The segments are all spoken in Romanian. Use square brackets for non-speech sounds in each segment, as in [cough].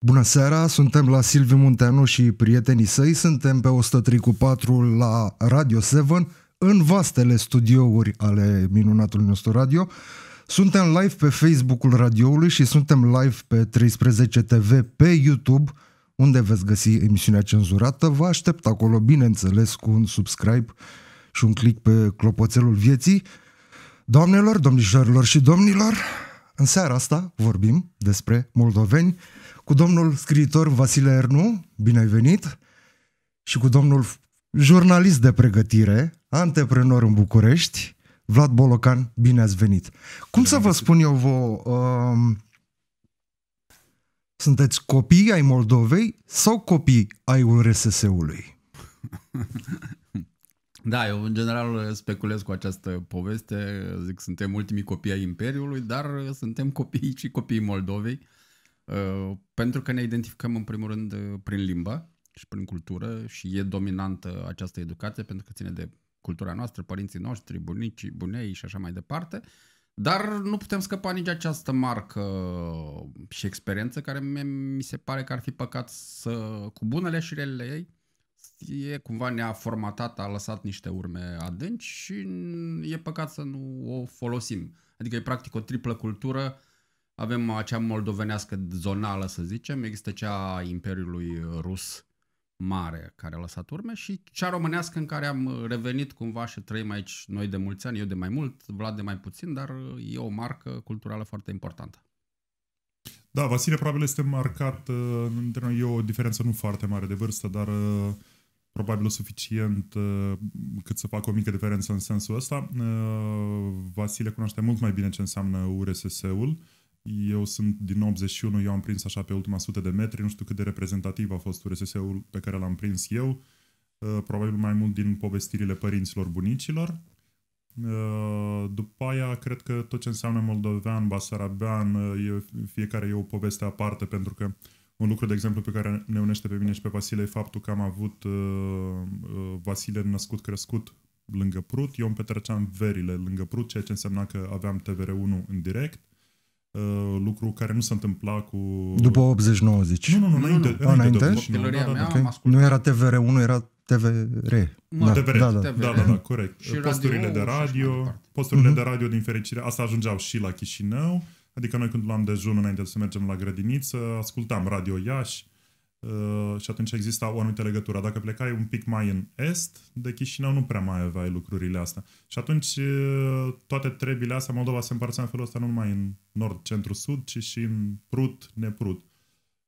Bună seara, suntem la Silviu Munteanu și prietenii săi, suntem pe 103 cu 4 la Radio 7 în vastele studiouri ale minunatului nostru radio. Suntem live pe Facebook-ul radioului și suntem live pe 13 TV pe YouTube, unde veți găsi emisiunea cenzurată. Vă aștept acolo, bineînțeles, cu un subscribe și un click pe clopoțelul vieții. Doamnelor, domnișoarelor și domnilor, în seara asta vorbim despre moldoveni cu domnul scriitor Vasile Ernu, bine ai venit, și cu domnul jurnalist de pregătire, antreprenor în București, Vlad Bolocan, bine ați venit. Cum bine să vă spun eu, vă, um, sunteți copii ai Moldovei sau copii ai URSS-ului? [laughs] Da, eu în general speculez cu această poveste, zic suntem ultimii copii ai Imperiului, dar suntem copii și copiii Moldovei Uh, pentru că ne identificăm în primul rând uh, prin limbă și prin cultură și e dominantă această educație pentru că ține de cultura noastră, părinții noștri, bunicii, bunei și așa mai departe. Dar nu putem scăpa nici această marcă și experiență care mi se pare că ar fi păcat să, cu bunele și relele ei, e cumva ne-a formatat, a lăsat niște urme adânci și e păcat să nu o folosim. Adică e practic o triplă cultură uh, avem acea moldovenească zonală, să zicem, există cea a Imperiului Rus mare care a lăsat urme și cea românească în care am revenit cumva și trăim aici noi de mulți ani, eu de mai mult, Vlad de mai puțin, dar e o marcă culturală foarte importantă. Da, Vasile probabil este marcat, uh, între noi e o diferență nu foarte mare de vârstă, dar uh, probabil suficient uh, cât să facă o mică diferență în sensul ăsta. Vasile cunoaște mult mai bine ce înseamnă URSS-ul eu sunt din 81, eu am prins așa pe ultima sută de metri, nu știu cât de reprezentativ a fost URSS-ul pe care l-am prins eu, uh, probabil mai mult din povestirile părinților bunicilor. Uh, după aia, cred că tot ce înseamnă moldovean, basarabean, uh, fiecare e o poveste aparte, pentru că un lucru, de exemplu, pe care ne unește pe mine și pe Vasile e faptul că am avut Vasile născut-crescut lângă Prut, eu îmi petreceam verile lângă Prut, ceea ce însemna că aveam TVR1 în direct – Uh, lucru care nu se întâmpla cu... După 80-90. Nu, nu, nu, înainte. Nu, da, da, da, nu. înainte? înainte? Da, da, da, okay. nu era TVR1, era TVR. Da, TVR, da, da, da, da, da corect. Și posturile radio, de radio, și posturile uh-huh. de radio, din fericire, asta ajungeau și la Chișinău, adică noi când luam dejun înainte să mergem la grădiniță, ascultam Radio Iași, Uh, și atunci exista o anumită legătură. Dacă plecai un pic mai în est de Chișinău, nu prea mai aveai lucrurile astea. Și atunci uh, toate trebile astea, Moldova se împărțea în felul ăsta nu numai în nord, centru, sud, ci și în prut, neprut,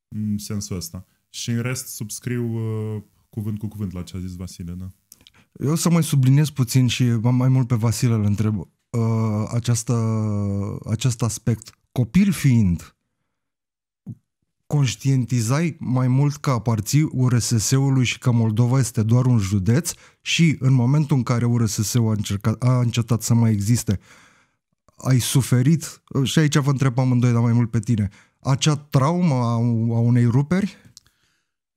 în sensul ăsta. Și în rest subscriu uh, cuvânt cu cuvânt la ce a zis Vasile, da. Eu să mai subliniez puțin și mai mult pe Vasile îl întreb uh, această, acest aspect. Copil fiind, conștientizai mai mult că aparții URSS-ului și că Moldova este doar un județ și în momentul în care URSS-ul a, încercat, a încetat să mai existe, ai suferit, și aici vă întreb amândoi, dar mai mult pe tine, acea traumă a, a unei ruperi?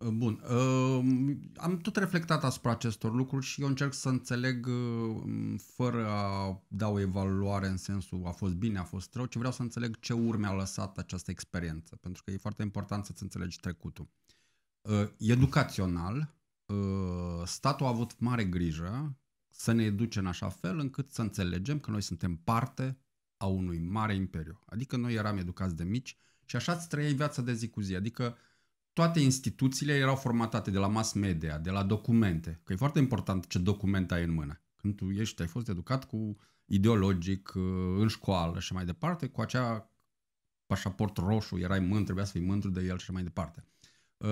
Ă, bun. Am tot reflectat asupra acestor lucruri și eu încerc să înțeleg ă, fără a da o evaluare în sensul a fost bine, a fost rău, ci vreau să înțeleg ce urme a lăsat această experiență, pentru că e foarte important să-ți înțelegi trecutul. Ă, educațional, statul a avut mare grijă să ne educe în așa fel încât să înțelegem că noi suntem parte a unui mare imperiu. Adică noi eram educați de mici și așa îți trăiai viața de zi cu zi. Adică toate instituțiile erau formatate de la mass media, de la documente, că e foarte important ce document ai în mână. Când tu ești, ai fost educat cu ideologic, uh, în școală și mai departe, cu acea pașaport roșu, erai mândru, trebuia să fii mândru de el și mai departe. Uh,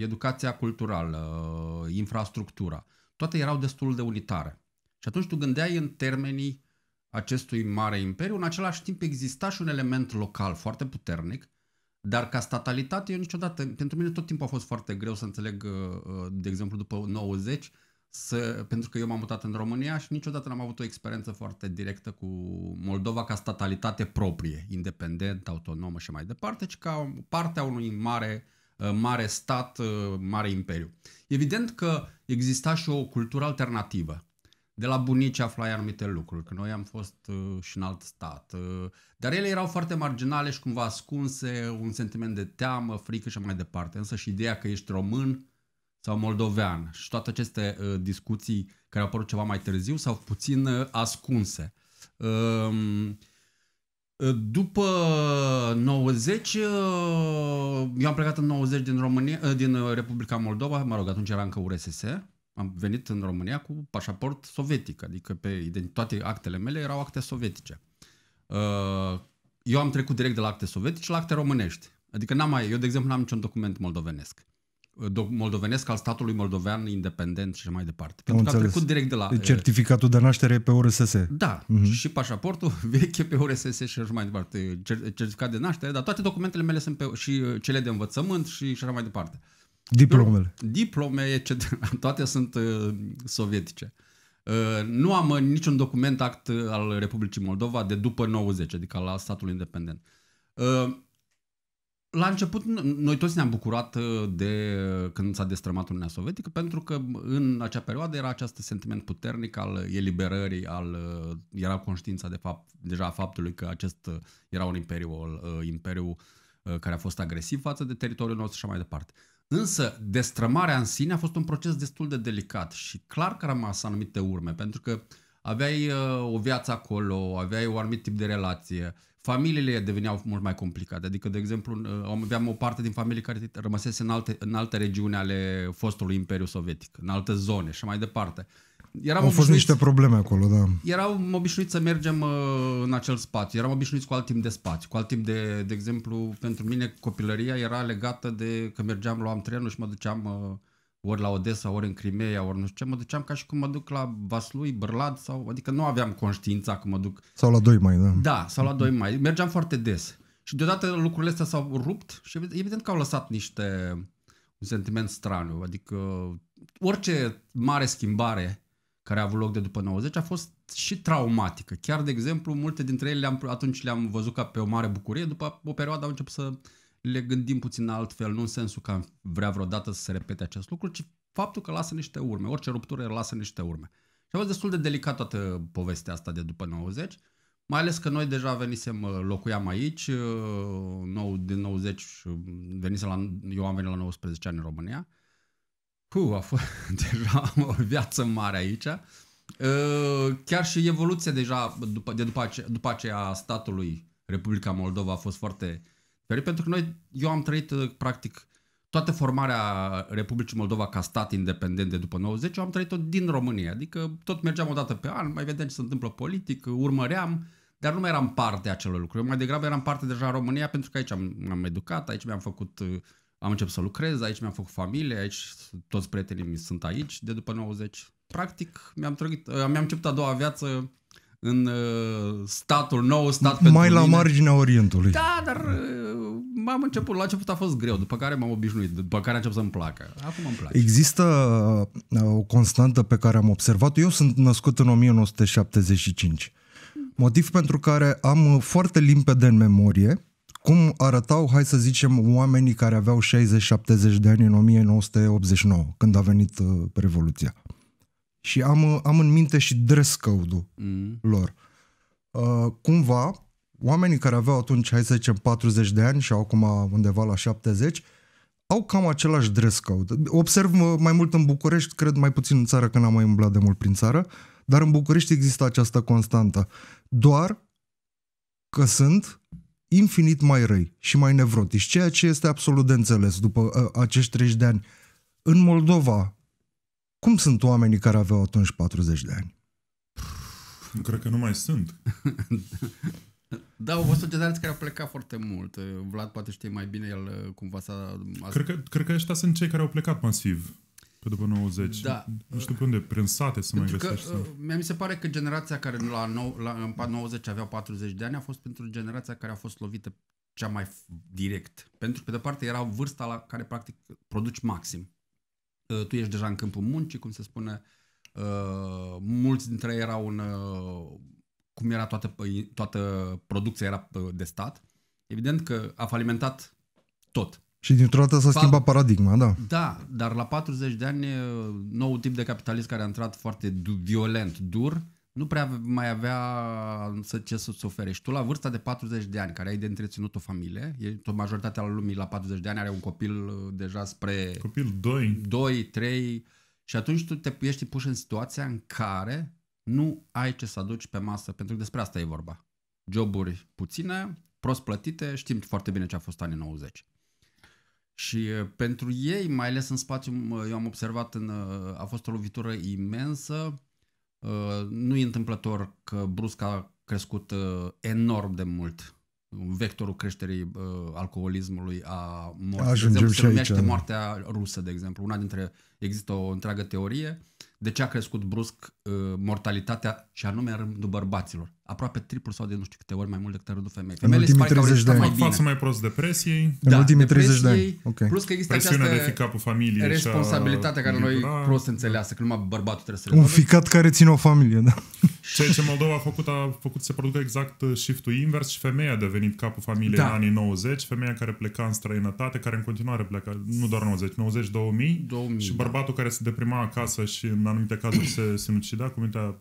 educația culturală, uh, infrastructura, toate erau destul de unitare. Și atunci tu gândeai în termenii acestui mare imperiu, în același timp exista și un element local foarte puternic dar ca statalitate, eu niciodată, pentru mine tot timpul a fost foarte greu să înțeleg, uh, uh, de exemplu, după 90, să, pentru că eu m-am mutat în România și niciodată n-am avut o experiență foarte directă cu Moldova ca statalitate proprie, independent, autonomă și mai departe, ci ca partea unui mare, uh, mare stat, mare imperiu. Evident că exista și o cultură alternativă de la bunici aflai anumite lucruri, că noi am fost uh, și în alt stat. Uh, dar ele erau foarte marginale și cumva ascunse, un sentiment de teamă, frică și mai departe. Însă și ideea că ești român sau moldovean și toate aceste uh, discuții care au apărut ceva mai târziu sau puțin uh, ascunse. Um, uh, după 90, uh, eu am plecat în 90 din, România, uh, din uh, Republica Moldova, mă rog, atunci era încă URSS, am venit în România cu pașaport sovietic, adică pe toate actele mele erau acte sovietice. Uh, eu am trecut direct de la acte sovietice la acte românești. Adică n-am mai, eu de exemplu n-am niciun document moldovenesc uh, moldovenesc al statului moldovean independent și mai departe. Pentru că am trecut direct de la... Uh, certificatul de naștere pe URSS. Da, uh-huh. și pașaportul [laughs] veche pe URSS și așa mai departe. Certificat de naștere, dar toate documentele mele sunt pe... și cele de învățământ și așa mai departe. Uh, Diplomele. Diplome, etc. [laughs] Toate sunt uh, sovietice. Uh, nu am uh, niciun document act uh, al Republicii Moldova de după 90, adică la statul independent. Uh, la început, noi toți ne-am bucurat uh, de uh, când s-a destrămat Uniunea Sovietică, pentru că în acea perioadă era acest sentiment puternic al eliberării, al, era conștiința de fapt, deja a faptului că acest era un imperiu, imperiu care a fost agresiv față de teritoriul nostru și așa mai departe. Uh, Însă, destrămarea în sine a fost un proces destul de delicat și clar că a rămas anumite urme, pentru că aveai uh, o viață acolo, aveai un anumit tip de relație, familiile deveneau mult mai complicate. Adică, de exemplu, uh, aveam o parte din familie care rămăsese în alte, în alte regiuni ale fostului Imperiu Sovietic, în alte zone și mai departe eram Au fost niște probleme acolo, da. Eram obișnuit să mergem uh, în acel spațiu, eram obișnuiți cu alt timp de spațiu, cu alt timp de, de exemplu, pentru mine copilăria era legată de că mergeam, luam trenul și mă duceam uh, ori la Odessa, ori în Crimea, ori nu știu ce, mă duceam ca și cum mă duc la Vaslui, Bărlad, sau, adică nu aveam conștiința că mă duc. Sau la 2 mai, da. Da, sau la 2 mai. Mergeam foarte des. Și deodată lucrurile astea s-au rupt și evident că au lăsat niște un sentiment straniu, adică uh, orice mare schimbare care a avut loc de după 90 a fost și traumatică. Chiar, de exemplu, multe dintre ele le-am, atunci le-am văzut ca pe o mare bucurie, după o perioadă au început să le gândim puțin altfel, nu în sensul că am vrea vreodată să se repete acest lucru, ci faptul că lasă niște urme, orice ruptură lasă niște urme. Și a fost destul de delicat toată povestea asta de după 90, mai ales că noi deja venisem, uh, locuiam aici, uh, nou, din 90 uh, venisem la, eu am venit la 19 ani în România, Puh, a fost [laughs] deja o viață mare aici. Ă, chiar și evoluția deja după, de după, ace, după aceea statului Republica Moldova a fost foarte diferit, pentru că noi, eu am trăit ă, practic toată formarea Republicii Moldova ca stat independent de după 90, eu am trăit-o din România, adică tot mergeam o dată pe an, mai vedeam ce se întâmplă politic, urmăream, dar nu mai eram parte a acelor lucruri, mai degrabă eram parte deja în România pentru că aici am, am educat, aici mi-am făcut uh, am început să lucrez, aici mi-am făcut familie, aici toți prietenii mi sunt aici de după 90. Practic mi-am, trăit, uh, mi-am început a doua viață în uh, statul nou, stat Mai la mine. marginea Orientului. Da, dar uh, m-am început, la început a fost greu, după care m-am obișnuit, după care încep început să-mi placă. Acum îmi place. Există uh, o constantă pe care am observat-o. Eu sunt născut în 1975. Motiv pentru care am uh, foarte limpede în memorie cum arătau, hai să zicem, oamenii care aveau 60-70 de ani în 1989, când a venit uh, Revoluția. Și am, uh, am în minte și dress code-ul mm. lor. Uh, cumva, oamenii care aveau atunci, hai să zicem, 40 de ani și au acum undeva la 70, au cam același dress code. Observ mai mult în București, cred mai puțin în țară, că n-am mai umblat de mult prin țară, dar în București există această constantă. Doar că sunt infinit mai răi și mai nevrotici, deci ceea ce este absolut de înțeles după acești 30 de ani. În Moldova, cum sunt oamenii care aveau atunci 40 de ani? Cred că nu mai sunt. [laughs] Da, o societate care a plecat foarte mult. Vlad poate știe mai bine, el cumva s-a... Cred că, cred că ăștia sunt cei care au plecat masiv. Pe după 90. Da. Nu știu pe unde, prin sate să pentru mai găsești. Că, uh, Mi se pare că generația care la, nou, la, în 90 avea 40 de ani a fost pentru generația care a fost lovită cea mai direct. Pentru că, pe de parte, era vârsta la care, practic, produci maxim. Uh, tu ești deja în câmpul muncii, cum se spune. Uh, mulți dintre ei erau în... Cum era toată, toată producția era de stat. Evident că a falimentat tot și dintr-o dată s-a schimbat paradigma, da. Da, dar la 40 de ani, nou tip de capitalist care a intrat foarte du- violent, dur, nu prea mai avea să ce să-ți ofere. Și tu la vârsta de 40 de ani, care ai de întreținut o familie, e tot majoritatea la lumii la 40 de ani are un copil uh, deja spre... Copil 2. 2, 3. Și atunci tu te, ești pus în situația în care nu ai ce să aduci pe masă, pentru că despre asta e vorba. Joburi puține, prost plătite, știm foarte bine ce a fost anii 90. Și pentru ei, mai ales în spațiu, eu am observat, în, a fost o lovitură imensă. Nu e întâmplător că brusc a crescut enorm de mult vectorul creșterii alcoolismului a morții. Ajungem de exemplu, se numește aici, moartea rusă, de exemplu. Una dintre, există o întreagă teorie de ce a crescut brusc Uh, mortalitatea și anume a rândul bărbaților. Aproape triplu sau de nu știu câte ori mai mult decât rândul femei. Femeile în ultimii 30 de ani. Mai bine. Față mai prost depresiei. Da, în ultimii 30 de ani. Okay. Plus că există Presiunea această de capul familiei responsabilitatea care noi prost înțeleasă, că numai bărbatul trebuie să Un ficat care ține o familie, da. [laughs] Ceea ce Moldova a făcut, a făcut să producă exact shift-ul invers și femeia a devenit capul familiei da. în anii 90, femeia care pleca în străinătate, care în continuare pleca, nu doar 90, 90, 2000, 2000 și da. bărbatul da. care se deprima acasă și în anumite cazuri se sinucide da, cum era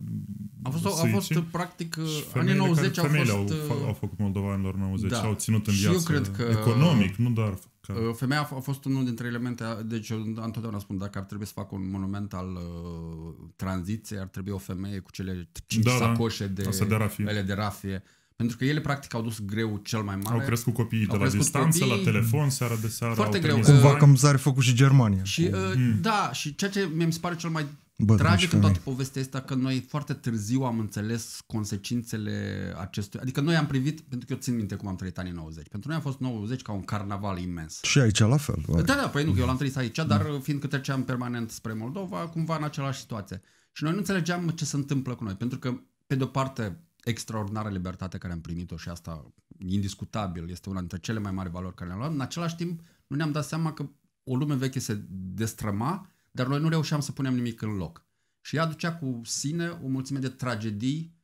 a fost, a fost practic, anii 90 au fost... Au, uh, au făcut moldovanilor 90 da. și au ținut în viață eu cred că economic, nu doar... Ca... Uh, femeia a fost unul dintre elemente, deci eu întotdeauna spun, dacă ar trebui să fac un monument al uh, tranziției, ar trebui o femeie cu cele 5 da, da, sacoșe da. de, de rafie. ele de rafie. Pentru că ele practic au dus greu cel mai mare. Au crescut copiii au de la distanță, copii, la telefon, seara de seară. Foarte greu. Cumva cam s-ar făcut și Germania. Și, uh, mm. Da, și ceea ce mi se pare cel mai Bă, Tragic în toată povestea asta că noi foarte târziu am înțeles consecințele acestui... Adică noi am privit, pentru că eu țin minte cum am trăit anii 90. Pentru noi a fost 90 ca un carnaval imens. Și aici la fel. Da, da, păi nu, că eu l-am trăit aici, dar mm. fiindcă treceam permanent spre Moldova, cumva în același situație. Și noi nu înțelegeam ce se întâmplă cu noi, pentru că, pe de-o parte, extraordinară libertate care am primit-o și asta indiscutabil este una dintre cele mai mari valori care le-am luat, în același timp nu ne-am dat seama că o lume veche se destrăma dar noi nu reușeam să punem nimic în loc. Și ea aducea cu sine o mulțime de tragedii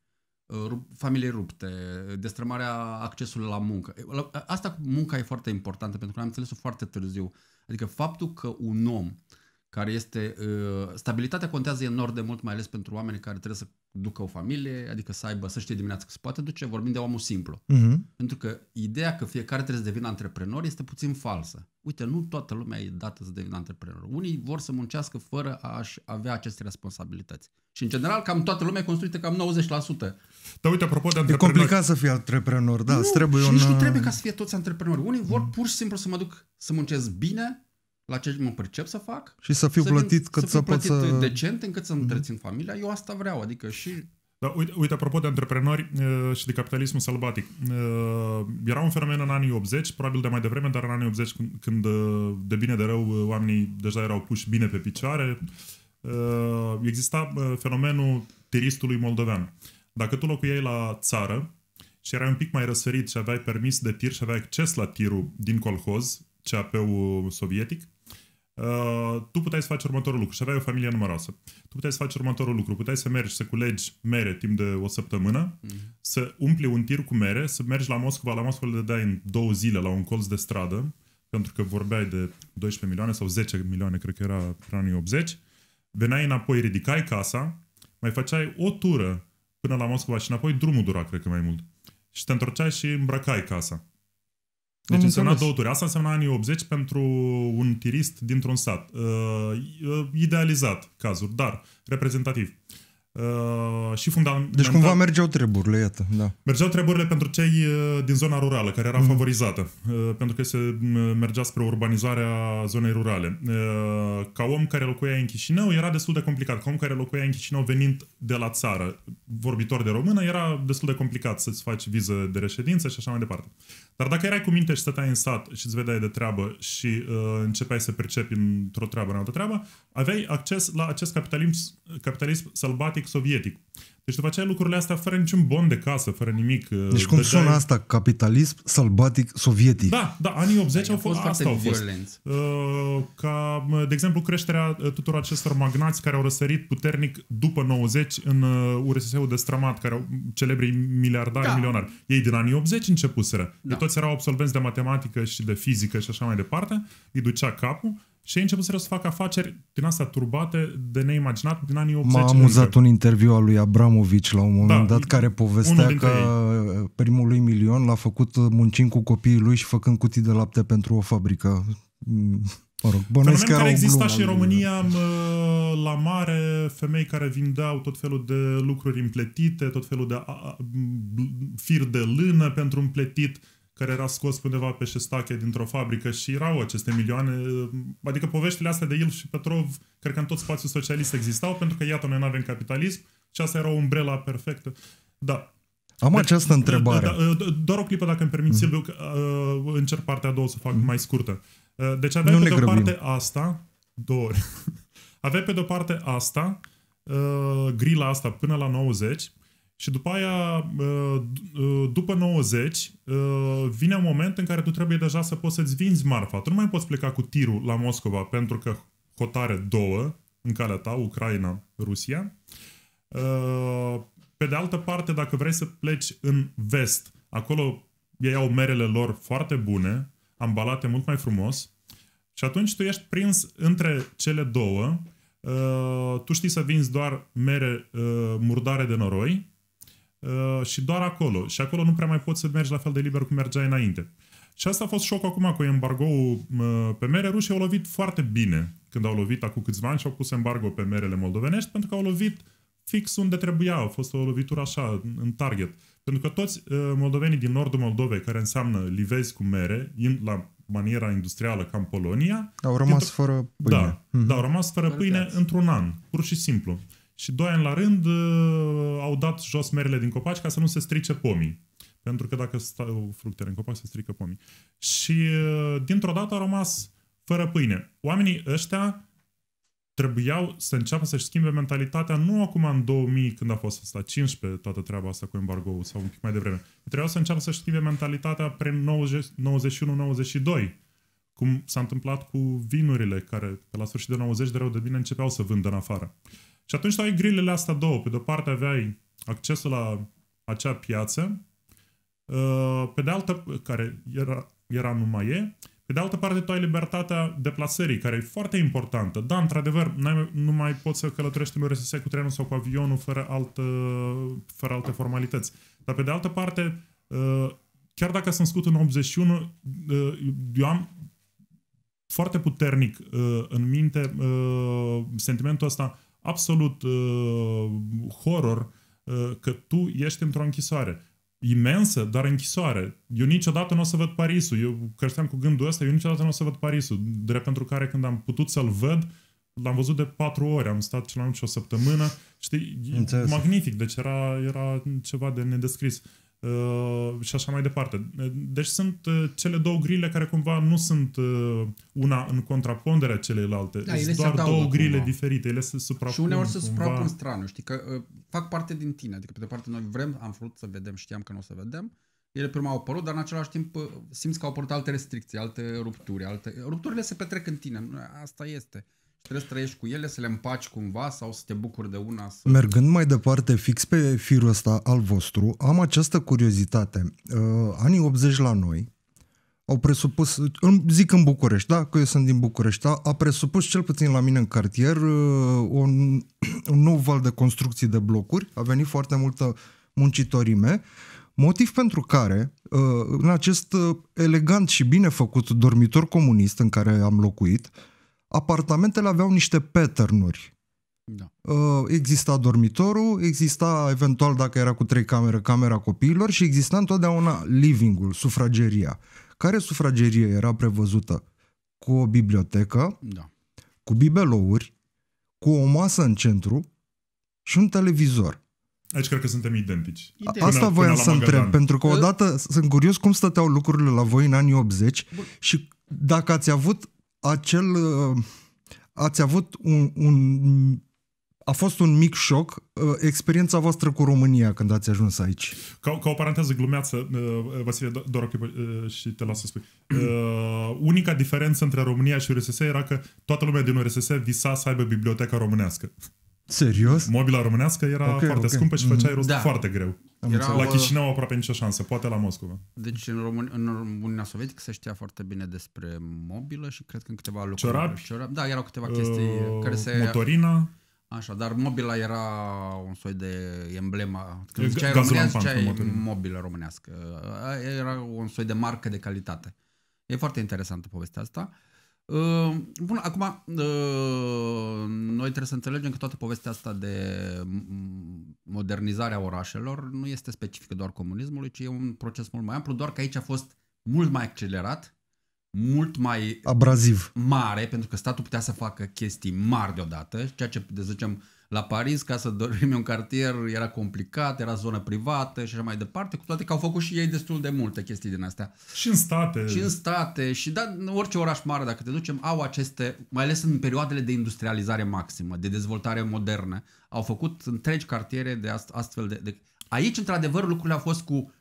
uh, familii rupte, destrămarea accesului la muncă. Asta cu munca e foarte importantă pentru că am înțeles-o foarte târziu. Adică faptul că un om care este... Uh, stabilitatea contează enorm de mult, mai ales pentru oameni care trebuie să ducă o familie, adică să aibă, să știe dimineața că se poate duce, vorbim de omul simplu. Uh-huh. Pentru că ideea că fiecare trebuie să devină antreprenor este puțin falsă. Uite, nu toată lumea e dată să devină antreprenor. Unii vor să muncească fără a avea aceste responsabilități. Și în general, cam toată lumea e construită cam 90%. Da, uite, apropo de antreprenori. E complicat să fii antreprenor, da, nu, trebuie și un... nici nu uh, trebuie ca să fie toți antreprenori. Unii vor pur și simplu să mă duc să muncesc bine, la ce mă pricep să fac. Și să fiu să plătit vin, cât să, să plătit să... decent încât să-mi mhm. întrețin mm-hmm. familia. Eu asta vreau, adică și da, uite, uite, apropo de antreprenori uh, și de capitalismul sălbatic, uh, era un fenomen în anii 80, probabil de mai devreme, dar în anii 80, când, când de bine de rău oamenii deja erau puși bine pe picioare, uh, exista fenomenul tiristului moldovean. Dacă tu locuiai la țară și erai un pic mai răsărit și aveai permis de tir și aveai acces la tirul din colhoz, CAP-ul sovietic, uh, tu puteai să faci următorul lucru și aveai o familie numeroasă. Tu puteai să faci următorul lucru. Puteai să mergi să culegi mere timp de o săptămână, mm-hmm. să umpli un tir cu mere, să mergi la Moscova. La Moscova le dai în două zile la un colț de stradă, pentru că vorbeai de 12 milioane sau 10 milioane, cred că era în anii 80. Veneai înapoi, ridicai casa, mai făceai o tură până la Moscova și înapoi drumul dura, cred că mai mult. Și te întorceai și îmbrăcai casa. Deci însemna două turi. Asta însemna anii 80 pentru un tirist dintr-un sat. Uh, uh idealizat cazuri, dar reprezentativ. Uh, Uh, și deci fundamental... Deci cumva mergeau treburile, iată, da. Mergeau treburile pentru cei uh, din zona rurală, care era mm. favorizată, uh, pentru că se mergea spre urbanizarea zonei rurale. ca om care locuia în Chișinău, era destul de complicat. Ca om care locuia în Chișinău venind de la țară, vorbitor de română, era destul de complicat să-ți faci viză de reședință și așa mai departe. Dar dacă erai cu minte și stăteai în sat și îți vedeai de treabă și uh, începeai să percepi într-o treabă, în altă treabă, aveai acces la acest capitalism, capitalism sălbatic sovietic. Deci după aceea lucrurile astea fără niciun bon de casă, fără nimic. Deci uh, cum sună sună asta? Capitalism sălbatic sovietic. Da, da, anii 80 Ai, adică au fost, asta au fost. Uh, ca, de exemplu, creșterea uh, tuturor acestor magnați care au răsărit puternic după 90 în URSS-ul uh, stramat, care au celebrii miliardari, da. milionari. Ei din anii 80 începuseră. Da. Ei toți erau absolvenți de matematică și de fizică și așa mai departe. Îi ducea capul și ei început să facă afaceri din astea turbate, de neimaginat, din anii 80. M-a amuzat adică. un interviu al lui Abramovici la un moment da, dat, care povestea că ei. primul lui milion l-a făcut muncind cu copiii lui și făcând cutii de lapte pentru o fabrică. Mă rog, Fenomen care exista și în România la mare, femei care vindeau tot felul de lucruri împletite, tot felul de fir de lână pentru împletit, care era scos undeva pe șestache dintr-o fabrică și erau aceste milioane. Mm, adică poveștile astea de Ilf și Petrov, cred că în tot spațiul socialist existau, pentru că iată, noi nu avem capitalism și asta era o umbrela perfectă. Da. Am deci, această da, întrebare. Da, da, da, doar o clipă, dacă îmi permiți, mm-hmm. uh, încerc partea a doua să fac mm-hmm. mai scurtă. Uh, deci aveai pe de-o parte asta, două [laughs] ori, aveai pe de-o parte asta, uh, grila asta până la 90, și după aia, uh, uh, după 90, uh, vine un moment în care tu trebuie deja să poți să-ți vinzi marfa. Tu nu mai poți pleca cu tirul la Moscova pentru că hotare două în calea ta, Ucraina, Rusia. Pe de altă parte, dacă vrei să pleci în vest, acolo ei au merele lor foarte bune, ambalate mult mai frumos și atunci tu ești prins între cele două. Tu știi să vinzi doar mere murdare de noroi Uh, și doar acolo. Și acolo nu prea mai poți să mergi la fel de liber cum mergeai înainte. Și asta a fost șocul acum cu embargoul uh, pe mere. Rușii au lovit foarte bine când au lovit acum câțiva ani și au pus embargo pe merele moldovenești pentru că au lovit fix unde trebuia. A fost o lovitură așa, în target. Pentru că toți uh, moldovenii din nordul Moldovei, care înseamnă livezi cu mere, in, la maniera industrială ca în Polonia... Au rămas fără pâine. Da, mm-hmm. da au rămas fără pâine într-un an, pur și simplu. Și doi ani la rând uh, au dat jos merele din copaci ca să nu se strice pomii. Pentru că dacă stau fructele în copac, se strică pomii. Și uh, dintr-o dată au rămas fără pâine. Oamenii ăștia trebuiau să înceapă să-și schimbe mentalitatea nu acum în 2000, când a fost asta, 15, toată treaba asta cu embargo sau un pic mai devreme. Trebuiau să înceapă să-și schimbe mentalitatea prin 91-92, cum s-a întâmplat cu vinurile care pe la sfârșit de 90 de rău de bine începeau să vândă în afară. Uh, și atunci tu ai grilele astea două. Pe de-o parte aveai accesul la acea piață, uh, pe de altă, care era, era numai e, pe de altă parte tu ai libertatea deplasării, care e foarte importantă. Da, într-adevăr, nu mai poți să călătorești în URSS cu trenul sau cu avionul fără, altă, fără alte formalități. Dar pe de altă parte, uh, chiar dacă sunt scut în 81, uh, eu am foarte puternic în minte sentimentul ăsta absolut uh, horror uh, că tu ești într-o închisoare. Imensă, dar închisoare. Eu niciodată nu o să văd Parisul. Eu creșteam cu gândul ăsta, eu niciodată nu o să văd Parisul. Drept pentru care când am putut să-l văd, l-am văzut de patru ori, am stat cel mai mult și o săptămână. Știi, Înțeles. magnific, deci era, era ceva de nedescris. Uh, și așa mai departe. Deci sunt uh, cele două grile care cumva nu sunt uh, una în contraponderea celelalte. Da, ele sunt doar două grile cumva. diferite, ele se suprapun. Și uneori se cumva. suprapun stranul, știi, că uh, fac parte din tine. Adică, pe de parte, noi vrem, am vrut să vedem, știam că nu o să vedem, ele prima au apărut, dar în același timp simți că au apărut alte restricții, alte rupturi, alte... Rupturile se petrec în tine, asta este. Uh, trebuie să trăiești cu ele, să le împaci cumva sau să te bucuri de una. Să... Mergând mai departe, fix pe firul ăsta al vostru, am această curiozitate. Uh, anii 80 la noi au presupus, zic în București, da, că eu sunt din București, da, a presupus cel puțin la mine în cartier uh, un, [clears throat] un nou val de construcții de blocuri, a venit foarte multă muncitorime, motiv pentru care uh, în acest uh, elegant și bine făcut dormitor comunist în care am locuit, uh, apartamentele aveau niște patternuri. Da. Uh, exista dormitorul, exista eventual, dacă era cu trei camere, camera copiilor și exista întotdeauna livingul, sufrageria. Care sufragerie era prevăzută? Cu o bibliotecă, da. cu bibelouri, cu o masă în centru și un televizor. Aici cred că suntem identici. Până, Asta voiam să întreb, pentru că odată sunt curios cum stăteau lucrurile la voi în anii 80 Bun. și dacă ați avut acel... Uh, ați avut un, un... A fost un mic șoc uh, experiența voastră cu România când ați ajuns aici. Ca, ca o paranteză glumeață, uh, Vasile, doar o și te las să spui. Unica diferență între România și URSS era că toată lumea din URSS visa să aibă biblioteca românească. Serios? Mobila românească era okay, foarte okay. scumpă și făceai mm. rost da. foarte greu. Era, la Chișinău aproape nicio șansă, poate la Moscova. Deci în, Român- în România Sovietică se știa foarte bine despre mobilă și cred că în câteva lucruri. Ciorabi? Ciorabi. Da, erau câteva chestii uh, care se... Motorina? Așa, dar mobila era un soi de emblema. Când ziceai românească, ziceai mobilă românească. Era un soi de marcă de calitate. E foarte interesantă povestea asta. Uh, Ă, bun, acum, ă, noi trebuie să înțelegem că toată povestea asta de modernizarea orașelor nu este specifică doar comunismului, ci e un proces mult mai amplu, doar că aici a fost mult mai accelerat, mult mai abraziv, mare, pentru că statul putea să facă chestii mari deodată, ceea ce, de zicem, la Paris ca să dormi un cartier era complicat, era zonă privată și așa mai departe, cu toate că au făcut și ei destul de multe chestii din astea. Și în state. Și în state și da, în orice oraș mare, dacă te ducem, au aceste, mai ales în perioadele de industrializare maximă, de dezvoltare modernă, au făcut întregi cartiere de ast- astfel de, de... Aici, într-adevăr, lucrurile au fost cu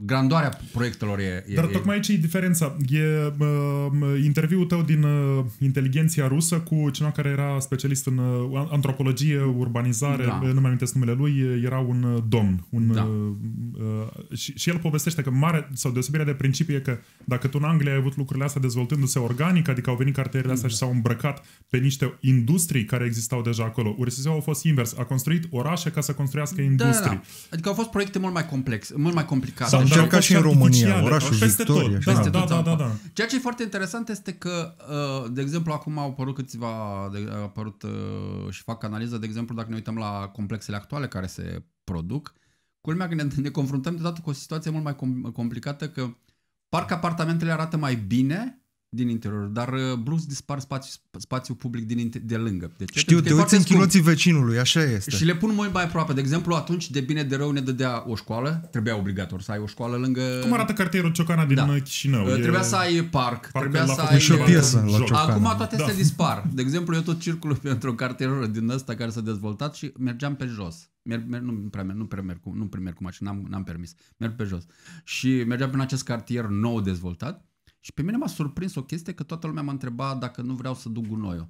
grandoarea proiectelor e... e Dar tocmai aici e diferența. E uh, interviul tău din uh, inteligenția rusă cu cineva care era specialist în uh, antropologie, urbanizare, da. nu mai amintesc numele lui, era un uh, domn. Un, da. Uh, uh, și, și el povestește că mare, sau deosebirea de principiu e că dacă tu în Anglia ai avut lucrurile astea dezvoltându-se organic, adică au venit cartierele astea da. și s-au îmbrăcat pe niște industrii care existau deja acolo. URSS-ul a fost invers. A construit orașe ca să construiască industrii. Da, da, da. Adică au fost proiecte mult mai complexe, mult mai complicată. s a da. încercat și în România, orașul peste Victoria. Tot, da, peste da, tot, da, da, da. Ceea ce e foarte interesant este că, uh, de exemplu, acum au apărut câțiva, au apărut uh, și fac analiză, de exemplu, dacă ne uităm la complexele actuale care se produc, culmea că ne, [laughs] ne confruntăm deodată cu o situație mult mai complicată că parcă apartamentele arată mai bine din interior, dar uh, blues dispar spațiu, spațiu public din, de lângă. De ce? Știu, te uiți în chiloții vecinului, așa este. Și le pun mai mai aproape. De exemplu, atunci de bine de rău ne dădea o școală, trebuia obligator să ai o școală lângă... Cum arată cartierul Ciocana din da. Uh, Chișinău? Uh, e... Trebuia să ai parc, parc trebuia să ai... Și o piesă la Ciocana. Acum toate da. se dispar. De exemplu, eu tot circul pentru [laughs] cartierul din ăsta care s-a dezvoltat și mergeam pe jos. Merg, merg, nu prea merg, nu prea merg, nu prea merg cu mașina, n-am, n-am permis. Merg pe jos. Și mergeam prin acest cartier nou dezvoltat și pe mine m-a surprins o chestie că toată lumea m-a întrebat dacă nu vreau să duc gunoiul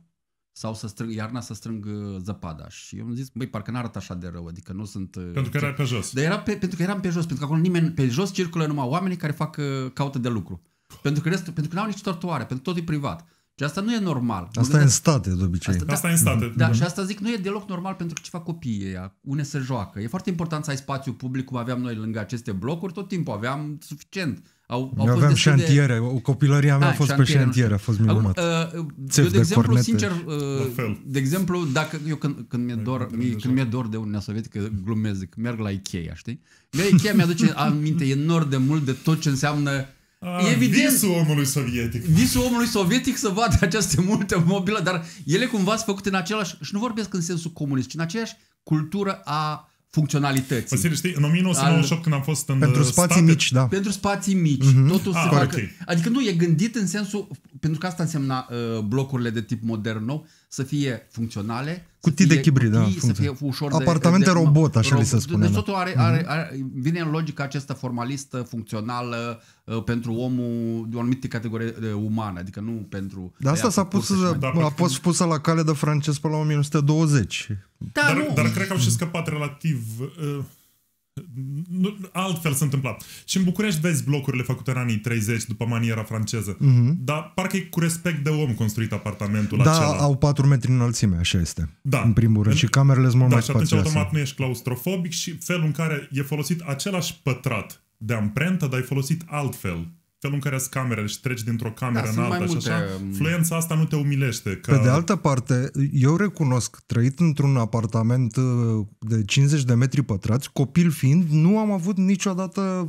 sau să strâng, iarna să strâng uh, zăpada. Și eu am zis, băi, parcă n-arată așa de rău, adică nu sunt... Uh, pentru că era pe jos. Dar era pe, pentru că eram pe jos, pentru că acolo nimeni, pe jos circulă numai oamenii care fac uh, caută de lucru. Pentru că, restul, pentru că n-au nici tortoare, pentru că tot e privat. Și asta nu e normal. Asta e în state, de obicei. Asta, da, asta e în state. Da, da. și asta zic, nu e deloc normal pentru că ce fac copiii ăia, une se joacă. E foarte important să ai spațiu public, cum aveam noi lângă aceste blocuri, tot timpul aveam suficient au, au Aveam fost șantiere, de... copilăria mea a, a ah, fost șantiere, pe șantiere, a fost minunat. Acum, uh, eu, de, de exemplu, cornete. sincer, uh, de exemplu, dacă eu când, când mi-e dor, mi, când mi-e dor de Uniunea Sovietică, glumesc, zic, merg la Ikea, știi? La Ikea mi-aduce [laughs] aminte enorm de mult de tot ce înseamnă a, Evident, visul omului sovietic. Visul omului sovietic să vadă aceste multe mobile, dar ele cumva sunt făcute în același, și nu vorbesc în sensul comunist, ci în aceeași cultură a funcționalității. Păi, știi, în 1998 al... când am fost în Pentru uh, spații state, mici, da. Pentru spații mici. Mm-hmm. Totul ah, se facă, Adică nu, e gândit în sensul, pentru că asta însemna uh, blocurile de tip modern nou, să fie funcționale, Cutii fie, de chibrit, da. Să fie ușor Apartamente de, de, robot, așa robot, li se spune. Deci da. totul are, mhm. are, are, vine în logica aceasta formalistă, funcțională, ă, pentru omul de o anumită categorie ă, umană, adică nu pentru... Dar asta s-a pus, a fost pusă la cale de francez până la 1920. Da, dar, nu. dar cred că au și scăpat relativ... Uh nu, altfel s-a întâmplat. Și în București vezi blocurile făcute în anii 30 după maniera franceză, mm-hmm. dar parcă e cu respect de om construit apartamentul da, acela. Da, au 4 metri înălțime, așa este. Da. În primul rând. În... Și camerele sunt mult da, mai spațioase. Da, și atunci automat nu ești claustrofobic și felul în care e folosit același pătrat de amprentă, dar e folosit altfel felul în care sunt camerele și treci dintr-o cameră da, în alta și multe... așa, um, fluența asta nu te umilește. Că... Pe de altă parte, eu recunosc, trăit într-un apartament uh, de 50 de metri pătrați, copil fiind, nu am avut niciodată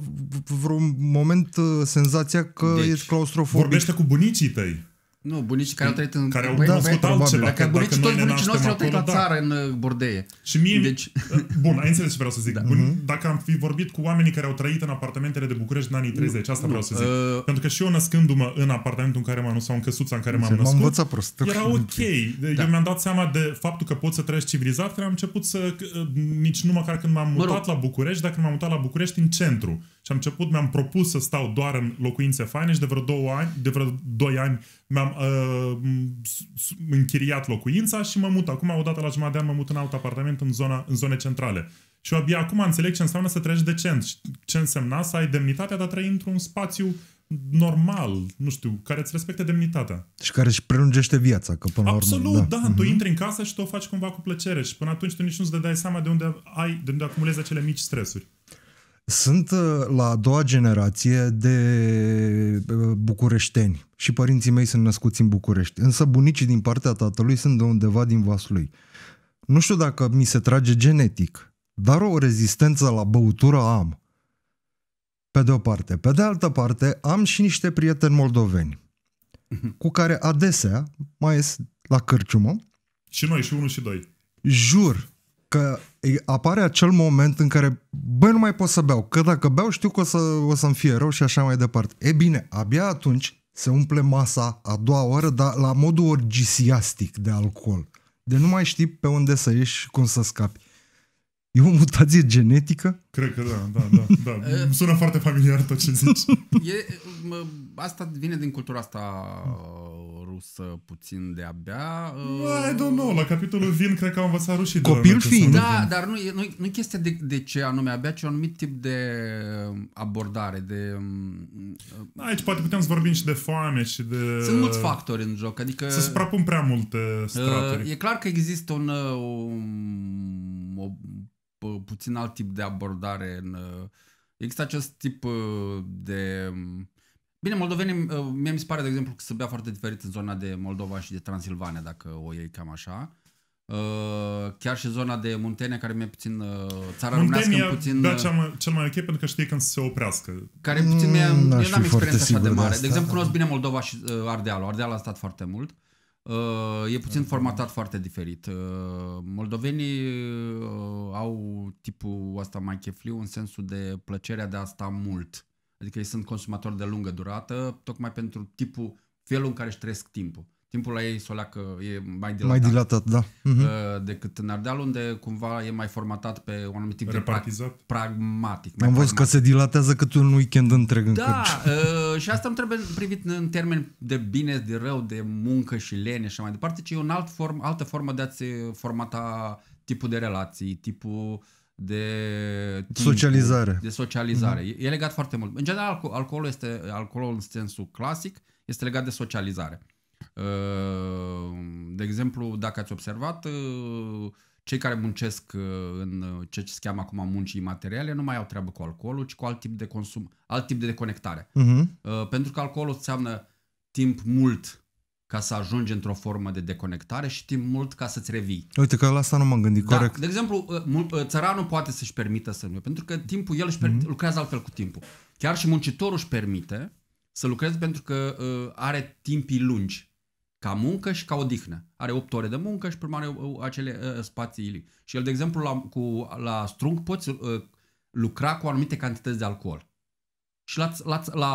vreun moment uh, senzația că deci, ești claustrofobic. Vorbește cu bunicii tăi. Nu, bunicii care au trăit în care au băie, cunoscut băie, altceva. Dacă, dacă bunicii, toți bunicii noștri au trăit la da. în uh, Bordeie. Și mie, deci... [laughs] bun, ai înțeles ce vreau să zic. Da. Bun, mhm. dacă am fi vorbit cu oamenii care au trăit în apartamentele de București în anii 30, nu, asta nu, vreau să zic. Uh... Pentru că și eu născându-mă în apartamentul în care m-am născut sau în căsuța în care m-am născut, m-am învățat prost. era ok. Da. Eu mi-am dat seama de faptul că pot să trăiesc civilizat, că am început să, uh, nici nu măcar când m-am mutat la București, dacă m-am mutat la București în centru. Și am început, mi-am propus să stau doar în locuințe faine și de vreo două ani, de vreo doi ani mi-am uh, închiriat locuința și mă mut. Acum, odată la jumătate de an, mă mut în alt apartament în, zona, în zone centrale. Și abia acum înțeleg ce înseamnă să trăiești decent și ce însemna să ai demnitatea de a trăi într-un spațiu normal, nu știu, care îți respecte demnitatea. Și care își prelungește viața, că până Absolut, la urmă... Absolut, da. da. Mm-hmm. Tu mhm. intri în casă și tu o faci cumva cu plăcere și până atunci tu nici nu-ți dai seama de unde ai, de unde acumulezi acele mici stresuri. Sunt uh, la a doua generație de uh, bucureșteni și părinții mei sunt născuți în București, însă bunicii din partea tatălui sunt de undeva din Vaslui. Nu știu dacă mi se trage genetic, dar o rezistență la băutură am. Pe de o parte. Pe de altă parte, am și niște prieteni moldoveni mhm. cu care adesea mai ies la cârciumă. Și noi, și unul și doi. Jur că apare acel moment în care, băi, nu mai pot să beau, că dacă beau știu că o, să, o să-mi fie rău și așa mai departe. E bine, abia atunci se umple masa a doua oră, dar la modul orgisiastic de alcool. De nu mai știi pe unde să ieși cum să scapi. E o mutație genetică? Cred că da, da, da. da. [laughs] Uh. Sună foarte familiar tot ce zici. E, asta vine din cultura asta uh, rusă puțin de-abia. Uh... I don't know, la capitolul vin cred că am învățat rușii. Copil fiind. Da, vin. dar nu, nu, nu e chestia de, de ce anume abia, ci un anumit tip de uh, abordare. De, um, uh... Aici poate putem să vorbim și de foame și de... Sunt mulți factori în joc, adică... Se suprapun prea multe uh, straturi. Uh, e clar că există un... Uh, un o, o, puțin alt tip de abordare în... Există acest tip de um, Bine, moldovenii, uh, mie mi se pare, de exemplu, că se bea foarte diferit în zona de Moldova și de Transilvania, dacă o iei cam așa. Uh, chiar și zona de Muntenia, care mi-e puțin... Uh, țara românească puțin... da, cel mai, cel mai ok, pentru că știi când se oprească. Care puțin mie... Mm, eu n-am experiență așa de mare. De, asta, de exemplu, da. cunosc bine Moldova și Ardealul. Ardealul a stat foarte mult. e puțin formatat foarte diferit. moldovenii au tipul ăsta mai chefliu în sensul de plăcerea de a sta mult adică ei sunt consumatori de lungă durată, tocmai pentru tipul, felul în care își trăiesc timpul. Timpul la ei soleacă e mai dilatat. Mai dilatat, da. Uh-huh. Decât în Ardeal, unde cumva e mai formatat pe un anumit tip Repartizat. de pra- pragmatic. Am văzut că se dilatează cât un weekend întreg. Da, în uh, și asta nu trebuie privit în termeni de bine, de rău, de muncă și lene și așa mai departe, ci e o alt form, altă formă de a-ți formata tipul de relații, tipul uh, de timp, socializare. De socializare. Mm-hmm. E legat foarte mult. În general, alco- alcoolul este alcoolul în sensul clasic, este legat de socializare. Ă, de exemplu, dacă ați observat, ă, cei care muncesc ă, în ceea ce se cheamă acum muncii materiale nu mai au treabă cu alcoolul, ci cu alt tip de consum, alt tip de deconectare. Mm-hmm. Pentru că alcoolul înseamnă timp mult ca să ajungi într-o formă de deconectare și timp mult ca să-ți revii. Uite că la asta nu m-am gândit da, corect. De exemplu, ă, ă, țăranul poate să-și permită să nu, pentru că timpul, el își permite, mm-hmm. lucrează altfel cu timpul. Chiar și muncitorul își permite să lucreze pentru că uh, are timpii lungi ca muncă și ca odihnă. Are 8 ore de muncă și primare are acele uh, spații. Și el, de exemplu, la, cu, la strung poți uh, lucra cu anumite cantități de alcool și la, la, la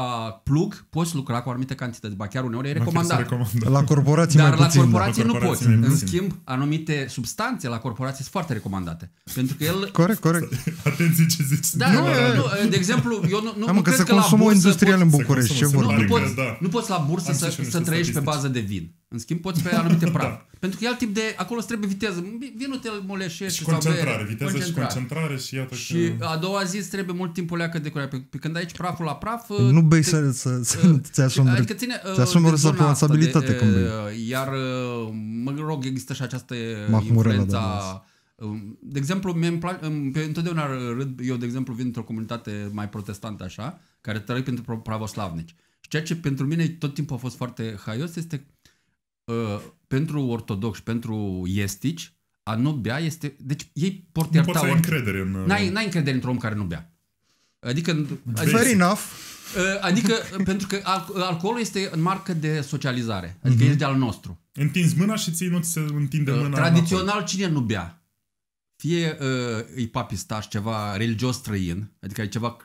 plug poți lucra cu anumite cantități, ba chiar uneori e recomandat. La corporații Dar mai puțin, corporații la nu poți. poți. În schimb, anumite substanțe la corporații sunt foarte recomandate. Pentru că el... Corect, corect. Atenție ce zici. Da, nu, nu, adică- de exemplu, eu nu, nu, Am, nu cred că, se consumă industrial poți, în București. Ce nu, nu, poți, da, da. nu poți la bursă Am să, să trăiești pe bază de vin. În schimb, poți pe anumite [laughs] praf. da. Pentru că e alt tip de... Acolo îți trebuie viteză. Vino, te moleșești. Și concentrare. Sau bere, viteză concentrare. și concentrare și iată Și că... a doua zi îți trebuie mult timp o leacă de curaj. Pe, când aici praful la praf... Păi nu bei te, să, să, [laughs] uh, ți asumi, adică ține, ți asumi o responsabilitate de, când bei. Uh, iar, uh, mă rog, există și această Mahmurela, influența... Uh, de exemplu, mie îmi place, întotdeauna râd, eu, de exemplu, vin într-o comunitate mai protestantă așa, care trăiește pentru pravoslavnici. Și ceea ce pentru mine tot timpul a fost foarte haios este Ă, pentru ortodoxi, pentru estici, a nu bea este... Deci ei pot Nu poți să încredere în... Uh, n-ai, n-ai încredere într-un om care nu bea. Adică... Fair enough. Ă, adică, [laughs] pentru că alcoolul este în marcă de socializare. Adică uh-huh. este al nostru. Întinzi mâna și ții nu ți se întinde uh, mâna. Tradițional, în cine nu bea? Fie uh, e papistaș, ceva religios străin, adică e ceva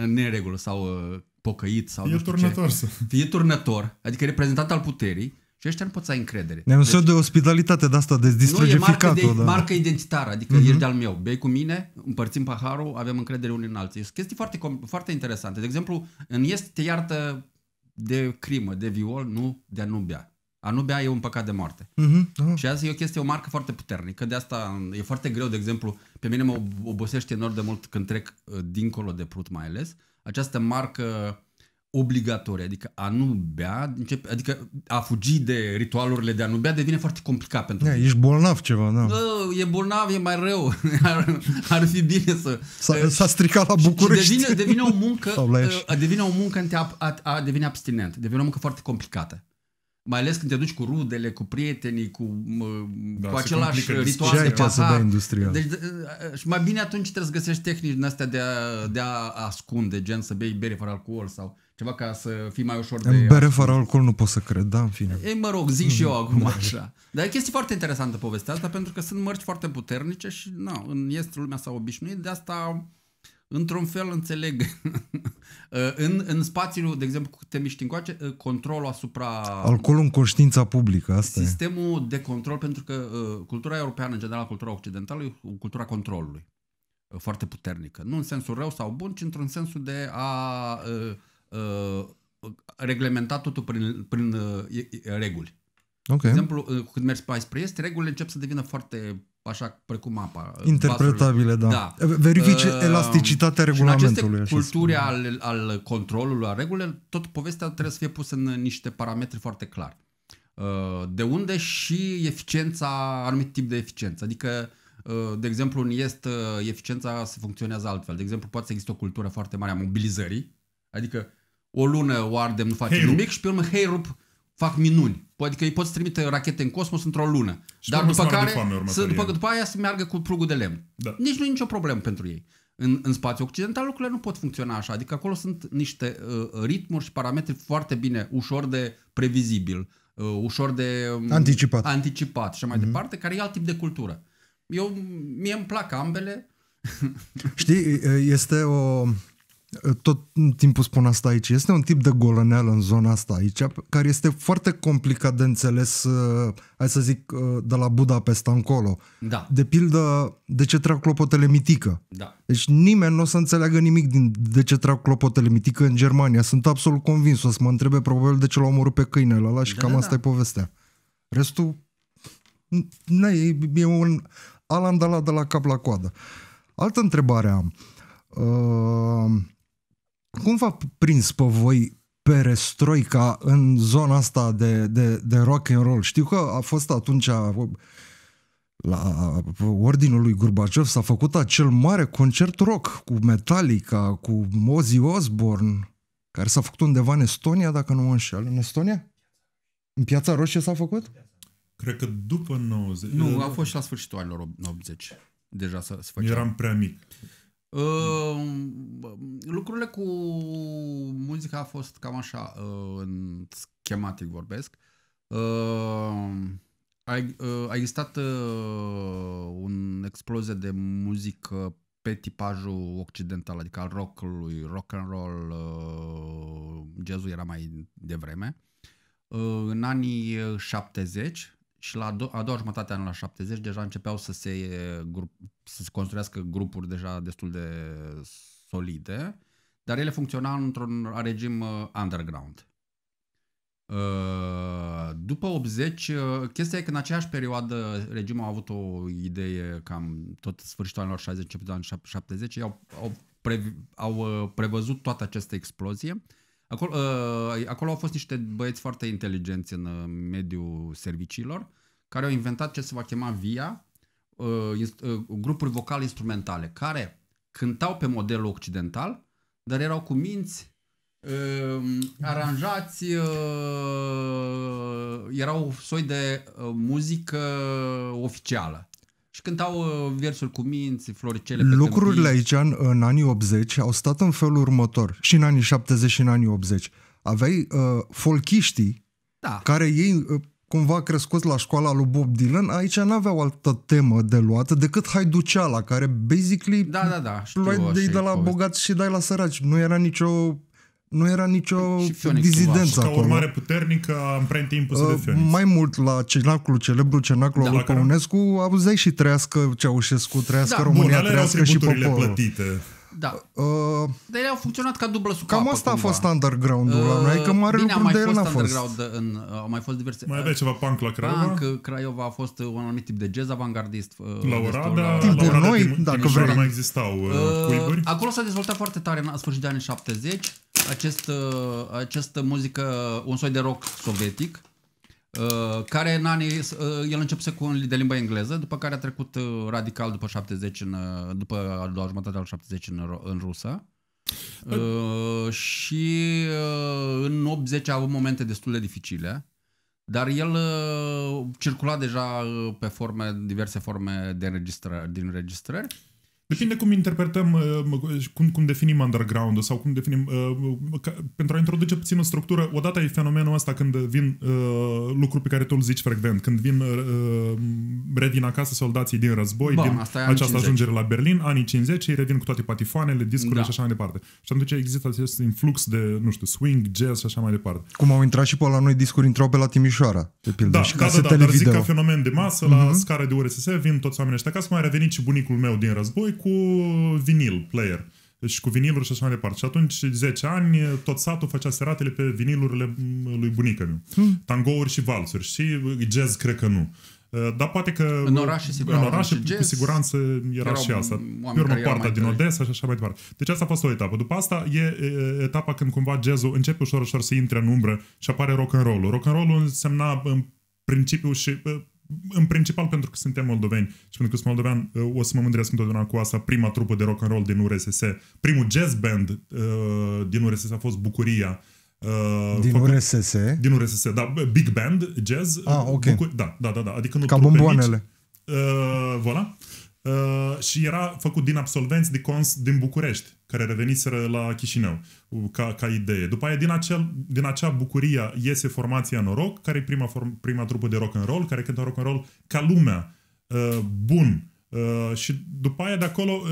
în neregulă sau uh, pocăit sau e nu știu turnător. Ce. Fie turnător, adică reprezentant al puterii, și ăștia nu pot să ai încredere. E un deci, de ospitalitate de asta, de distruge nu, e marcă, de, da. marcă identitară, adică uh-huh. ești de-al meu, bei cu mine, împărțim paharul, avem încredere unii în alții. Sunt chestii foarte, foarte interesante. De exemplu, în Est te iartă de crimă, de viol, nu de a nu bea. A nu bea e un păcat de moarte. Uh-huh. Și asta e o chestie, o marcă foarte puternică. De asta e foarte greu, de exemplu, pe mine mă obosește enorm de mult când trec uh, dincolo de Prut mai ales. Această marcă obligatorie, adică a nu bea, începe, adică a fugi de ritualurile de a nu bea devine foarte complicat pentru yeah, Ești bolnav ceva, da. E bolnav, e mai rău. [laughs] Ar, ar fi bine să... S-a, uh, s-a stricat la București. Devine, devine o muncă, [laughs] uh, devine o muncă în te a, a, a devine abstinent. Devine o muncă foarte complicată mai ales când te duci cu rudele, cu prietenii, cu, da, cu același ritual de pahar. Deci, uh, și mai bine atunci trebuie să găsești tehnici din astea de a, de a ascunde, gen să bei bere fără alcool sau ceva ca să fii mai ușor de... Bere fără alcool nu pot să cred, da, în fine. Ei, mă rog, zic și eu [laughs] acum așa. Dar e chestie foarte interesantă povestea asta, pentru că sunt mărci foarte puternice și, nu în est lumea s-a obișnuit, de asta, într-un fel, înțeleg. [laughs] Uh, în, în spațiul, de exemplu, cu te miști încoace, uh, controlul asupra... Alcoolul în conștiința publică, asta Sistemul e. de control, pentru că uh, cultura europeană, în general, cultura occidentală, e cultura controlului foarte puternică. Nu în sensul rău sau bun, ci într-un sensul de a uh, Uh, reglementat totul prin, prin uh, reguli. Okay. De exemplu, uh, când mergi pe spre est, regulile încep să devină foarte așa precum apa. Uh, Interpretabile, da. da. Verifici uh, elasticitatea regulamentului. În culturi al, al controlului, a regulilor, tot povestea trebuie să fie pusă în niște parametri foarte clari. Uh, de unde și eficiența, anumit tip de eficiență. Adică, de exemplu, în Est, eficiența se funcționează altfel. De exemplu, poate să există o cultură foarte mare a mobilizării, adică o lună o ardem, nu facem Heirup. nimic și pe urmă Heirup fac minuni. Poate că îi poți trimite rachete în cosmos într-o lună. Și dar după care, să, după, după aia să meargă cu plugul de lemn. Da. Nici nu e nicio problemă pentru ei. În, în spațiu occidental lucrurile nu pot funcționa așa. Adică acolo sunt niște uh, ritmuri și parametri foarte bine, ușor de previzibil, uh, ușor de um, anticipat. anticipat și mai mm-hmm. departe, care e alt tip de cultură. Eu, mie îmi plac ambele. Știi, este o tot timpul spun asta aici, este un tip de golăneală în zona asta aici, care este foarte complicat de înțeles, uh, hai să zic, uh, de la Budapesta încolo. Da. De pildă, de ce trag clopotele mitică. Da. Deci nimeni nu o să înțeleagă nimic din de ce trag clopotele mitică în Germania. Sunt absolut convins, o să mă întrebe probabil de ce l-au omorât pe câinele ăla și da, cam da, asta da. e povestea. Restul, nu, e, e un alandala de la cap la coadă. Altă întrebare am. Uh, cum v-a prins pe voi perestroica în zona asta de, de, de rock and roll? Știu că a fost atunci la ordinul lui Gurbaciov s-a făcut acel mare concert rock cu Metallica, cu Ozzy Osbourne, care s-a făcut undeva în Estonia, dacă nu mă înșel. În Estonia? În Piața Roșie s-a făcut? Cred că după 90. Nu, a fost și la sfârșitul anilor 80. Deja să se făcea. Eram prea mic. Mm. Ă, lucrurile cu muzica a fost cam așa, uh, în schematic vorbesc. Uh, a, uh, a existat uh, un explozie de muzică pe tipajul occidental, adică al rockului, rock and roll, uh, jazz-ul era mai devreme. Uh, în anii 70, și la a, doua jumătate anului la 70 deja începeau să se, eh, grup, să se construiască grupuri deja destul de solide, dar ele funcționau într-un regim eh, underground. Eh, după 80, chestia e că în aceeași perioadă regimul a avut o idee cam tot sfârșitul anilor 60, începutul anilor 70, ei au, au, pre, au prevăzut toată această explozie Acolo, uh, acolo au fost niște băieți foarte inteligenți în uh, mediul serviciilor care au inventat ce se va chema VIA, uh, inst, uh, grupuri vocale instrumentale, care cântau pe modelul occidental, dar erau cu minți uh, aranjați, uh, erau soi de uh, muzică oficială. Și cântau uh, versuri cu minți, floricele pe Lucrurile câmpii. aici, în, în anii 80, au stat în felul următor. Și în anii 70 și în anii 80. Aveai uh, folchiștii, da. care ei uh, cumva crescuți la școala lui Bob Dylan, aici n-aveau altă temă de luat decât haiduceala, care basically da, da, da, știu, luai de, de la bogați și dai la săraci. Nu era nicio nu era nicio dizidență acolo. Ca urmare puternică a amprentei uh, de Fionic. Mai mult la cenaclu, celebru cenacul da, lui Păunescu, auzeai și trăiască Ceaușescu, trăiască da, România, bun, trăiască și poporul. plătite. Da. Uh, Dar ele au funcționat ca dublă sub Cam asta cumva. a fost underground-ul uh, la noi, că mare uh, bine, lucru mai de el n-a underground fost. În, uh, au mai fost diverse... Mai avea ceva punk la Craiova? Punk, uh, Craiova a fost un anumit tip de jazz avantgardist. La Orada, timpul la Orada, noi, dacă vrei. mai existau uh, cuiburi. Acolo s-a dezvoltat foarte tare în sfârșit de anii 70 acest, această muzică, un soi de rock sovietic Uh, care în anii, uh, el începuse cu un de limba engleză, după care a trecut uh, radical după 70 în, după a doua jumătate al 70 în, în rusă. Uh, și uh, în 80 a avut momente destul de dificile, dar el uh, circula deja pe forme, diverse forme de înregistrări, din înregistrări Depinde cum interpretăm, uh, cum, cum definim underground sau cum definim... Uh, ca, pentru a introduce puțin o structură, odată e fenomenul ăsta când vin uh, lucruri pe care tu îl zici frecvent, când vin uh, revin acasă soldații din război, Bun, din această ajungere la Berlin, anii 50, ei revin cu toate patifoanele, discurile da. și așa mai departe. Și atunci există acest influx de, nu știu, swing, jazz și așa mai departe. Cum au intrat și pe la noi discuri, intrau pe la Timișoara, de pildă, da, și da, da, da, dar zic ca fenomen de masă, uh-huh. la mhm. scară de URSS, vin toți oamenii ăștia acasă, mai a revenit și bunicul meu din război, cu vinil, player. Deci cu viniluri și așa mai departe. Și atunci, 10 ani, tot satul făcea seratele pe vinilurile mm, lui bunica meu. Hmm. Tangouri și valsuri. Și jazz, cred că nu. Uh, dar poate că în orașe, sigur, în orașe jazz, cu siguranță era și asta. Pe urmă partea din Odessa și așa mai departe. Deci asta a fost o etapă. După asta e etapa când cumva jazzul începe ușor ușor să intre în umbră și apare rock and roll-ul. Rock and roll-ul însemna în principiu și în principal pentru că suntem moldoveni și pentru că sunt moldovean, uh, o să mă mândresc întotdeauna cu asta, prima trupă de rock and roll din URSS, primul jazz band uh, din URSS a fost Bucuria. Uh, din făcut, URSS? Din URSS, da, big band, jazz. Ah, ok. Bucur- da, da, da, da. Adică nu Ca bomboanele. Mici. Uh, voilà. Uh, și era făcut din absolvenți de cons din București, care reveniseră la Chișinău, uh, ca, ca idee. După aia, din, acel, din acea bucuria iese formația Noroc, care e prima, prima trupă de rock and roll, care cântă rock and roll ca lumea, uh, bun, Uh, și după aia de acolo, uh,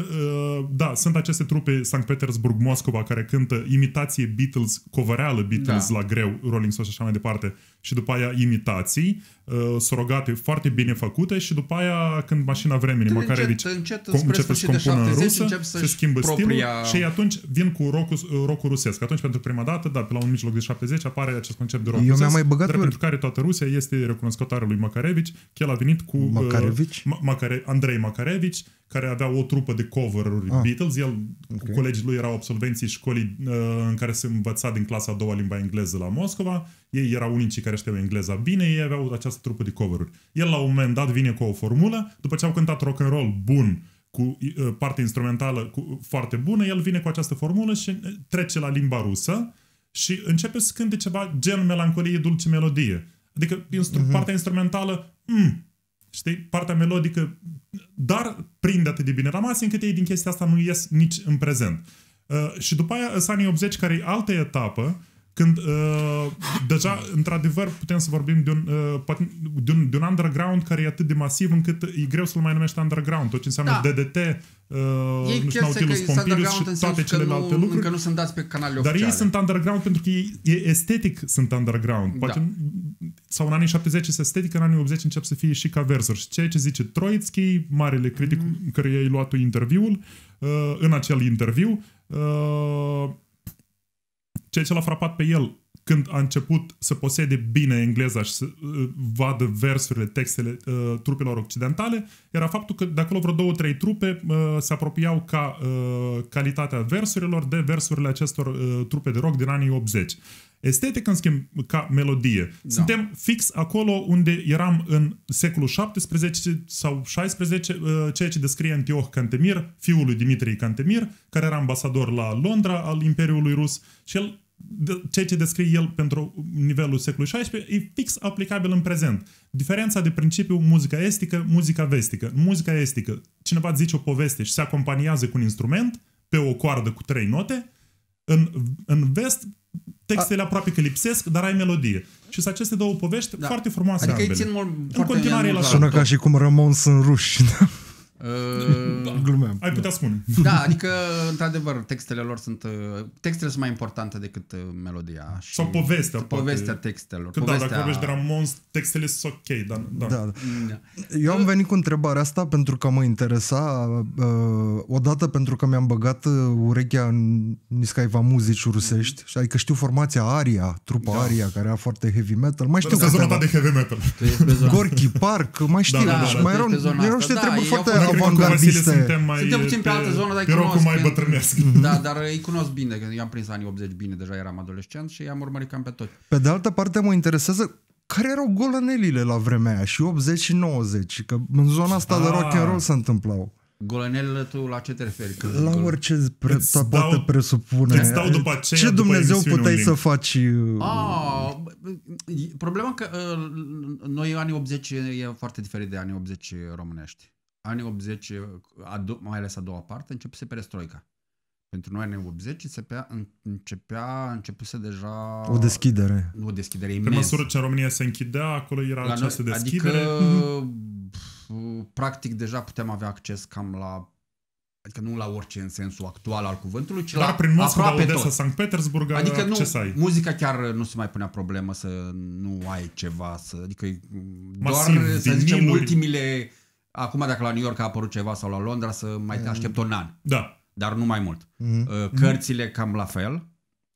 uh, da, sunt aceste trupe Sankt Petersburg, Moscova, care cântă imitație Beatles, covăreală Beatles da. la greu, Rolling Stones și așa mai departe, și după aia imitații, uh, sorogate foarte bine făcute și după aia când mașina vremenii, măcar încet, deci, încet, începe să compună în rusă, se schimbă propria... stilul și atunci vin cu rock-ul, uh, rock rusesc. Atunci pentru prima dată, da, pe la un mijloc de 70 apare acest concept de rock Eu rusesc, mai băgat dar pentru care toată Rusia este recunoscătoare lui Macarevici, că el a venit cu... Macarevici? Uh, Macare, Andrei Macarevici Makarevici, care avea o trupă de cover-uri ah. Beatles. El okay. cu colegii lui erau absolvenții școlii uh, în care se învăța din clasa a doua limba engleză la Moscova. Ei erau unicii care știau engleza bine, ei aveau această trupă de cover-uri. El la un moment dat vine cu o formulă, după ce au cântat rock and roll bun, cu uh, parte instrumentală cu, foarte bună, el vine cu această formulă și uh, trece la limba rusă și începe să cânte ceva gen melancolie, dulce melodie. Adică instru- uh-huh. partea instrumentală, mm, Știi? Partea melodică, dar prinde atât de bine rămas, încât ei din chestia asta nu ies nici în prezent. Uh, și după aia în anii 80 care e altă etapă când, uh, deja, într-adevăr, putem să vorbim de un, uh, de, un, de un underground care e atât de masiv încât e greu să-l mai numești underground. Tot ce înseamnă da. DDT, uh, nu știu, că Pompilius și toate celelalte nu, lucruri. Încă nu sunt dați pe canale oficiale. Dar ei sunt underground pentru că e estetic sunt underground. Da. Poate da. sau în anii 70 este estetic, în anii 80 încep să fie și ca versuri. Și ceea ce zice Troitsky, marele critic mm. care i-ai luat interviul, uh, în acel interviu, uh, ceea ce l-a frapat pe el când a început să posede bine engleza și să uh, vadă versurile, textele uh, trupelor occidentale, era faptul că de acolo vreo două, trei trupe uh, se apropiau ca uh, calitatea versurilor de versurile acestor uh, trupe de rock din anii 80. Estetic, în schimb, ca melodie. Da. Suntem fix acolo unde eram în secolul 17 sau 16, uh, ceea ce descrie Antioch Cantemir, fiul lui Dimitrii Cantemir, care era ambasador la Londra al Imperiului Rus și el ceea ce descrie el pentru nivelul secolului XVI e fix aplicabil în prezent. Diferența de principiu muzica estică, muzica vestică. Muzica estică, cineva zice o poveste și se acompaniază cu un instrument pe o coardă cu trei note. În, în vest, textele A... aproape că lipsesc, dar ai melodie. Și sunt aceste două povești da. foarte frumoase adică ambele. Țin mult, în continuare la Sună ca și cum rămân sunt ruși. [laughs] Da. Ă, da, glumeam. Ai putea spune. Da, adică, într-adevăr, textele lor sunt... Ă, textele sunt mai importante decât ă, melodia. Și Sau povestea, Povestea poate. textelor. Că povestea... da, dacă vorbești de Ramons, textele sunt ok, dar... Da. da. Da, da. Eu am venit cu întrebarea asta pentru că mă interesa, uh, odată pentru că mi-am băgat urechea în Niscaiva muzici rusești, și adică știu formația Aria, trupa da. Aria, care era foarte heavy metal. Mai știu... Pe zona ta de heavy metal. Gorky Park, mai da, știu, da, da, da, mai erau, erau niște treburi foarte avangardiste. Suntem, mai, suntem puțin pe, pe altă zonă, dar îi cunosc. mai bătrânesc. Da, [laughs] dar îi cunosc bine, că i-am prins anii 80 bine, deja eram adolescent și i-am urmărit cam pe toți. Pe de altă parte mă interesează care erau golănelile la vremea aia și 80 și 90, că în zona asta ah. de rock and roll se întâmplau. Golănelele tu la ce te referi? Că la gol... orice pre- dau, poate presupune. Îți dau după aceea, ce Dumnezeu puteai să faci? Ah, problema că uh, noi anii 80 e foarte diferit de anii 80 românești anii 80, mai ales a doua parte, începe se perestroica. Pentru noi anii 80 începea, începea, începuse deja... O deschidere. O deschidere imensă. Pe măsură ce România se închidea, acolo era la această noi, adică, deschidere. Adică, practic, deja putem avea acces cam la adică nu la orice în sensul actual al cuvântului, ci Dar la prin Moscova, Odessa, tot. Sankt Petersburg, adică nu, ai? muzica chiar nu se mai punea problemă să nu ai ceva, să, adică Masiv, doar, să zicem, ultimile Acum dacă la New York a apărut ceva sau la Londra să mai te aștept un an. Da. Dar nu mai mult. Mm-hmm. Cărțile cam la fel.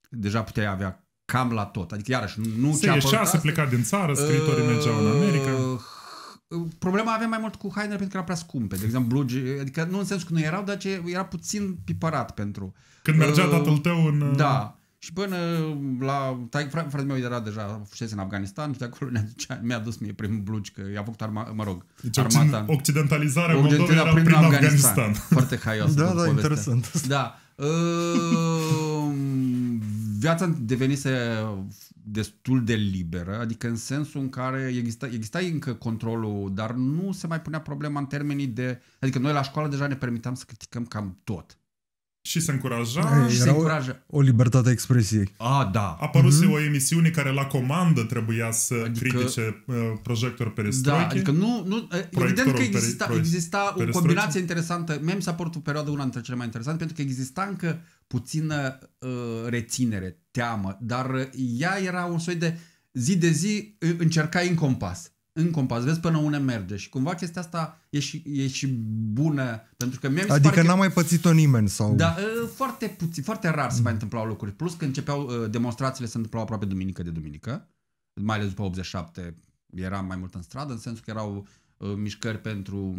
Deja puteai avea cam la tot. Adică iarăși nu se ce ieșea, se pleca din țară, scriitorii uh, mergeau în America. Uh, problema avea mai mult cu hainele pentru că era prea scumpe. De exemplu, blugi, adică nu în sensul că nu erau, dar ce era puțin pipărat pentru... Când mergea uh, tatăl tău în... Da. Uh, și până la... Tai, frate, fratele meu era deja fusese în Afganistan și de acolo mi-a dus mie prin blugi, că i-a făcut arma, mă rog, deci armata. Occidentalizarea Moldovei era prin, prin Afganistan. Afganistan. Foarte haios. [laughs] da, da, povestea. interesant. Da. Uh, viața devenise destul de liberă, adică în sensul în care exista, exista încă controlul, dar nu se mai punea problema în termenii de... Adică noi la școală deja ne permiteam să criticăm cam tot și se încuraja. Și se încuraja. O, o libertate a expresiei. A, da. Mhm. A apărut mm-hmm. o emisiune care la comandă trebuia să adică, critique uh, proiector perestroichi. Da, adică nu... nu eh, evident că exista, peri, exista o combinație interesantă. Mie mi s-a părut o perioadă una dintre cele mai interesante pentru că exista încă puțină uh, reținere, teamă, dar ea era un soi de zi de zi încercai în compas în compas, vezi până unde merge și cumva chestia asta e și, e și bună, pentru că mie mi Adică n-a că... mai pățit-o nimeni sau... Da, ă, foarte puțin, foarte rar se mai întâmplau lucruri, plus că începeau, ă, demonstrațiile se întâmplau aproape duminică de duminică, mai ales după 87 eram mai mult în stradă, în sensul că erau Uh, mișcări pentru...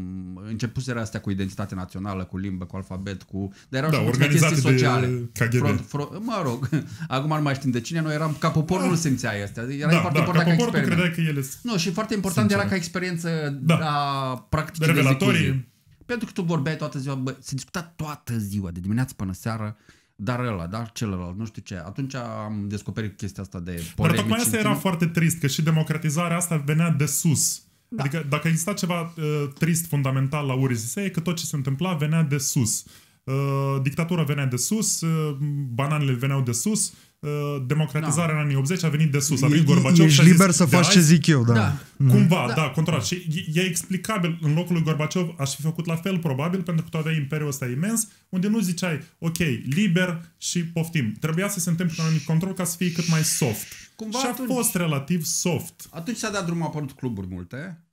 Începuseră astea cu identitate națională, cu limbă, cu alfabet, cu... Dar erau da, și organizate chestii sociale. Front, front, mă rog, [laughs] acum nu mai știm de cine, noi eram... Ca popor da. nu simțea astea. Era da, foarte da, important ca, ca popor că ele Nu, și foarte important sincere. era ca experiență da. a practicii de, de Pentru că tu vorbeai toată ziua, bă, se discuta toată ziua, de dimineață până seară, dar ăla, dar celălalt, nu știu ce. Atunci am descoperit chestia asta de polemici. Dar tocmai asta era foarte trist, că și democratizarea asta venea de sus. Da. Adică dacă exista ceva uh, trist fundamental la URSS, e că tot ce se întâmpla venea de sus. Uh, dictatura venea de sus, uh, bananele veneau de sus, uh, democratizarea da. în anii 80 a venit de sus. A venit Gorbaciov Ești liber zis, să faci ce zic eu, da. da. Mm-hmm. Cumva, da, da controlat. Și e, e explicabil, în locul lui Gorbaciov aș fi făcut la fel, probabil, pentru că tu aveai imperiul ăsta imens, unde nu ziceai, ok, liber și poftim. Trebuia să se întâmple un control ca să fie cât mai soft. Cumva și a atunci, fost relativ soft. Atunci s-a dat drumul, au apărut cluburi multe,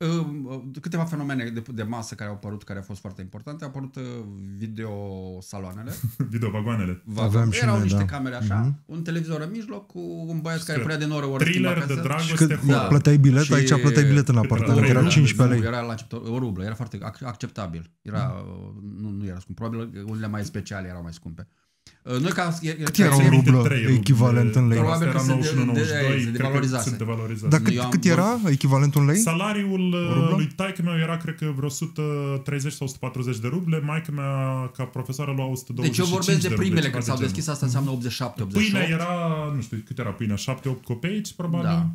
câteva fenomene de, de masă care au apărut, care au fost foarte importante, au apărut videosaloanele. [laughs] Videovagoanele. Aveam Erau și niște da. camere așa, mm-hmm. un televizor în mijloc cu un băiat care punea de noră ori Thriller de dragoste. Și da. plăteai bilet, și... aici plăteai bilet în apartament, era 15 lei. Era la o rublă, era foarte acceptabil. Era, mm. nu, nu era scump, probabil unele mai speciale erau mai scumpe. Uh, noi ca... Cât era un rublă echivalent în lei? Probabil că sunt de, de, de, Dar cât, cât era echivalent în lei? Salariul uh, lui taică meu era, cred că, vreo 130 sau 140 de ruble. Maica mea, ca profesoară, lua 125 Deci eu vorbesc de, de primele, ruble, că s-au deschis, asta înseamnă 87-88. Pâinea era, nu știu, cât era pâinea? 7-8 copeici, probabil? Da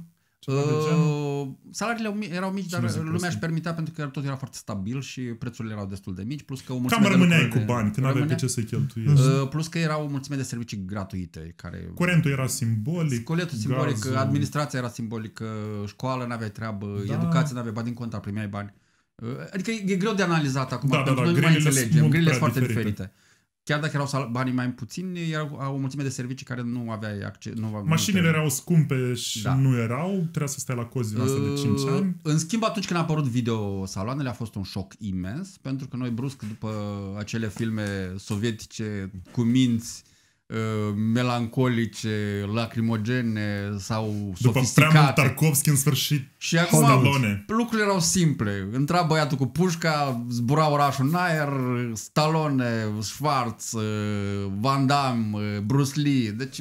uh, Salariile erau mici, dar lumea își permitea pentru că tot era foarte stabil și prețurile erau destul de mici, plus că o Cam rămâneai de, cu bani, că nu aveai pe ce să cheltuiești. Uh, plus că erau o mulțime de servicii gratuite. care Curentul era simbolic. Coletul simbolic, gazul... administrația era simbolică, școală n avea treabă, da. educație n avea bani din contra, primeai bani. Uh, adică e greu de analizat acum, da, da pentru da, da, noi nu mai înțelegem, grilele sunt foarte diferite. diferite. Chiar dacă erau banii mai puțini, erau o mulțime de servicii care nu aveai acces. Nu avea. Mașinile erau scumpe și da. nu erau, trebuia să stai la cozi din asta de 5 uh, ani. În schimb, atunci când a apărut videosaloanele, a fost un șoc imens, pentru că noi brusc, după acele filme sovietice cu minți, Uh, melancolice, lacrimogene sau După sofisticate. După prea mult Tarkovski în sfârșit. Și acum Stallone. lucrurile erau simple. Intra băiatul cu pușca, zbura orașul în aer, Stallone, Schwarz, uh, Van Damme, uh, Bruce Lee. Deci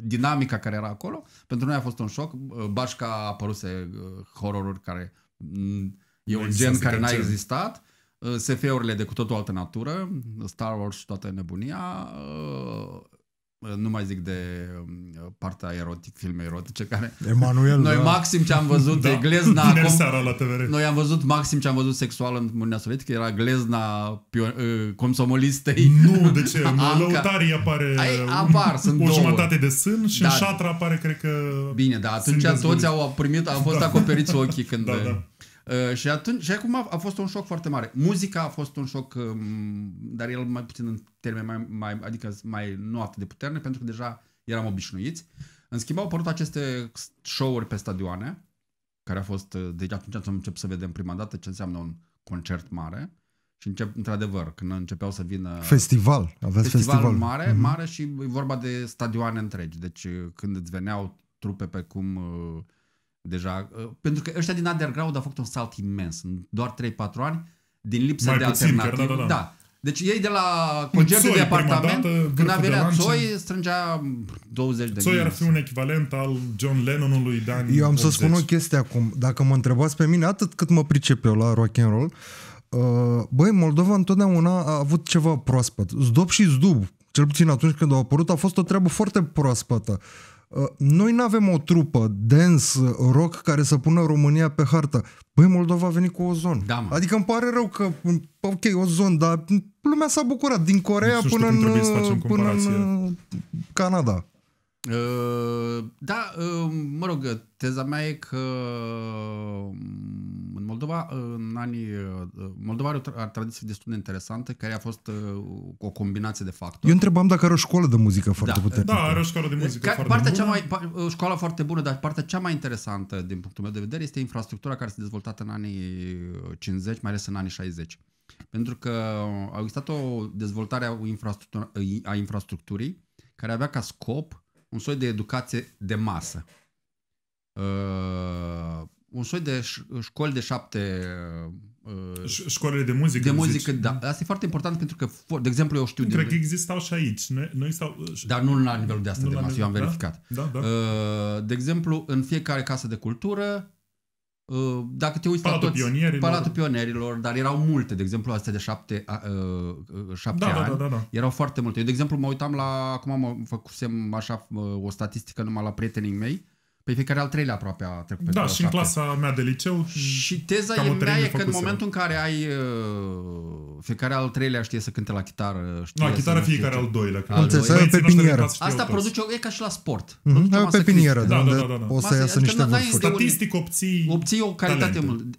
dinamica care era acolo, pentru noi a fost un șoc. Bașca a apăruse horroruri care mm, e un gen care n-a existat. Uh, SF-urile de cu totul altă natură, Star Wars și toată nebunia, uh, uh, nu mai zic de partea erotic, filme erotice care... Emanuel, [laughs] Noi da. maxim ce am văzut da. e glezna... Acum, seara la TVR. Noi am văzut maxim ce am văzut sexual în Uniunea Sovietică, era glezna pion- consomolistei. Nu, de ce? În [laughs] lăutarii apare Ai, apar, sunt o două. jumătate de sân și da. în șatra apare, cred că... Bine, dar atunci toți au primit, au fost da. acoperiți ochii când... Da, da. Uh, și atunci, și acum a, a fost un șoc foarte mare. Muzica a fost un șoc, um, dar el mai puțin în termeni mai, mai, adică mai nu atât de puterne, pentru că deja eram obișnuiți. În schimb, au apărut aceste show-uri pe stadioane, care a fost, uh, deci atunci am început să vedem prima dată ce înseamnă un concert mare. Și încep, într-adevăr, când începeau să vină... Festival, aveți festival. festival. mare, mm-hmm. mare și vorba de stadioane întregi. Deci uh, când îți veneau trupe pe cum... Uh, deja, uh, pentru că ăștia din underground au făcut un salt imens, în doar 3-4 ani, din lipsa Mai de da, alternativă. da, da, da. da. Deci ei de la concerte de apartament, dată, când avea venit strângea 20 de Soi ar fi un echivalent al John Lennonului de anii Eu am 80. să spun o chestie acum. Dacă mă întrebați pe mine, atât cât mă pricep eu la rock and roll, uh, băi, Moldova întotdeauna a avut ceva proaspăt. Zdob și zdub, cel puțin atunci când au apărut, a fost o treabă foarte proaspătă. Uh, Uh, noi nu avem o trupă dance uh, rock care să pună România pe hartă. Băi, Moldova a venit cu Ozon. Da, mă. adică îmi pare rău că, ok, Ozon, dar lumea s-a bucurat din Corea până, în, până în Canada. Ă, da, ă, mă rog, teza mea e că mm, în Moldova, în anii, ă, Moldova are o tradiție destul de interesantă, care a fost o combinație de factori. Eu întrebam dacă are o școală de muzică da. foarte da. puternică. Da, are o școală de muzică Ca, foarte partea bună. Cea mai, școala foarte bună, dar partea cea mai interesantă, din punctul meu de vedere, este infrastructura care s-a dezvoltat în anii 50, mai ales în anii 60. Pentru că a existat o dezvoltare a infrastructurii, a infrastructurii care avea ca scop un soi de educație de masă. Uh, un soi de ș- școli de șapte... Uh, Școlile de muzică. De muzică, zici. da. Mhm. Asta e foarte important pentru că, de exemplu, eu știu... Cred din... că existau și aici. Noi, noi stau... Uh, Dar nu la nivelul de asta nu de masă, nivel... eu am da? verificat. Da, da. Uh, de exemplu, în fiecare casă de cultură Ă, dacă te uiți Palatul la toți, Pionierilor. Palatul Pionierilor, dar erau multe, de exemplu, astea de șapte, uh, șapte da, da ani, da, da, da, da. erau foarte multe. Eu, de exemplu, mă uitam la, acum mă făcusem așa o statistică numai la prietenii mei, pe fiecare al treilea aproape a trecut pe Da, și în clasa mea de liceu. Și teza e mea e că în momentul în care ai fiecare al treilea știe să cânte la chitară. Știe la chitară fiecare al doilea. Al doilea. pe pinieră. Asta produce, e ca și la sport. Mm-hmm. Pe pinieră, da, da, da, da. O să iasă niște Statistic obții Obții o calitate mult.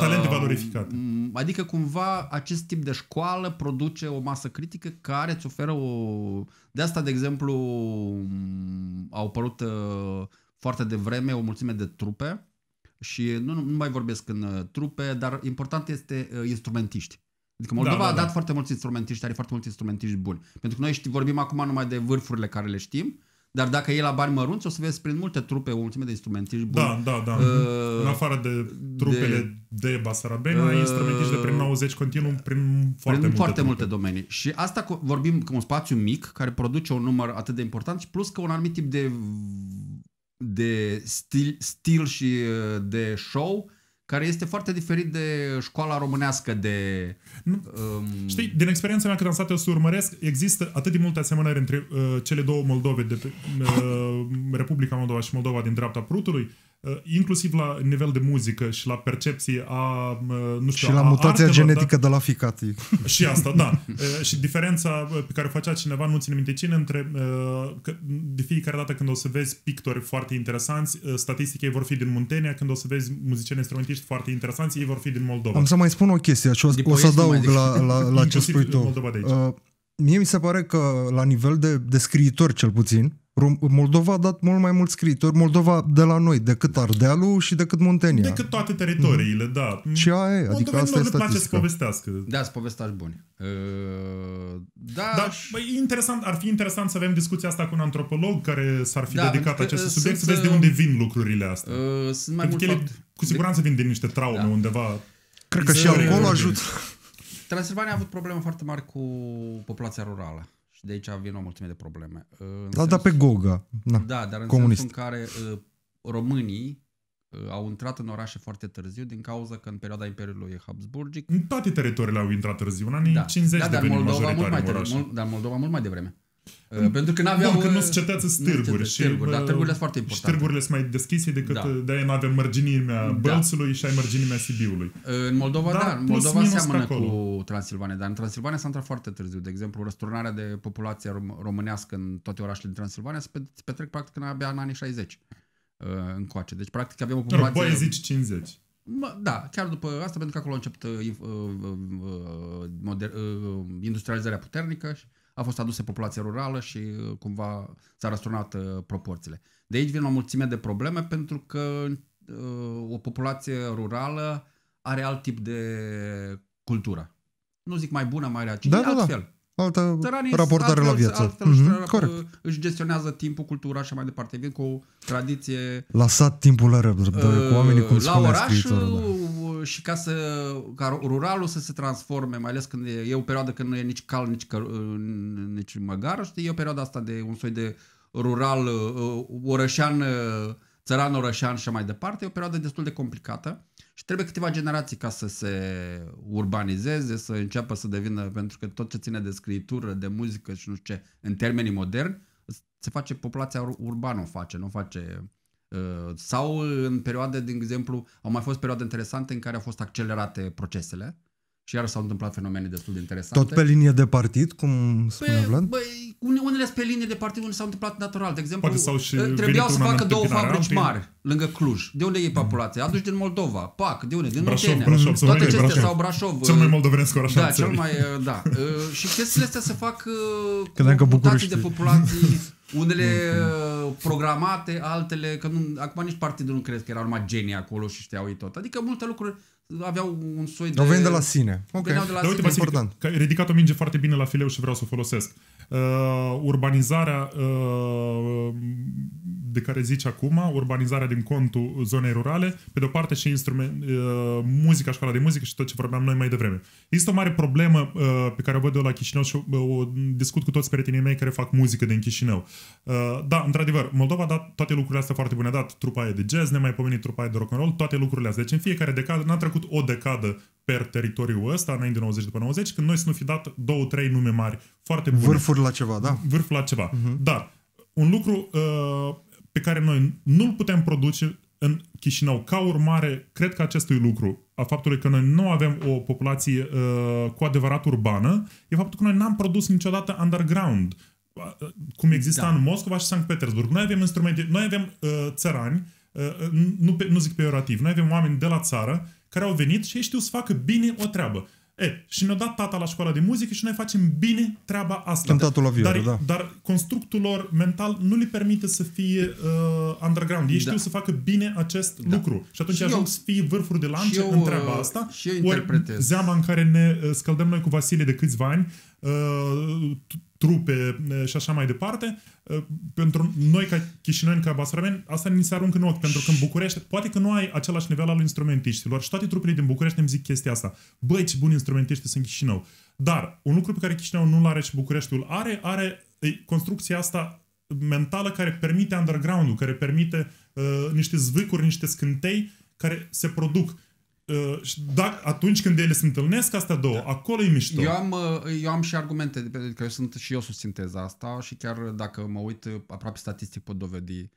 Talente valorificate. Adică cumva acest tip de școală produce o masă critică care îți oferă o... De asta, de exemplu, au apărut foarte devreme o mulțime de trupe și nu, nu mai vorbesc în uh, trupe, dar important este uh, instrumentiști. Adică da, Moldova da, da, da. a dat foarte mulți instrumentiști, are foarte mulți instrumentiști buni. Pentru că noi știi, vorbim acum numai de vârfurile care le știm, dar dacă e la bani mărunți, o să vezi prin multe trupe o mulțime de instrumentiști buni. Da, da, da. Uh, în afară de trupele de, de Basarabena, uh, instrumentiști de prin 90 continuu, prin, prin foarte, multe, foarte multe domenii. Și asta cu, vorbim cu un spațiu mic care produce un număr atât de important și plus că un anumit tip de de stil, stil și uh, de show care este foarte diferit de școala românească de... Nu. Um... Știi, din experiența mea când am stat eu să urmăresc, există atât de multe asemănări între uh, cele două Moldove de pe, uh, Republica Moldova și Moldova din dreapta Prutului, uh, Eh, inclusiv la nivel de muzică și la percepție a, nu știu, Și la a mutația artelor, genetică da? de la ficati. [laughs] Și asta, da. [laughs] Eh, și diferența eh, pe care o facea cineva, nu ține minte cine, între, că de fiecare dată când o să vezi pictori foarte interesanți, statistic ei vor fi din Muntenia, când o să vezi muzicieni instrumentiști foarte interesanți, ei vor fi din Moldova. Am să mai spun o chestie și o, o să adaug la, la, la ce spui tu. Uh, mie mi se pare că la nivel de, de scriitor cel puțin, Moldova a dat mult mai mult scriitori, Moldova de la noi, decât Ardealul și decât Muntenia. Decât toate teritoriile, mm da. Și aia e, adică asta e statistica. place să povestească. Da, să povestești buni. Uh, da, da și... bă, interesant, ar fi interesant să avem discuția asta cu un antropolog care s-ar fi da, dedicat acest uh, subiect, să vezi de uh, unde vin lucrurile astea. Uh, sunt mai pentru ele, cu siguranță vin din niște traume da. undeva. Cred că și acolo ajută. Transilvania a avut probleme foarte mari cu populația rurală. Și de aici vin o mulțime de probleme. În da, sens, da, pe Goga. Na, da, dar în comunist. sensul în care uh, românii uh, au intrat în orașe foarte târziu din cauza că în perioada Imperiului Habsburgic... În toate teritoriile au intrat târziu, în anii da. 50 da, dar Moldova mult mai târziu, mult, Dar Moldova mult mai devreme. Uh, pentru că n-aveam... Bun, că nu uh, cetează stârguri. Și, stârguri, dar târgurile sunt foarte importante. Și sunt mai deschise decât da. de-aia nu avem mărginimea da. Bălțului da. și ai mărginimea Sibiului. Uh, în Moldova, da, da Moldova seamănă cu Transilvania, dar în Transilvania s-a intrat foarte târziu. De exemplu, răsturnarea de populație românească în toate orașele din Transilvania se petrec practic în abia în anii 60 încoace. Deci, practic, avem o populație... Băi, zici 50. Da, chiar după asta, pentru că acolo a început uh, uh, uh, moder- uh, industrializarea puternică și uh, a fost adusă populația rurală și uh, cumva s-a răsturnat uh, proporțiile. De aici vin o mulțime de probleme pentru că uh, o populație rurală are alt tip de cultură. Nu zic mai bună, mai rea, ci da, altfel. Da, da altă Țăranii raportare altfel, la viață. Altfel mm-hmm, își, mhm, corect. își gestionează timpul, cultura și mai departe. Vin cu o tradiție... Lasat timpul la răbdă, uh, cu oamenii cum La oraș da. și ca să ca ruralul să se transforme, mai ales când e, e o perioadă când nu e nici cal, nici, căr, nici măgar, știi, e o perioadă asta de un soi de rural, uh, uh, orășean uh, țăran, orășan și mai departe. E o perioadă destul de complicată și trebuie câteva generații ca să se urbanizeze, să înceapă să devină, pentru că tot ce ține de scritură, de muzică și nu știu ce, în termenii moderni, se face, populația urbană o face, nu face... Uh, sau în perioade, de exemplu, au mai fost perioade interesante în care au fost accelerate procesele și iar s-au întâmplat fenomene destul de interesante. Tot pe linie de partid, cum spunea păi, Vlad? Băi, unele sunt pe linie de partid, unele s-au întâmplat natural. De exemplu, sau și ă, trebuiau să facă două fabrici mari lângă Cluj. De unde e mm. populația? Aduși din Moldova. Pac, de unde? Din Brașov, Brașov, Toate acestea Brașov. sau Brașov. Cel mai ă, moldovenesc oraș Da, cel mai, ă, da. și chestiile astea se fac Credeam cu București. de populații unele [laughs] mm, programate, altele, că nu, acum nici partidul nu cred că erau numai genii acolo și știau ei tot. Adică multe lucruri aveau un soi de... O de la sine. Ok, de la da, uite, sine. important. Că ridicat o minge foarte bine la fileu și vreau să o folosesc. Uh, urbanizarea uh, de care zici acum, urbanizarea din contul zonei rurale, pe de o parte și instrument, uh, muzica, școala de muzică și tot ce vorbeam noi mai devreme. Există o mare problemă uh, pe care o văd eu la Chișinău și uh, o discut cu toți prietenii mei care fac muzică din Chișinău. Da, într-adevăr, Moldova a dat toate lucrurile astea foarte bune. A dat trupa aia de jazz, ne mai pomenit trupa aia de rock and roll, toate lucrurile astea. Deci în fiecare decadă, n-a trecut o decadă per teritoriul ăsta, înainte de 90 după 90, când noi să nu fi dat două, trei nume mari foarte bune. Vârfuri la ceva, da? Vârful la ceva. Uh-huh. Dar un lucru uh, pe care noi nu-l putem produce în Chișinău. Ca urmare, cred că acestui lucru, a faptului că noi nu avem o populație uh, cu adevărat urbană, e faptul că noi n-am produs niciodată underground, uh, cum există da. în Moscova și Sankt Petersburg. Noi avem instrumente, noi avem uh, țărani, uh, nu, pe, nu zic orativ, noi avem oameni de la țară care au venit și ei știu să facă bine o treabă. E, și ne-a dat tata la școala de muzică și noi facem bine treaba asta. Cântatul la vioră, dar, da. Dar constructul lor mental nu li permite să fie uh, underground. Ei da. știu să facă bine acest da. lucru. Și atunci și ajung eu, să fie vârfuri de lance eu, în uh, treaba asta. Și eu interpretez. Ori zeama în care ne uh, scăldăm noi cu Vasile de câțiva ani, uh, trupe și așa mai departe, pentru noi ca chișinani, ca basarabeni, asta ni se aruncă în ochi, pentru că în București, poate că nu ai același nivel al instrumentiștilor și toate trupele din București ne zic chestia asta. Băi, ce buni instrumentiști sunt Chișinău. Dar un lucru pe care Chișinău nu-l are și Bucureștiul are, are construcția asta mentală care permite underground-ul, care permite uh, niște zvâcuri, niște scântei care se produc. Uh, da, atunci când ele se întâlnesc, astea două, da. acolo e mișto. Eu am, uh, eu am și argumente, pentru că adică eu sunt și eu susțin teza asta și chiar dacă mă uit uh, aproape statistic pot dovedi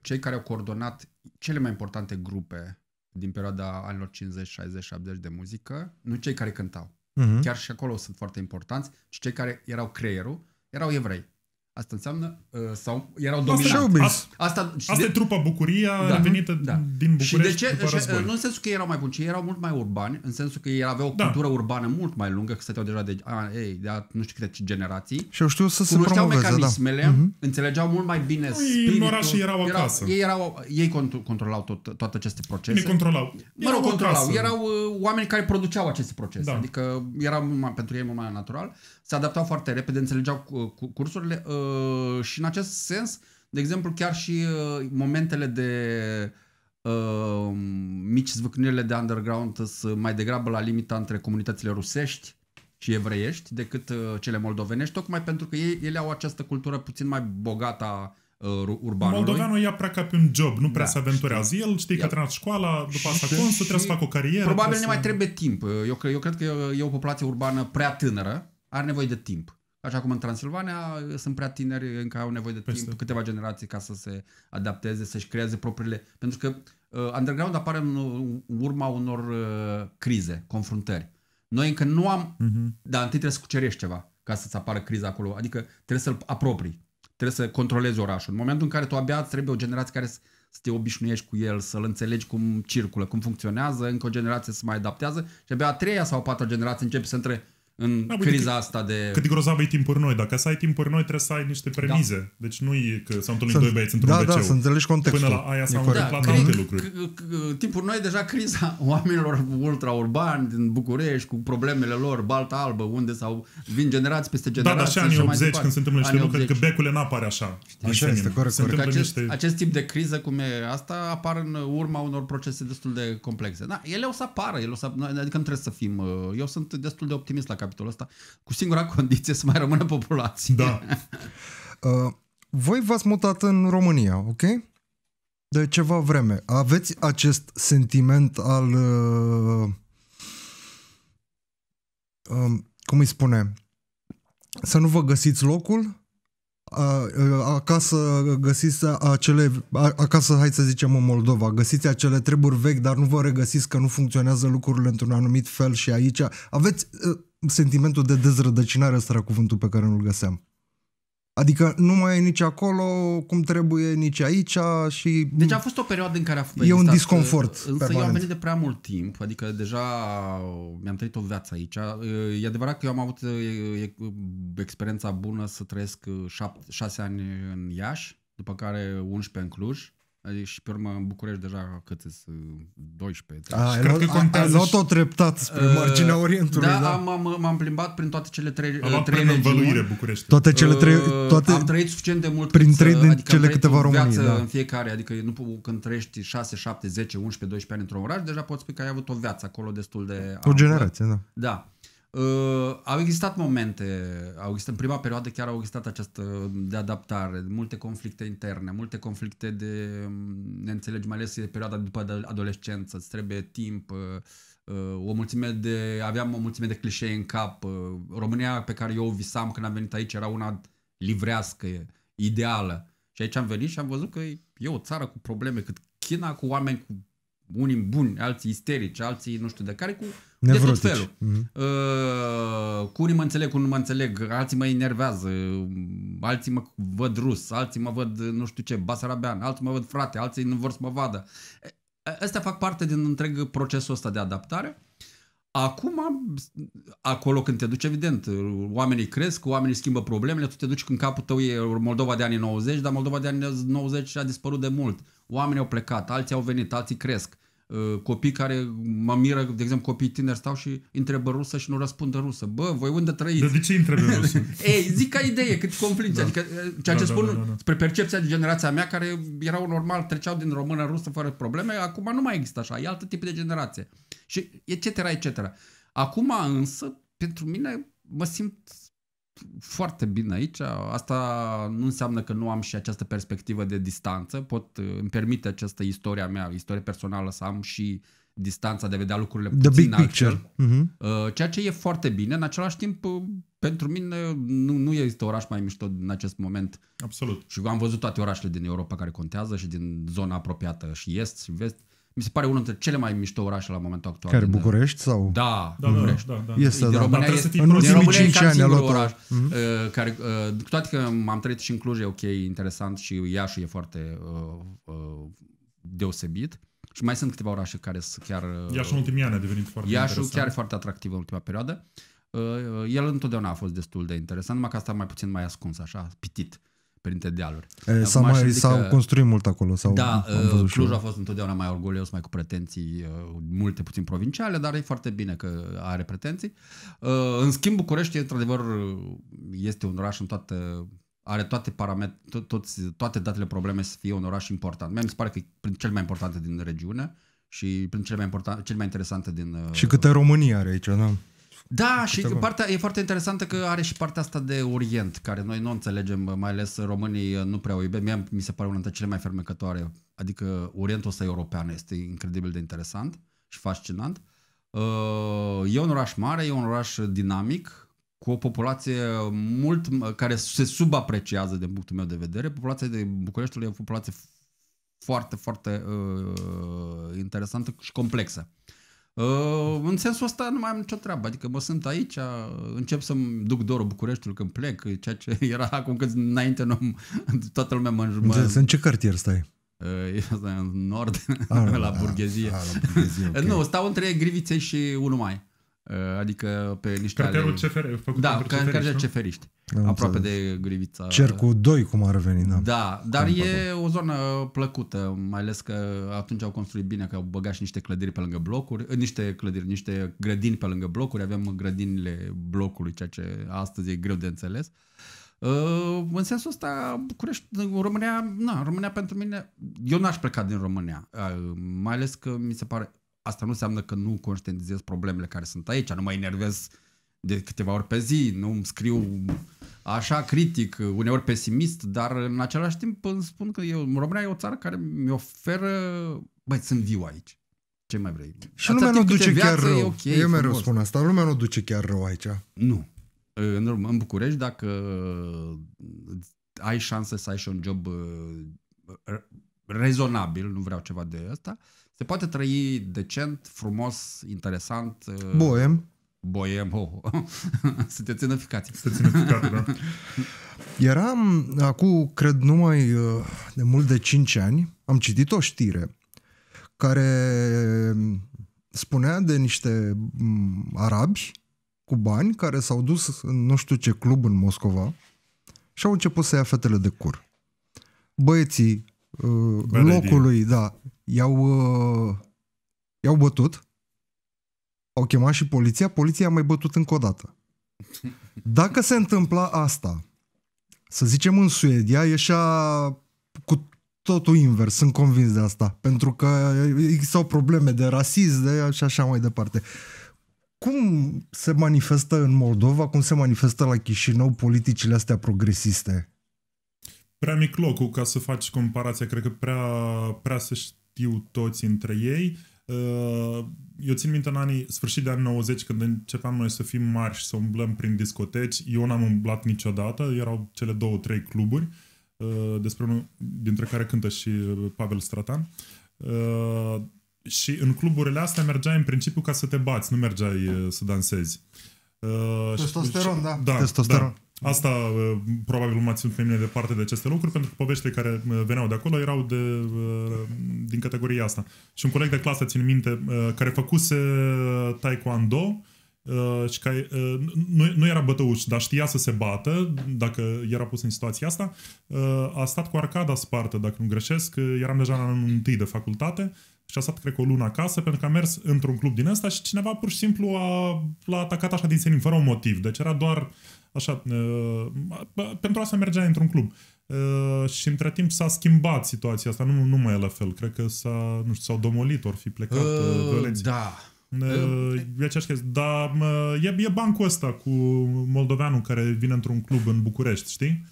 cei care au coordonat cele mai importante grupe din perioada anilor 50, 60, 70 de muzică, nu cei care cântau. Uh-huh. Chiar și acolo sunt foarte importanți, ci cei care erau creierul, erau evrei. Asta înseamnă, uh, sau erau dominanți. Asta, asta, asta de... e trupa Bucuria da, revenită da. din București și de ce, după și, uh, Nu în sensul că erau mai buni, ci erau mult mai urbani, în sensul că ei aveau o da. cultură urbană mult mai lungă, că stăteau deja de, a, ei, de a, nu știu câte generații. Și eu știu să se Cunoșteau da. mecanismele, da. Uh-huh. înțelegeau mult mai bine ei, spiritul. În orașe erau acasă. Erau, ei, erau, ei controlau tot, toate aceste procese. Ei controlau. Mă rog, controlau. Acasă. Erau uh, oameni care produceau aceste procese, da. adică era mai, pentru ei mult mai natural se adaptau foarte repede, înțelegeau cursurile uh, și în acest sens, de exemplu, chiar și uh, momentele de uh, mici zvâcnirile de underground sunt mai degrabă la limita între comunitățile rusești și evreiești decât cele moldovenești, tocmai pentru că ei, ele au această cultură puțin mai bogată a urbanului. Moldoveanul ia prea ca pe un job, nu prea da, se aventurează. Știi. El știe că terminat școala, după asta consul, trebuie să facă o carieră. Probabil ne să... mai trebuie timp. Eu, eu cred că e o populație urbană prea tânără are nevoie de timp. Așa cum în Transilvania uh, sunt prea tineri uh, încă au nevoie de Peste. timp, câteva generații ca să se adapteze, să-și creeze propriile... Pentru că uh, underground apare în, uh, în urma unor uh, crize, confruntări. Noi încă nu am... Uh-huh. Dar întâi trebuie să cucerești ceva ca să-ți apară criza acolo. Adică trebuie să-l apropii. Trebuie să controlezi orașul. În momentul în care tu abia trebuie o generație care să, te obișnuiești cu el, să-l înțelegi cum circulă, cum funcționează, încă o generație se mai adaptează și abia a treia sau a patra generație începe să între în da, criza cât, asta de... Cât de grozav e timpuri noi. Dacă să ai timpuri noi, trebuie să ai niște da. premize. Da. Deci nu e că s-au întâlnit doi băieți într-un da, Da, să înțelegi contextul. Până la aia s-au întâmplat da, alte lucruri. Timpuri noi, deja criza [laughs] oamenilor ultraurbani din București, cu problemele lor, Balta Albă, unde s-au vin generați peste da, generații. Da, dar și anii 80, când se întâmplă niște lucruri, că becul nu apare așa. Așa este, corect. Acest, acest tip de criză, cum e asta, apar în urma unor procese destul de complexe. Da, ele o să apară, ele o să, adică nu trebuie să fim... Uh, eu sunt destul de optimist la capitolul ăsta, cu singura [laughs] condiție să mai rămână populație. Da. [laughs] Uh, voi v-ați mutat în România, ok? De ceva vreme. Aveți acest sentiment al... Uh, uh, cum îi spune? Să nu vă găsiți locul? Uh, acasă găsiți acele, acasă hai să zicem în Moldova, găsiți acele treburi vechi, dar nu vă regăsiți că nu funcționează lucrurile într-un anumit fel și aici aveți uh, sentimentul de dezrădăcinare, ăsta era cuvântul pe care nu-l găseam. Adică nu mai e nici acolo cum trebuie, nici aici și... Deci a fost o perioadă în care a fost... E un disconfort Însă permanent. eu am venit de prea mult timp, adică deja mi-am trăit o viață aici. E adevărat că eu am avut experiența bună să trăiesc șapte, șase ani în Iași, după care 11 în Cluj, Adică și pe urmă București deja cât sunt 12. A, ai cred că contează. luat-o treptat spre uh, marginea Orientului. Da, da. Am, am, am plimbat prin toate cele trei, am trei regiuni. București. Toate cele ă, trei, toate am trăit suficient de mult. Prin trei din adică cele câteva România. da. în fiecare, adică nu când trăiești 6, 7, 10, 11, 12 ani într-un oraș, deja poți spune că ai avut o viață acolo destul de... O generație, da. Da. Uh, au existat momente, au existat, în prima perioadă chiar au existat această uh, de adaptare, multe conflicte interne, multe conflicte de um, neînțelegi, mai ales perioada după adolescență, îți trebuie timp, uh, uh, o mulțime de, aveam o mulțime de clișee în cap, uh, România pe care eu o visam când am venit aici era una livrească, ideală și aici am venit și am văzut că e o țară cu probleme, cât China cu oameni cu unii buni, alții isterici, alții nu știu de care, cu Nevrotici. De tot felul. Mm-hmm. Uh, cu unii mă înțeleg, cu unii mă înțeleg, alții mă enervează, alții mă văd rus, alții mă văd nu știu ce, basarabean, alții mă văd frate, alții nu vor să mă vadă. Astea fac parte din întreg procesul ăsta de adaptare. Acum, acolo când te duci, evident, oamenii cresc, oamenii schimbă problemele, tu te duci când capul tău e Moldova de anii 90, dar Moldova de anii 90 a dispărut de mult. Oamenii au plecat, alții au venit, alții cresc. Uh, copii care mă miră, de exemplu, copii tineri stau și întrebă rusă și nu răspundă rusă. Bă, voi unde trăiți? Dar de ce întrebă [laughs] rusă? Ei, zic ca idee, cât conflict. Da. Adică, uh, ceea da, ce da, spun da, da, da. spre percepția de generația mea, care erau normal, treceau din română rusă fără probleme, acum nu mai există așa, e altă tip de generație. Și etc., etc. Acum însă, pentru mine, mă simt foarte bine aici. Asta nu înseamnă că nu am și această perspectivă de distanță. Pot uh, îmi permite această istoria mea, istorie personală, să am și distanța de a vedea lucrurile The puțin big altfel. Mm-hmm. Ceea ce e foarte bine. În același timp, uh, pentru mine nu, nu există oraș mai mișto în acest moment. Absolut. Și am văzut toate orașele din Europa care contează și din zona apropiată și est și vest. Uh, mi se pare unul dintre cele mai mișto orașe la momentul actual. Care, București sau? Da, da, da București. Da, da, da. Este, din da. România, da, e, în ultimii 5 ani a luat oraș, uh-huh. uh, care, uh, toate că m-am trăit și în Cluj, e ok, interesant și Iași e foarte uh, uh, deosebit. Și mai sunt câteva orașe care sunt chiar... Uh, Iașu în ultimii ani a devenit foarte Iașul interesant. chiar foarte atractiv în ultima perioadă. Uh, uh, el întotdeauna a fost destul de interesant, numai că asta mai puțin mai ascuns, așa, pitit. Uh, printre dealuri. E, s-a mai, s-au construit mult acolo. Sau da, Clujul a fost întotdeauna mai orgolios, mai cu pretenții multe puțin provinciale, dar e foarte bine că are pretenții. În schimb, București, într-adevăr, este un oraș în toată are toate parametri, toți, toate datele probleme să fie un oraș important. Mie mi se pare că e cel mai important din regiune și prin mai, important, cel mai interesant din... Și câte România are aici, nu da? Da, și ceva. partea, e foarte interesantă că are și partea asta de Orient, care noi nu înțelegem, mai ales românii nu prea o iubesc. Mie mi se pare una dintre cele mai fermecătoare. Adică Orientul ăsta european este incredibil de interesant și fascinant. Uh, e un oraș mare, e un oraș dinamic, cu o populație mult uh, care se subapreciază din punctul meu de vedere. Populația de Bucureștiului e o populație foarte, foarte uh, interesantă și complexă. Uh, în sensul ăsta nu mai am nicio treabă, adică mă sunt aici, încep să-mi duc dorul Bucureștiul când plec, ceea ce [laughs] era acum când înainte nu, toată lumea mă... înjumă. În ce cartier stai? Uh, [laughs] în nord, a, ah, la, [laughs] la burghezie. A, ah, la burghezie okay. nu, stau între Grivițe și 1 mai. Uh, adică pe niște Cartierul ale... CFR, făcut da, pentru ca, ceferiști, ceferiști aproape de Grivița. Cercul 2, cum ar veni, da. Da, dar e o zonă plăcută, mai ales că atunci au construit bine, că au băgat și niște clădiri pe lângă blocuri, eh, niște clădiri, niște grădini pe lângă blocuri, avem grădinile blocului, ceea ce astăzi e greu de înțeles. Uh, în sensul ăsta, București, România, na, România pentru mine, eu n-aș pleca din România, uh, mai ales că mi se pare asta nu înseamnă că nu conștientizez problemele care sunt aici, nu mă enervez de câteva ori pe zi, nu îmi scriu așa critic, uneori pesimist, dar în același timp îmi spun că eu, România e o țară care mi oferă, băi, sunt viu aici. Ce mai vrei? Și Ați lumea nu duce chiar rău. okay, eu mereu spun asta, lumea nu duce chiar rău aici. Nu. În, în București, dacă ai șanse să ai și un job uh, rezonabil, nu vreau ceva de asta, uh, se poate trăi decent, frumos, interesant. Uh, Boem. Boem, oh. [laughs] să te țină ficați. Să te țină ficat, da. [laughs] Eram acum, cred, numai uh, de mult de 5 ani, am citit o știre care spunea de niște mm, arabi cu bani care s-au dus în nu știu ce club în Moscova și au început să ia fetele de cur. Băieții uh, locului, da, i-au, uh, i-au bătut, au chemat și poliția, poliția a mai bătut încă o dată. Dacă se întâmpla asta, să zicem în Suedia, ieșea cu totul invers, sunt convins de asta, pentru că existau probleme de rasism de, și așa mai departe. Cum se manifestă în Moldova, cum se manifestă la Chișinău politicile astea progresiste? Prea mic locul ca să faci comparația, cred că prea, prea se știu toți între ei. Uh, eu țin minte în anii, sfârșit de anii 90, când începeam noi să fim mari și să umblăm prin discoteci, eu n-am umblat niciodată, erau cele două, trei cluburi, uh, despre unul dintre care cântă și uh, Pavel Stratan. Și în cluburile astea mergeai în principiu ca să te bați, nu mergeai să dansezi. Uh, Uh, Testosteron, da. da. Testosteron. Da. Asta uh, probabil m-a ținut pe mine departe de aceste lucruri, pentru că poveștile care uh, veneau de acolo erau de, din categoria asta. Și un coleg de clasă, țin minte, care făcuse taekwondo și care nu, nu era bătăuș, dar știa să se bată, dacă era pus în situația asta, a stat cu arcada spartă, dacă nu greșesc, eram deja în anul întâi de facultate, și a stat, cred că, o lună acasă, pentru că a mers într-un club din ăsta și cineva pur și simplu a, l-a atacat așa din senin, fără un motiv. Deci era doar așa, uh, pentru se mergea într-un club. Uh, și între timp s-a schimbat situația asta, nu, nu mai e la fel. Cred că s-a, nu știu, s-au domolit, ori fi plecat uh, uh Da. Uh, uh, e aceeași chestie. Dar uh, e, e bancul ăsta cu moldoveanul care vine într-un club în București, știi?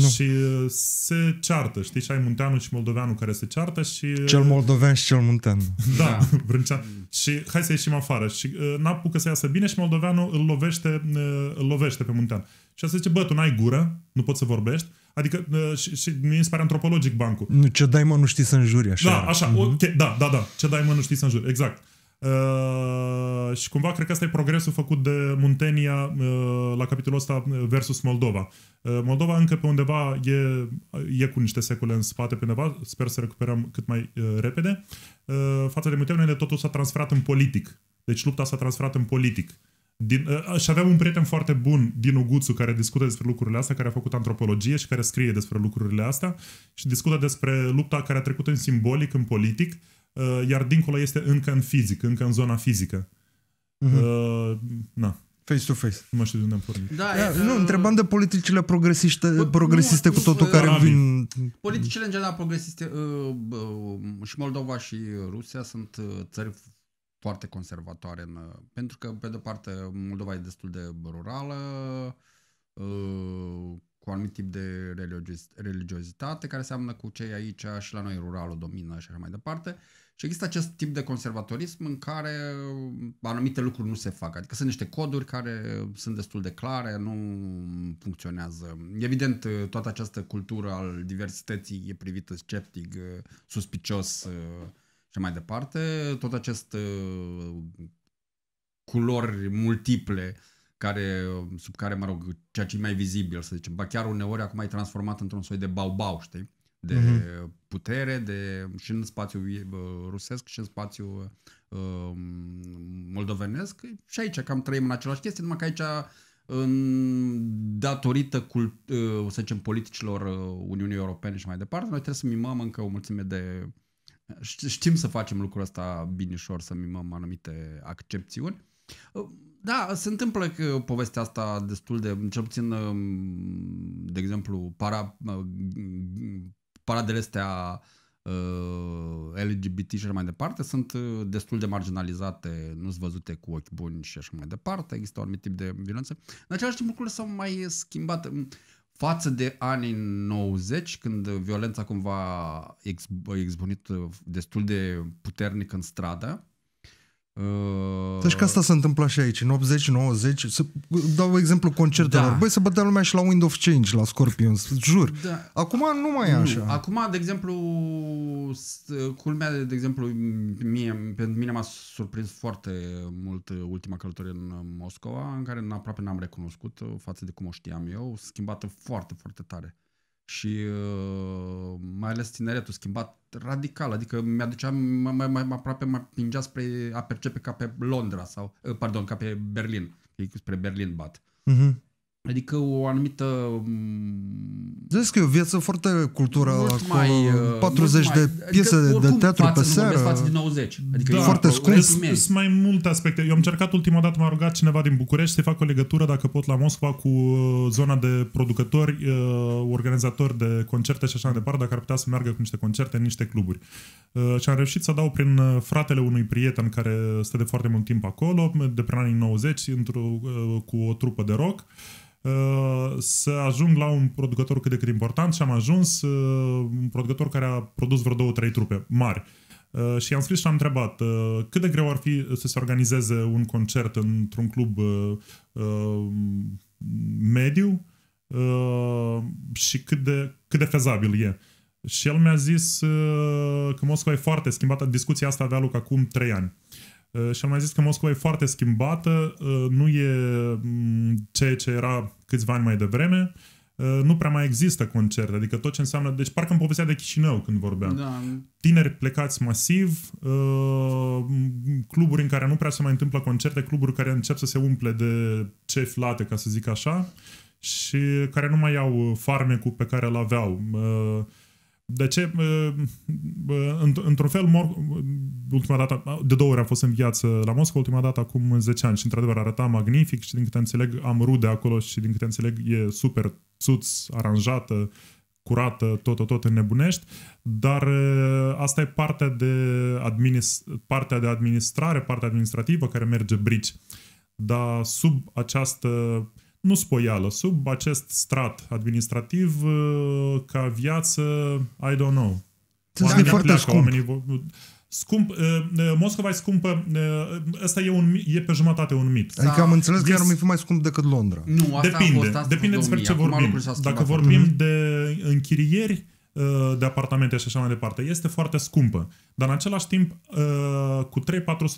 Nu. Și uh, se ceartă, știi? Și ai munteanul și moldoveanul care se ceartă și... Uh, cel moldovean și cel muntean. Da, da. Brâncea... [laughs] Și hai să ieșim afară. Și uh, n-apucă să iasă bine și moldoveanul îl lovește, uh, îl lovește pe muntean. Și asta zice, bă, tu n-ai gură, nu poți să vorbești. Adică, uh, și, și mi se pare antropologic bancul. Nu, ce dai mă, nu știi să înjuri, așa. Da, așa, mm-hmm. okay, da, da, da, ce dai mă, nu știi să înjuri, exact. Uh, și cumva cred că asta e progresul făcut de Muntenia uh, la capitolul ăsta uh, versus Moldova. Uh, Moldova încă pe undeva e, e cu niște secole în spate pe undeva, sper să recuperăm cât mai uh, repede. Uh, față de Muntenia totul s-a transferat în politic. Deci lupta s-a transferat în politic. Din, uh, și aveam un prieten foarte bun, din Uguțu, care discută despre lucrurile astea, care a făcut antropologie și care scrie despre lucrurile astea și discută despre lupta care a trecut în simbolic, în politic, uh, Uh, iar dincolo este încă în fizic, încă în zona fizică. Uh-huh. Na. Face to face. Nu mă știu de unde am pornit. Da, da, nu, uh, întrebam de politicile progresiste, po- progresiste nu, cu totul uh, care vin... Politicile în general progresiste uh, uh, și Moldova și Rusia sunt uh, țări foarte conservatoare în, pentru că, pe de parte, Moldova e destul de rurală, uh, cu anumit tip de religiozitate, care seamănă cu cei aici și la noi ruralul domină și așa mai departe. Uh, și există acest tip de conservatorism în care anumite lucruri nu se fac. Adică sunt niște coduri care sunt destul de clare, nu funcționează. Evident, toată această cultură al diversității e privită sceptic, suspicios și mai departe. Tot acest culori multiple care, sub care, mă rog, ceea ce e mai vizibil, să zicem, ba chiar uneori acum e transformat într-un soi de bau-bau, știi? de mm-hmm. putere de, și în spațiul rusesc și în spațiul uh, moldovenesc. Și aici cam trăim în același chestie, numai că aici în, datorită cult, uh, să zicem, politicilor uh, Uniunii Europene și mai departe, noi trebuie să mimăm încă o mulțime de știm să facem lucrul ăsta binișor, să mimăm anumite accepțiuni. Uh, da, se întâmplă că povestea asta destul de, cel puțin, uh, de exemplu, para, paradele astea uh, LGBT și așa mai departe sunt uh, destul de marginalizate, nu sunt văzute cu ochi buni și așa mai departe, există un anumit tip de violență. În același timp lucrurile s-au mai schimbat față de anii 90, când violența cumva a ex- uh, destul de puternic în stradă, deci că asta se întâmplă și aici, în 80, 90, să dau exemplu concertelor. Da. Băi, se bătea lumea și la Wind of Change, la Scorpions, jur. Da. Acum nu mai e nu. așa. Acum, de exemplu, culmea, de exemplu, mie, pentru mine m-a surprins foarte mult ultima călătorie în Moscova, în care aproape n-am recunoscut față de cum o știam eu, schimbată foarte, foarte tare și uh, mai ales tineretul schimbat radical, adică mi-aducea mai, mai, mai aproape, mă pingea spre a percepe ca pe Londra sau, uh, pardon, ca pe Berlin, spre Berlin bat. Uh-huh. Adică o anumită... Mm, Zic că e o viață foarte cultură cu mai, 40 uh, mai, de adică piese adică, de teatru pe seară. Față din 90. Adică da, foarte scump. Sunt mai multe aspecte. Eu am încercat ultima dată, m-a rugat cineva din București să fac o legătură, dacă pot, la Moscova cu uh, zona de producători, uh, organizatori de concerte și așa mai departe, dacă ar putea să meargă cu niște concerte în niște cluburi. Și am reușit să dau prin fratele unui prieten care stă de foarte mult timp acolo, de prin anii 90, într-o, cu o trupă de rock. Uh, să ajung la un producător cât de cât important și am ajuns uh, un producător care a produs vreo două, trei trupe mari. Uh, și am scris și am întrebat cât de greu ar fi să se organizeze un concert într-un club mediu și cât de, cât de fezabil e. Și el mi-a zis că Moscova e foarte schimbată. Discuția asta avea loc acum 3 ani. Uh, și am mai zis că Moscova e foarte schimbată, uh, nu e mm, ceea ce era câțiva ani mai devreme, uh, nu prea mai există concerte, adică tot ce înseamnă... Deci parcă în povestea de Chișinău când vorbeam. Da. Tineri plecați masiv, cluburi în care nu prea se mai întâmplă concerte, cluburi care încep să se umple de cef late, ca să zic așa, și care nu mai au farmecul pe care îl aveau. Uh, de ce? Uh, într-un fel, mor, ultima dată, de două ori am fost în viață la Moscova, ultima dată acum 10 ani și într-adevăr arăta magnific și din câte înțeleg am rude acolo și din câte înțeleg e super suț, aranjată, curată, tot, tot, tot înnebunești, dar uh, asta e partea de, administ- partea de administrare, partea administrativă care merge brici. Dar sub această nu spoială, sub acest strat administrativ uh, ca viață, I don't know. Oamenii foarte pleacă, scump. oamenii... Scump, uh, uh, Moscova e scumpă, ăsta e, un, e pe jumătate un mit. Adică da. am înțeles că iar fi mai scump decât Londra. Nu, asta depinde, asta depinde despre ce vorbim. Dacă vorbim mhm. de închirieri, de apartamente și așa mai departe. Este foarte scumpă. Dar în același timp, cu 3-400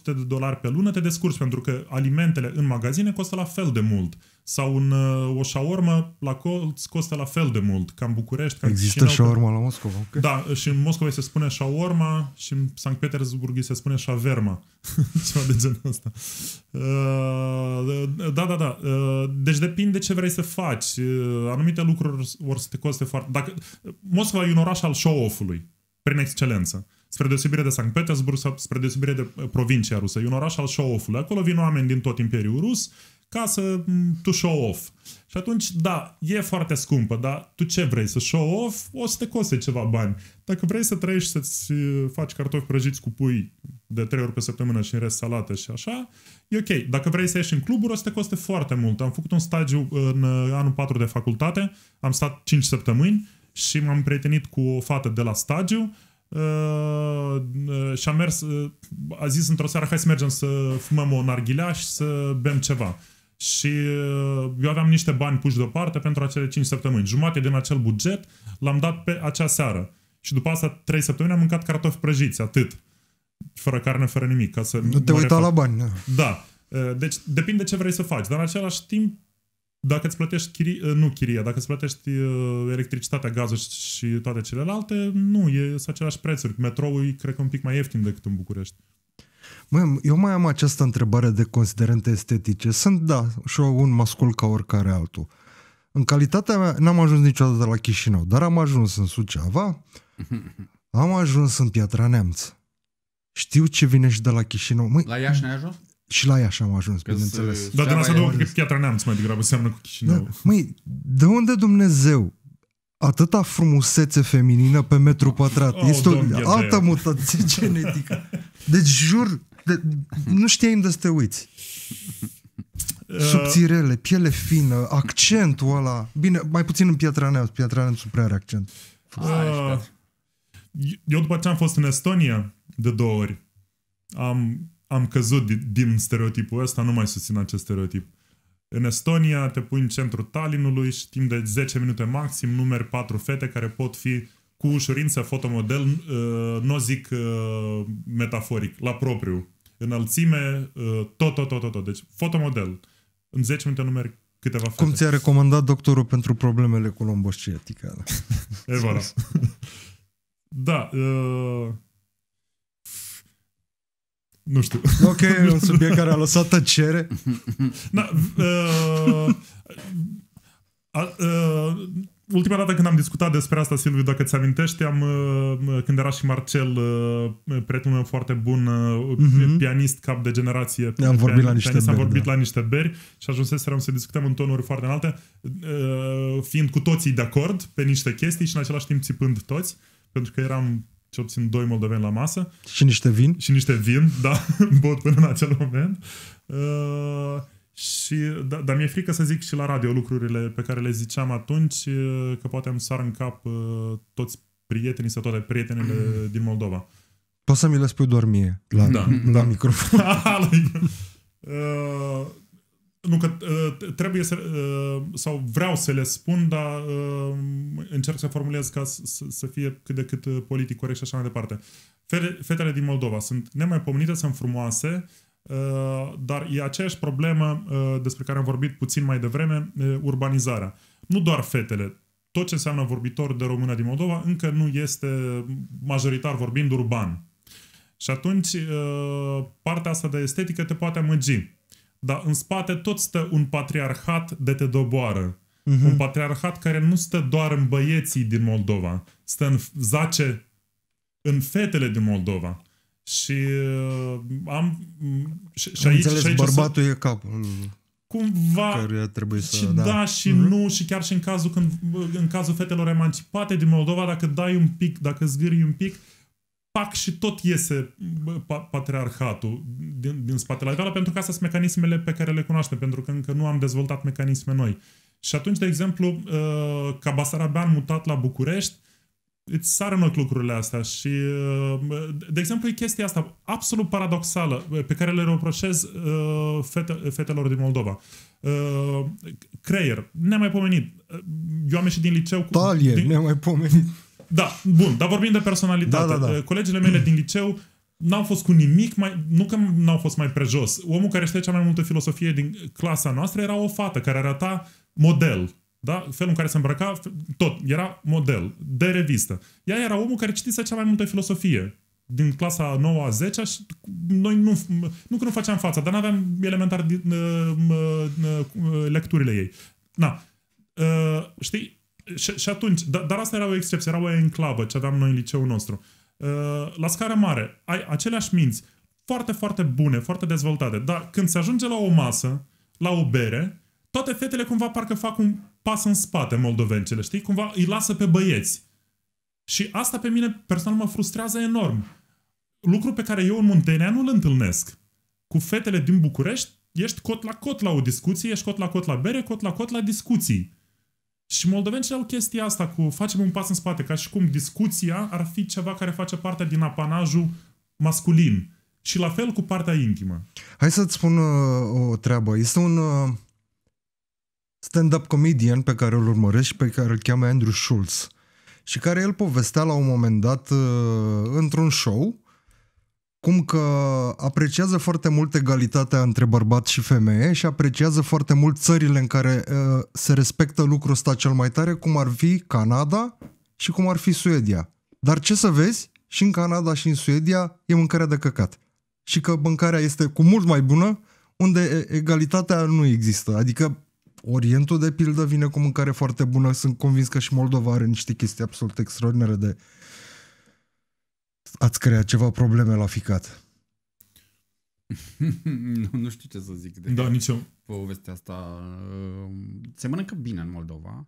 de dolari pe lună te descurci, pentru că alimentele în magazine costă la fel de mult. Sau un, uh, o șaormă la colț costă la fel de mult, ca în București. Ca Există șaormă la Moscova? Okay. Da, și în Moscova se spune șaorma și în Sankt Petersburg se spune șaverma. [laughs] Ceva de genul ăsta. Uh, da, da, da. Uh, deci depinde ce vrei să faci. Anumite lucruri vor să te coste foarte... Dacă... Moscova e un oraș al show-off-ului, prin excelență spre deosebire de Sankt Petersburg sau spre deosebire de provincia rusă. E un oraș al show-off-ului. Acolo vin oameni din tot Imperiul Rus ca să mm, tu show off. Și atunci, da, e foarte scumpă, dar tu ce vrei? Să show off? O să te coste ceva bani. Dacă vrei să trăiești, să-ți uh, faci cartofi prăjiți cu pui de trei ori pe săptămână și în rest salată și așa, e ok. Dacă vrei să ieși în cluburi, o să te coste foarte mult. Am făcut un stagiu în uh, anul 4 de facultate, am stat 5 săptămâni și m-am prietenit cu o fată de la stagiu Uh, uh, și am mers, uh, a zis într-o seară, hai să mergem să fumăm o narghilea și să bem ceva și uh, eu aveam niște bani puși deoparte pentru acele 5 săptămâni. Jumate din acel buget l-am dat pe acea seară. Și după asta, 3 săptămâni, am mâncat cartofi prăjiți, atât. Fără carne, fără nimic. Ca să nu te uita la bani. Da. da. Uh, deci depinde ce vrei să faci. Dar în același timp, dacă îți plătești chirie, uh, nu chiria, dacă îți plătești electricitatea, gazul și toate celelalte, nu, e același prețuri. Metroul e, cred că, un pic mai ieftin decât în București. Mă, eu mai am această întrebare de considerente estetice. Sunt, da, și eu un mascul ca oricare altul. În calitatea mea n-am ajuns niciodată la Chișinău, dar am ajuns în Suceava, [laughs] am ajuns în Piatra Neamț. Știu ce vine și de la Chișinău. Măi, la Iași n-ai ajuns? Și la Iași am ajuns, că bineînțeles. Dar de asta doar că Piatra Neamț mai degrabă seamănă cu Chișinău. Da. Măi, de unde Dumnezeu atâta frumusețe feminină pe metru pătrat? Oh, este o altă mutație genetică. Deci jur, de, nu știai unde să te uiți. Uh. Subțirele, piele fină, accentul ăla. Bine, mai puțin în Piatra Neamț. Piatra Neamț prea are accent. Ah, ah. eu după ce am fost în Estonia de două ori, am, am căzut din, stereotipul ăsta, nu mai susțin acest stereotip. În Estonia te pui în centrul talinului și timp de 10 minute maxim numeri patru fete care pot fi cu ușurință fotomodel, nu uh, zic uh, metaforic, la propriu înălțime, tot, uh, tot, tot, tot, tot. Deci, fotomodel. În 10 minute numeri câteva fete. Cum ți-a recomandat doctorul pentru problemele cu lombosciatica? e voilà. da. Uh... Nu știu. Ok, e un subiect care a lăsat tăcere. da, uh... A, uh, ultima dată când am discutat despre asta, Silviu, dacă ți amintești, am, uh, când era și Marcel, uh, prietenul meu foarte bun, mm-hmm. pianist, cap de generație. Am pian, vorbit la niște pianist, beri. Am vorbit da. la niște beri și ajunseserăm să discutăm în tonuri foarte înalte, fiind cu toții de acord pe niște chestii și în același timp țipând toți, pentru că eram ce obțin doi moldoveni la masă. Și niște vin. Și niște vin, da, [laughs] bot până în acel moment. Uh, și, da, dar mi-e frică să zic și la radio lucrurile pe care le ziceam atunci, că poate am sar în cap toți prietenii sau toate prietenele mm. din Moldova. Poți să mi le spui doar mie, la, da. la da. microfon. uh, [laughs] nu că uh, trebuie să, uh, sau vreau să le spun, dar uh, încerc să formulez ca să, să fie cât de cât politic corect și așa mai departe. Fetele din Moldova sunt nemaipomenite, sunt frumoase, uh, Uh, dar e aceeași problemă uh, despre care am vorbit puțin mai devreme, uh, urbanizarea. Nu doar fetele, tot ce înseamnă vorbitor de română din Moldova încă nu este majoritar vorbind urban. Și atunci partea asta de estetică te poate amăgi. Dar în spate tot stă un patriarhat de te doboară. Uh-huh. Un patriarhat care nu stă doar în băieții din Moldova, stă în zace în fetele din Moldova. Și uh, am... Mm, și, și aici, înțeles, și aici bărbatul să... e capul cumva care trebuie să, și da, da și mm-hmm. nu și chiar și în cazul când în cazul fetelor emancipate din Moldova dacă dai un pic, dacă zgârii un pic pac și tot iese patriarhatul din, din spatele la pentru că astea sunt mecanismele pe care le cunoaștem, pentru că încă nu am dezvoltat mecanisme noi. Și atunci, de exemplu, uh, ca Basarabean mutat la București, îți în ochi lucrurile astea și, uh, de exemplu, e chestia asta absolut paradoxală pe care le reproșez uh, fete, fetelor din Moldova. Uh, creier, ne-am mai pomenit. Eu am ieșit din liceu cu... Talie, din... ne-am mai pomenit. Da, bun, dar vorbim de personalitate. Da, da, da. Colegile mele din liceu n-au fost cu nimic mai... Nu că n-au fost mai prejos. Omul care știa cea mai multă filosofie din clasa noastră era o fată care arăta model da? Felul în care se îmbrăca, tot. Era model, de revistă. Ea era omul care citise cea mai multă filosofie din clasa 9 a 10 -a și noi nu, nu că nu făceam fața, dar nu aveam elementar uh, uh, uh, lecturile ei. Na, uh, știi? Și, și atunci, da, dar asta era o excepție, era o enclavă ce aveam noi în liceul nostru. Uh, la scară mare, ai aceleași minți, foarte, foarte bune, foarte dezvoltate, dar când se ajunge la o masă, la o bere, toate fetele cumva parcă fac un pasă în spate moldovencele, știi? Cumva îi lasă pe băieți. Și asta pe mine personal mă frustrează enorm. Lucru pe care eu în Muntenia nu-l întâlnesc. Cu fetele din București ești cot la cot la o discuție, ești cot la cot la bere, cot la cot la discuții. Și moldovencii au chestia asta cu facem un pas în spate, ca și cum discuția ar fi ceva care face parte din apanajul masculin. Și la fel cu partea intimă. Hai să-ți spun uh, o treabă. Este un... Uh stand-up comedian pe care îl urmăresc și pe care îl cheamă Andrew Schulz și care el povestea la un moment dat uh, într-un show cum că apreciază foarte mult egalitatea între bărbat și femeie și apreciază foarte mult țările în care uh, se respectă lucrul ăsta cel mai tare, cum ar fi Canada și cum ar fi Suedia. Dar ce să vezi, și în Canada și în Suedia e mâncarea de căcat. Și că mâncarea este cu mult mai bună unde egalitatea nu există. Adică Orientul, de pildă, vine cu mâncare foarte bună. Sunt convins că și Moldova are niște chestii absolut extraordinare de ați creat ceva probleme la ficat. [laughs] nu, nu știu ce să zic de da, nicio povestea asta. Se mănâncă bine în Moldova.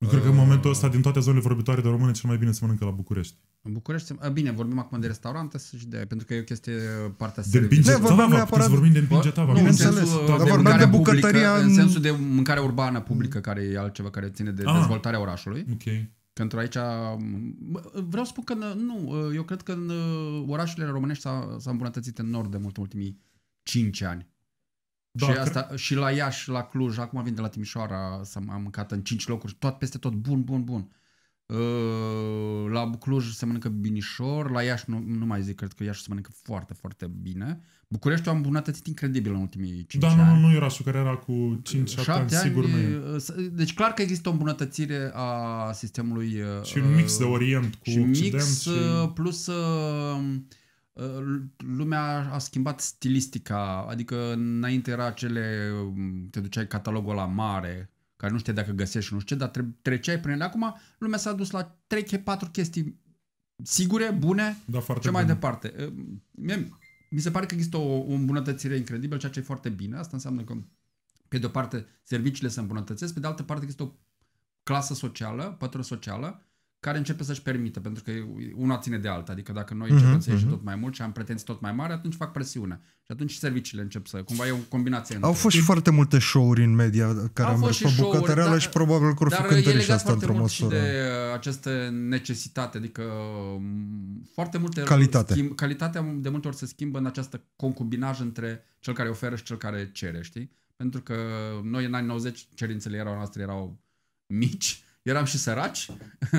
Eu cred că în momentul ăsta, din toate zonele vorbitoare de române, cel mai bine se mănâncă la București. În București, a, bine, vorbim acum de restaurante și de pentru că e o chestie uh, partea de pinge vorbim, neapărat... să vorbim de împinge tava. Nu, în sensul da, de, de bucătăria publică, în... în sensul de mâncare urbană publică, care e altceva care ține de ah, dezvoltarea orașului. Ok. Pentru aici, vreau să spun că uh, nu, uh, eu cred că în orașele românești s au îmbunătățit în îmbunătățit enorm de mult în ultimii 5 ani. Da, și, asta, și la Iași, la Cluj, acum vin de la Timișoara, am mâncat în 5 locuri, tot peste tot, bun, bun, bun. Uh, la Cluj se mănâncă binișor, la Iași nu, nu mai zic, cred că Iași se mănâncă foarte, foarte bine. București a îmbunătățit incredibil în ultimii 5 da, ani. Da, nu, nu era sucărera cu 5-7 ani, sigur nu e. Deci clar că există o îmbunătățire a sistemului... Și ă, un mix de Orient cu și Occident. Mix, și... Ă, plus... Uh, lumea a schimbat stilistica, adică înainte era acele, um, te duceai catalogul la mare, care nu știi dacă găsești nu știu ce, dar tre- treceai prin ele. Acum lumea s-a dus la 3-4 chestii sigure, bune da, foarte Ce mai bine. departe. Uh, mie, mi se pare că există o, o îmbunătățire incredibilă, ceea ce e foarte bine. Asta înseamnă că, pe de o parte, serviciile se îmbunătățesc, pe de altă parte există o clasă socială, pătră socială, care începe să-și permită, pentru că una ține de alta. Adică dacă noi mhm, începem uh-huh, să ieșim uh-huh. tot mai mult și am pretenții tot mai mari, atunci fac presiune. Și atunci și serviciile încep să... Cumva e o combinație. Au între. fost și foarte multe show-uri în media care au fost mers pe bucătăreală dar, și probabil că vor fi și asta într-o măsură. Dar de această necesitate, adică foarte multe... Calitate. Schimb, calitatea de multe ori se schimbă în această concubinaj între cel care oferă și cel care cere, știi? Pentru că noi în anii 90 cerințele erau noastre erau mici eram și săraci,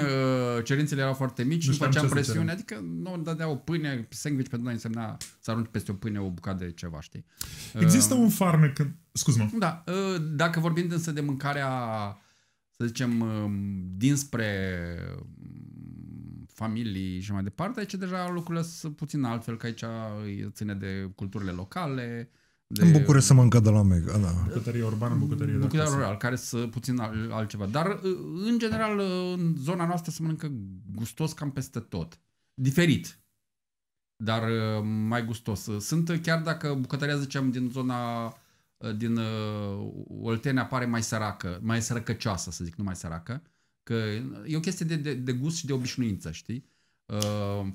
[laughs] cerințele erau foarte mici, nu, nu făceam presiune, adică nu dădeau pâine, sandwich pentru noi însemna să arunci peste o pâine o bucată de ceva, știi? Există uh, un farmec, când... scuze-mă. Da, ehm, dacă vorbim însă de mâncarea, să zicem, ehm, dinspre familii și mai departe, aici deja lucrurile sunt puțin altfel, că aici ține de culturile locale, uh, de... În bucură să mănâncă de la Mega, da. Bucătărie urbană, mm, bucătărie, da, bucătărie da. rural, care să puțin altceva. Dar, uh, în general, uh, în zona noastră se mănâncă gustos cam peste tot. Diferit, dar uh, mai gustos. Sunt, chiar dacă bucătăria, ziceam, din zona din Oltenia pare mai săracă, mai sărăcăcioasă, să zic, nu mai săracă, că e o chestie de, de, de gust și de obișnuință, știi?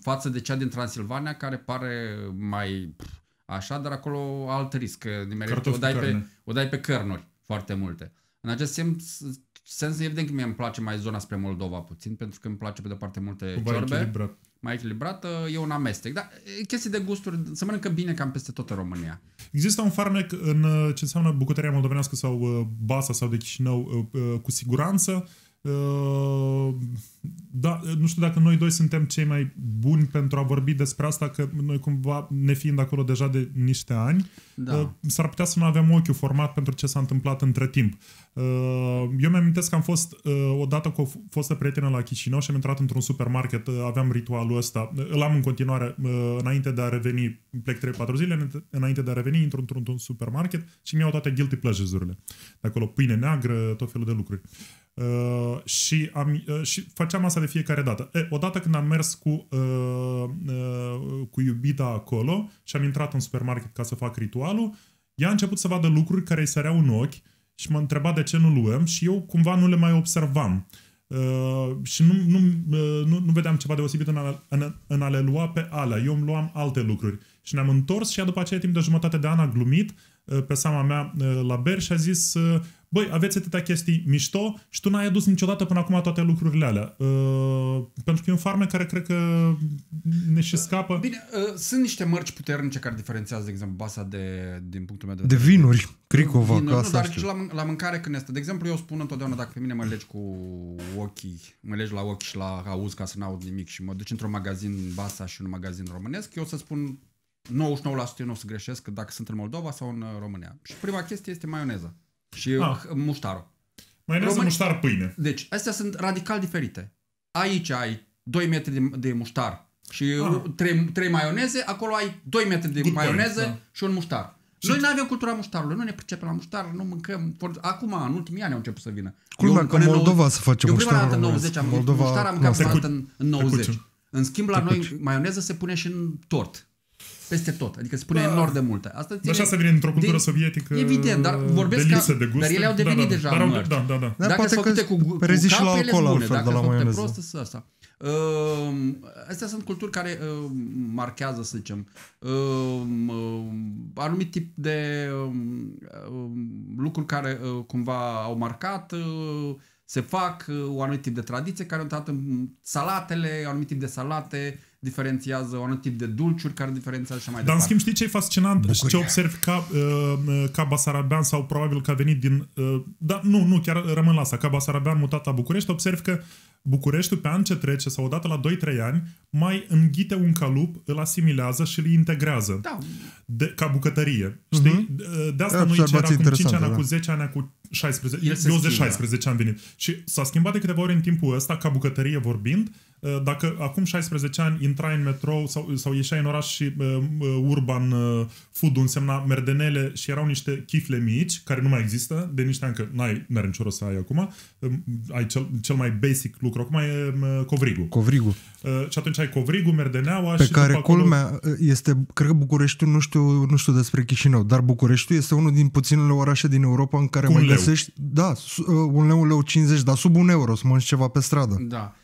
Față de cea din Transilvania, care pare mai... Pff, așa, dar acolo alt risc. O dai, pe, o dai pe cărnuri foarte multe. În acest sens, sens evident că mie îmi place mai zona spre Moldova puțin, pentru că îmi place pe de parte multe mai ciorbe. Echilibrat. Mai echilibrată, e un amestec. Dar chestii de gusturi, se mănâncă bine cam peste tot în România. Există un farmec în ce înseamnă bucătăria moldovenească sau uh, Basa sau de Chișinău uh, uh, cu siguranță. Ehm, da, nu știu dacă noi doi suntem cei mai buni pentru a vorbi despre asta, că noi cumva, ne fiind acolo deja de niște ani, da. Ehm, s-ar putea să nu avem ochiul format pentru ce s-a întâmplat între timp. Ehm, eu mi-amintesc că am fost odată cu o fostă prietenă la Chișinău și am intrat într-un supermarket, aveam ritualul ăsta, îl am în continuare, înainte de a reveni, plec 3-4 zile, înainte de a reveni, intru într-un supermarket și mi-au toate guilty pleasures-urile. De acolo pâine neagră, tot felul de lucruri. Uh, Uh, și, am, uh, și făceam asta de fiecare dată. E, odată când am mers cu, uh, uh, cu iubita acolo și am intrat în supermarket ca să fac ritualul, ea a început să vadă lucruri care îi săreau în ochi și mă întreba de ce nu luăm și eu cumva nu le mai observam. Uh, și nu, nu, uh, nu, nu vedeam ceva deosebit în a, în, în a le lua pe alea. Eu îmi luam alte lucruri. Și ne-am întors și ea după aceea timp de jumătate de an a glumit uh, pe seama mea uh, la ber și a zis uh, băi, aveți atâtea chestii mișto și tu n-ai adus niciodată până acum toate lucrurile alea. Uh, pentru că e un farme care cred că ne și scapă. Bine, uh, sunt niște mărci puternice care diferențiază, de exemplu, basa de, din punctul meu de vedere. De vinuri, Cricova, vinuri, casa, nu, dar știu. La, la mâncare când este. De exemplu, eu spun întotdeauna, dacă pe mine mă legi cu ochii, mă legi la ochi și la auz ca să n-aud nimic și mă duci într-un magazin basa și un magazin românesc, eu să spun 99% nu o să greșesc dacă sunt în Moldova sau în România. Și prima chestie este maioneza și ah. muștarul. Maioneză, Român... muștar, pâine. Deci, astea sunt radical diferite. Aici ai 2 metri de, de muștar și ah. 3, 3 maioneze, acolo ai 2 metri de Good maioneze point, da. și un muștar. Și Noi nu avem cultura muștarului, nu ne pricepem la muștar, nu mâncăm. Acum, în ultimii ani au început să vină. Cum că în Moldova 90... să facem muștar. Eu prima dată în 90 am Moldova... muștar, am mâncat în, 90. 90. În schimb, la noi maioneză se pune și în tort peste tot. Adică spune da. enorm de multe. Asta ține... Așa se vine într-o cultură de... sovietică Evident, dar vorbesc de ca... de gust. Dar ele au devenit da, da, da. deja dar mărci. Da, da, da. Dar Dacă poate făcute cu, cu cap, și la alcool, bune. Dacă sunt făcute prost, să asta. Uh, astea sunt culturi care uh, marchează, să zicem, uh, uh, anumit tip de uh, uh, lucruri care uh, cumva au marcat uh, se fac uh, un anumit tip de tradiție care în salatele, un anumit tip de salate diferențiază, un anumit tip de dulciuri care diferențiază și mai Dar departe. Dar în schimb știi ce e fascinant Bucuria. și ce observ ca, uh, ca Basarabean sau probabil că a venit din... Uh, da, nu, nu, chiar rămân la asta. Ca Basarabean mutat la București, observ că Bucureștiul pe an ce trece sau odată la 2-3 ani mai înghite un calup, îl asimilează și îl integrează. Da. De, ca bucătărie. Știi? Uh-huh. De asta e nu era cu 5 ani, da. cu 10 ani, cu 16, este 16 am venit. Și s-a schimbat de câteva ori în timpul ăsta, ca bucătărie vorbind, Eh, dacă acum 16 ani intrai în metrou sau, sau ieșai în oraș și uh, urban uh, food însemna merdenele și erau niște chifle mici, care nu mai există, de niște ani că n-ai, n-are nicio rost să ai acum, uh, ai cel, cel mai basic lucru, acum e uh, covrigul. Covrigul. Uh, și atunci ai covrigul, merdeneaua Pe și care acolo... culmea este, cred că Bucureștiul, nu știu, nu știu despre Chișinău, dar Bucureștiul este unul din puținele orașe din Europa în care Cu mai leu. găsești, da, un leu, un leu 50, dar sub un euro, să mănânci ceva pe stradă. Da.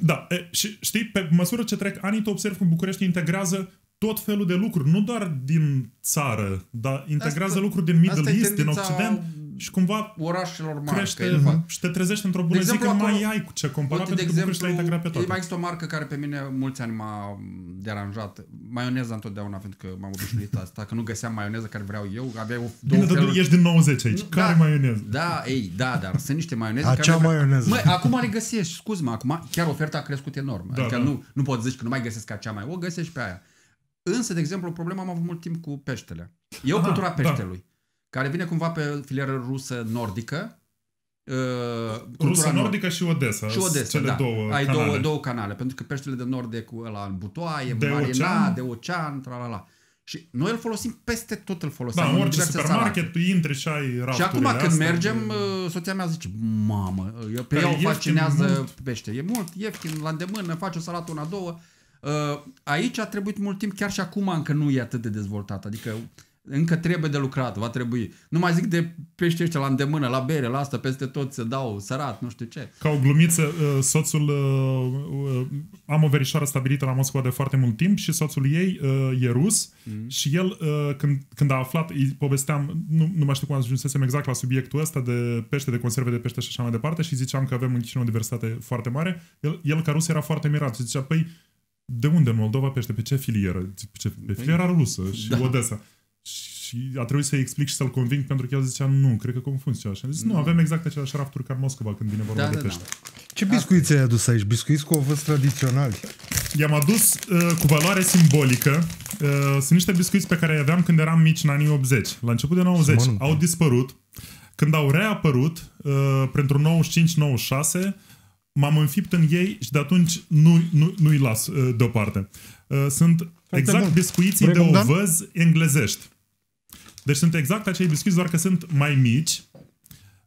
Da, și știi, pe măsură ce trec anii, tu observi cum București integrează tot felul de lucruri, nu doar din țară, dar integrează asta, lucruri din Middle East, din Occident, și cumva orașelor mari. Crește că fac. și te trezești într-o bună de zi că mai ai cu ce compara pentru de că exemplu, că integrat pe toate. Mai există o marcă care pe mine mulți ani m-a deranjat. Maioneza întotdeauna pentru că m-am obișnuit asta. Că nu găseam maioneză care vreau eu. Aveai o, două Bine, feluri. ești din 90 aici. Da, care maioneză? Da, ei, da, dar sunt niște maioneze. Acea care maioneză. Mă, acum le găsești. scuze mă acum chiar oferta a crescut enorm. Da, adică da. Nu, nu pot zici că nu mai găsesc acea mai. O găsești pe aia. Însă, de exemplu, problema am avut mult timp cu peștele. Eu Aha, cultura da. peștelui. Da care vine cumva pe filiera rusă nordică. Uh, rusă nordică și Odessa. Și Odessa, cele da. două Ai canale. două, două canale, pentru că peștele de nord e cu ăla în butoaie, de marina, ocean. de ocean, tra la la. Și noi îl folosim peste tot, îl folosim. Da, în orice supermarket tu intri și ai Și acum când astea, mergem, de... Uh, soția mea zice, mamă, uh, eu pe ea o fascinează mult. pește. E mult, ieftin, la îndemână, faci o salată, una, două. Aici a trebuit mult timp, chiar și acum încă nu e atât de dezvoltat. Adică încă trebuie de lucrat, va trebui. Nu mai zic de pește ăștia la îndemână, la bere, la asta, peste tot se dau, sărat, nu știu ce. Ca o glumiță, uh, soțul, uh, uh, am o verișoară stabilită la Moscova de foarte mult timp și soțul ei e rus mm. și el, când, când a aflat, îi povesteam, nu, nu mai știu cum ajunsesem exact la subiectul ăsta de pește, de conserve de pește și așa mai departe și ziceam că avem în Chișinău o diversitate foarte mare, el, el ca rus era foarte mirat și zicea, păi, de unde în Moldova pește? Pe ce filieră? Pe, ce, pe păi, filiera rusă și da. Odessa. Și a trebuit să-i explic și să-l conving pentru că el zicea, nu, cred că confunzi ceva. Și am zis, nu, mm. avem exact aceleași rafturi ca în Moscova când vine vorba da, de da, da. pește. Da. Ce biscuiți ai adus aici? Biscuiți cu ovăz tradiționali. I-am adus uh, cu valoare simbolică. Uh, sunt niște biscuiți pe care îi aveam când eram mici în anii 80. La început de 90 Mănâncă. au dispărut. Când au reapărut, uh, pentru 95-96, m-am înfipt în ei și de atunci nu, nu, nu-i las uh, deoparte. Uh, sunt Exact bun. biscuiții Vrei de ovăz englezești. Deci sunt exact acei biscuiți, doar că sunt mai mici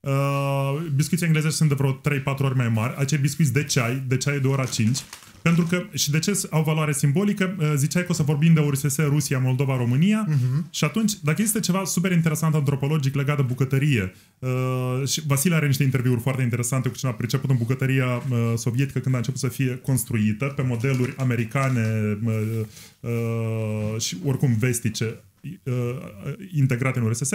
Uh, biscuiții englezești sunt de vreo 3-4 ori mai mari. Acei biscuiți de ceai, de ceai de ora 5. Pentru că, și de ce au valoare simbolică, uh, ziceai că o să vorbim de URSS, Rusia, Moldova, România uh-huh. și atunci, dacă este ceva super interesant antropologic legat de bucătărie, uh, și Vasile are niște interviuri foarte interesante cu cine a priceput în bucătăria uh, sovietică când a început să fie construită pe modeluri americane uh, uh, și oricum vestice uh, uh integrate în URSS,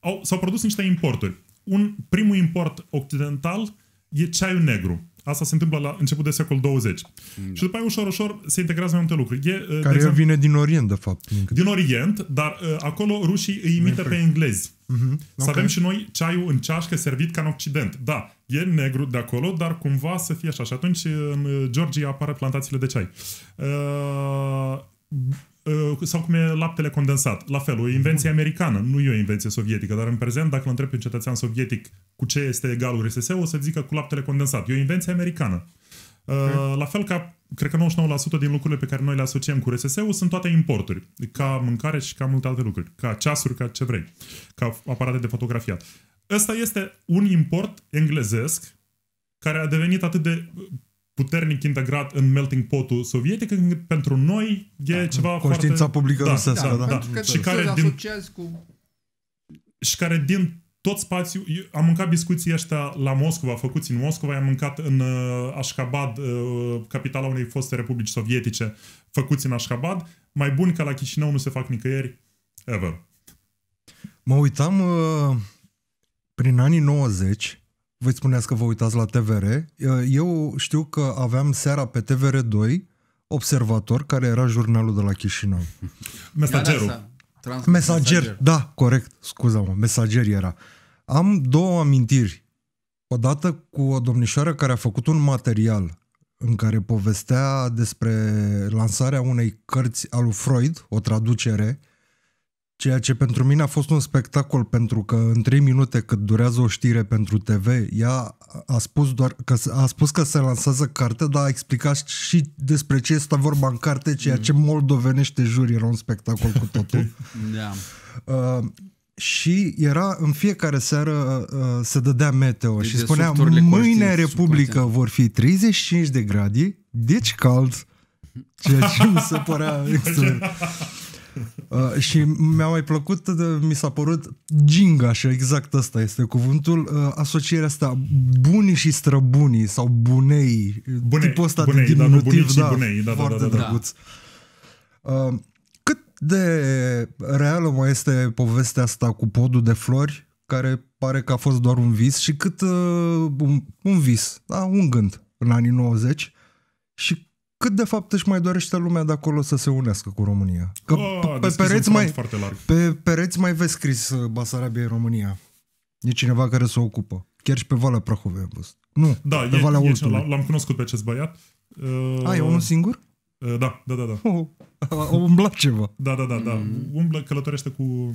au, s-au produs niște importuri un, primul import occidental e ceaiul negru. Asta se întâmplă la început de secol 20. Da. Și după aia, ușor, ușor, se integrează mai multe lucruri. E, uh, Care exemplu, vine din Orient, de fapt. Din Orient, dar uh, acolo rușii îi imită pe englezi. Uh-huh. Să okay. avem și noi ceaiul în ceașcă servit ca în Occident. Da, e negru de acolo, dar cumva să fie așa. Și atunci în uh, Georgia apar plantațiile de ceai. Uh, Uh, sau cum e laptele condensat. La fel, o invenție americană, nu e o invenție sovietică, dar în prezent, dacă îl întreb pe cetățean sovietic cu ce este egal RSS, o să zică cu laptele condensat. E o invenție americană. Uh, okay. La fel ca, cred că 99% din lucrurile pe care noi le asociem cu rss sunt toate importuri, ca mâncare și ca multe alte lucruri, ca ceasuri, ca ce vrei, ca aparate de fotografiat. Ăsta este un import englezesc care a devenit atât de puternic integrat în melting pot-ul sovietic, încât pentru noi e da, ceva conștiința foarte... publică da, în sensul da, da, da. da. Și care din... cu... Și care din tot spațiu, Eu am mâncat discuții ăștia la Moscova, făcuți în Moscova, am mâncat în uh, Ashkabad, uh, capitala unei foste republici sovietice, făcuți în Ashkabad. Mai bun ca la Chișinău nu se fac nicăieri, ever. Mă uitam uh, prin anii 90 voi spuneți că vă uitați la TVR. Eu știu că aveam seara pe TVR2 Observator, care era jurnalul de la Chișinău. [laughs] Mesagerul. mesager, mesager, da, corect, scuza-mă, mesager era. Am două amintiri. Odată cu o domnișoară care a făcut un material în care povestea despre lansarea unei cărți al lui Freud, o traducere, uh, Ceea ce pentru mine a fost un spectacol, pentru că în 3 minute cât durează o știre pentru TV, ea a spus, doar că, a spus că se lansează carte, dar a explicat și despre ce este vorba în carte, ceea ce mm. moldovenește jur, era un spectacol cu totul. [laughs] da. Uh, și era în fiecare seară uh, se dădea meteo deci de și spunea mâine Republică vor fi 35 de grade, deci cald. [laughs] Ceea ce mi se părea excelent. [laughs] Uh, și mi-a mai plăcut, mi s-a părut ginga și exact asta este cuvântul, uh, asocierea asta bunii și străbunii sau bunei, bunei tipul ăsta bunei, de da, diminutiv, da, da, bunei, da, da, foarte da, da, da, drăguț. Da. Uh, cât de reală mai este povestea asta cu podul de flori, care pare că a fost doar un vis și cât uh, un, un vis, da, un gând în anii 90 și cât de fapt își mai dorește lumea de acolo să se unească cu România. Că oh, pe, pereți mai, pe pereți mai vezi scris Basarabia România. E cineva care se ocupă. Chiar și pe Valea Prahovei am văzut. Nu, da, pe e, Valea e, L-am cunoscut pe acest băiat. Uh, Ai, unul singur? Uh, da, da, da. da. Oh, umbla ceva. Da, da, da. da. Mm. Umblă, călătorește cu uh,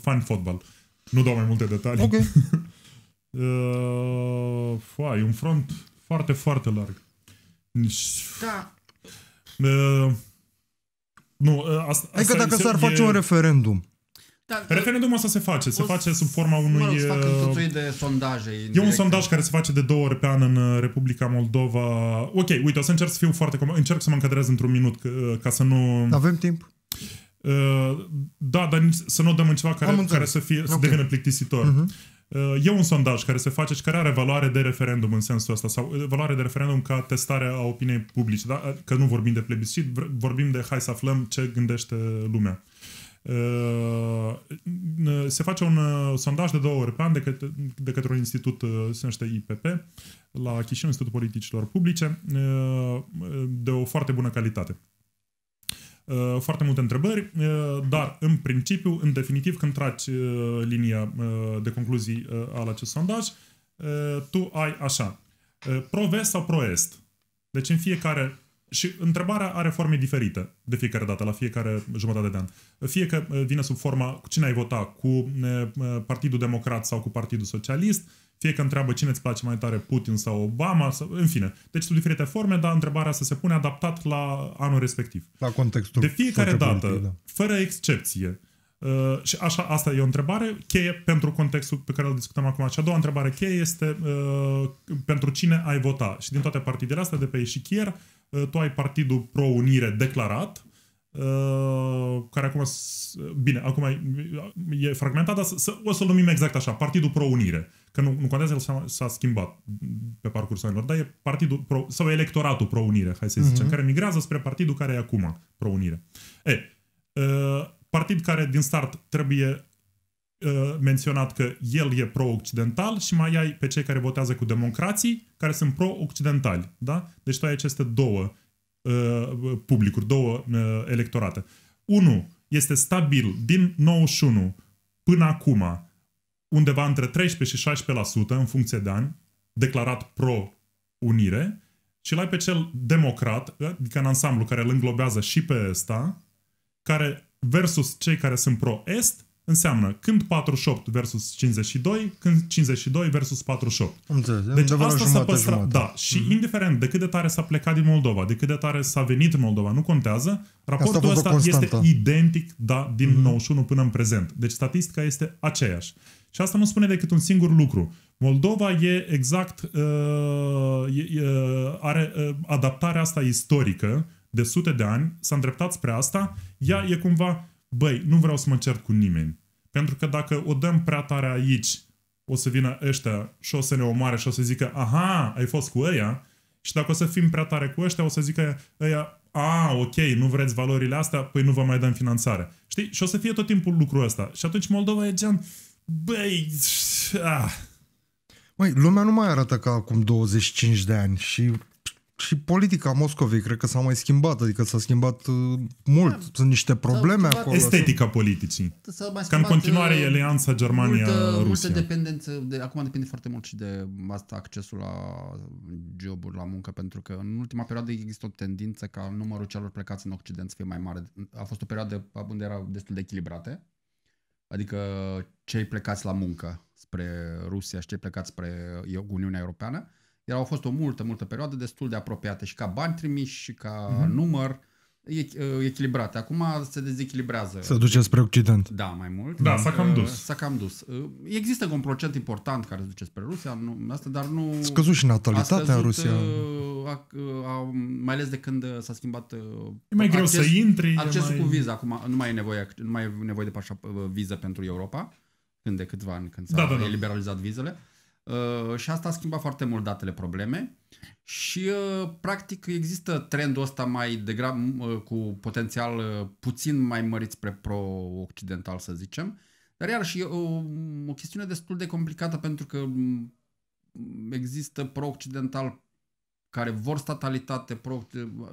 fan fotbal. Nu dau mai multe detalii. Ok. [laughs] uh, fai, un front foarte, foarte larg. Da. Uh, nu, ă, asta, adică asta dacă s-ar face e... un referendum. Da, Referendumul ăsta se face, se o, face sub forma unui... Mă, fac uh, de sondaje. E directe. un sondaj care se face de două ori pe an în uh, Republica Moldova. Ok, uite, o să încerc să fiu foarte... Încerc să mă încadrez într-un minut uh, ca să nu... Avem timp. Uh, da, dar să nu dăm în ceva care, care să, fie, okay. devină plictisitor. Uh-huh. E un sondaj care se face și care are valoare de referendum în sensul ăsta, sau valoare de referendum ca testare a opiniei publice, da? că nu vorbim de plebiscit, vorbim de hai să aflăm ce gândește lumea. Se face un uh, sondaj de două ori pe an de către, de către un institut, uh, se numește IPP, la Chișinău, Institutul Politicilor Publice, de o foarte bună calitate. Uh, foarte multe întrebări, uh, dar în principiu, în definitiv, când tragi uh, linia de concluzii al acest sondaj, tu ai așa, pro-vest sau pro-est. Deci în fiecare și întrebarea are forme diferite de fiecare dată, la fiecare jumătate de an. Fie că vine sub forma cu cine ai vota, cu Partidul Democrat sau cu Partidul Socialist, fie că întreabă cine îți place mai tare, Putin sau Obama, sau, în fine. Deci sunt diferite forme, dar întrebarea să se pune adaptat la anul respectiv. La contextul. De fiecare dată, da. fără excepție, Uh, și așa, asta e o întrebare cheie pentru contextul pe care îl discutăm acum. Și a doua întrebare cheie este uh, pentru cine ai vota. Și din toate partidele astea de pe eșichier, uh, tu ai partidul Pro-Unire declarat, Uh, care acum, bine, acum e fragmentat, dar o să-l numim exact așa, Partidul Pro-Unire. Că nu, nu contează, el s-a, s-a schimbat pe parcursul anilor, dar e Partidul Pro, sau Electoratul Pro-Unire, hai să mhm. zicem, uh-huh. care migrează spre partidul care e acum Pro-Unire. E, uh, partid care din start trebuie uh, menționat că el e pro-occidental și mai ai pe cei care votează cu democrații, care sunt pro-occidentali, da? Deci tu ai aceste două Uh, publicuri, două uh, electorate. Unul este stabil din 91 până acum, undeva între 13 și 16% în funcție de an, declarat pro-unire, și l-ai pe cel democrat, uh, adică în ansamblu care îl înglobează și pe ăsta, care versus cei care sunt pro-est, înseamnă când 48 versus 52, când 52 versus 48. Înțeles, deci asta s-a păstrat. Da, și mm-hmm. indiferent de cât de tare s-a plecat din Moldova, de cât de tare s-a venit Moldova, nu contează, raportul ăsta este identic da, din mm-hmm. 91 până în prezent. Deci statistica este aceeași. Și asta nu spune decât un singur lucru. Moldova e exact, uh, e, e, are uh, adaptarea asta istorică de sute de ani, s-a îndreptat spre asta, ea e cumva, băi, nu vreau să mă cert cu nimeni. Pentru că dacă o dăm prea tare aici, o să vină ăștia și o să ne omoare și o să zică aha, ai fost cu ăia și dacă o să fim prea tare cu ăștia, o să zică ăia a, ok, nu vreți valorile astea, păi nu vă mai dăm finanțare. Știi? Și o să fie tot timpul lucrul ăsta. Și atunci Moldova e gen, băi, ah. Măi, lumea nu mai arată ca acum 25 de ani și și politica Moscovei cred că s-a mai schimbat, adică s-a schimbat uh, mult, da. sunt niște probleme s-a acolo. Estetica politicii. Ca în continuare e uh, alianța Germania-Rusia. Multă dependență, de, acum depinde foarte mult și de asta, accesul la joburi, la muncă, pentru că în ultima perioadă există o tendință ca numărul celor plecați în Occident să fie mai mare. A fost o perioadă unde erau destul de echilibrate, adică cei plecați la muncă spre Rusia și cei plecați spre Uniunea Europeană, era au fost o multă, multă perioadă destul de apropiate și ca bani trimiși și ca mm-hmm. număr echilibrate. Acum se dezechilibrează. Se duce spre Occident. Da, mai mult. Da, s-a cam dus. S-a cam dus. Există un procent important care se duce spre Rusia, nu, asta, dar nu... Scăzut și natalitatea în Rusia. A, a, mai ales de când s-a schimbat... E mai acces, greu să intri. Accesul mai... cu viza. Acum nu mai e nevoie, nu mai e nevoie de pașa, viză pentru Europa, când de câțiva ani, când s-a da, da, da. liberalizat vizele. Uh, și asta a schimbat foarte mult datele probleme și uh, practic există trendul ăsta mai degrabă uh, cu potențial uh, puțin mai mărit spre pro-occidental să zicem, dar iarăși e uh, o, o chestiune destul de complicată pentru că um, există pro-occidental care vor statalitate, pro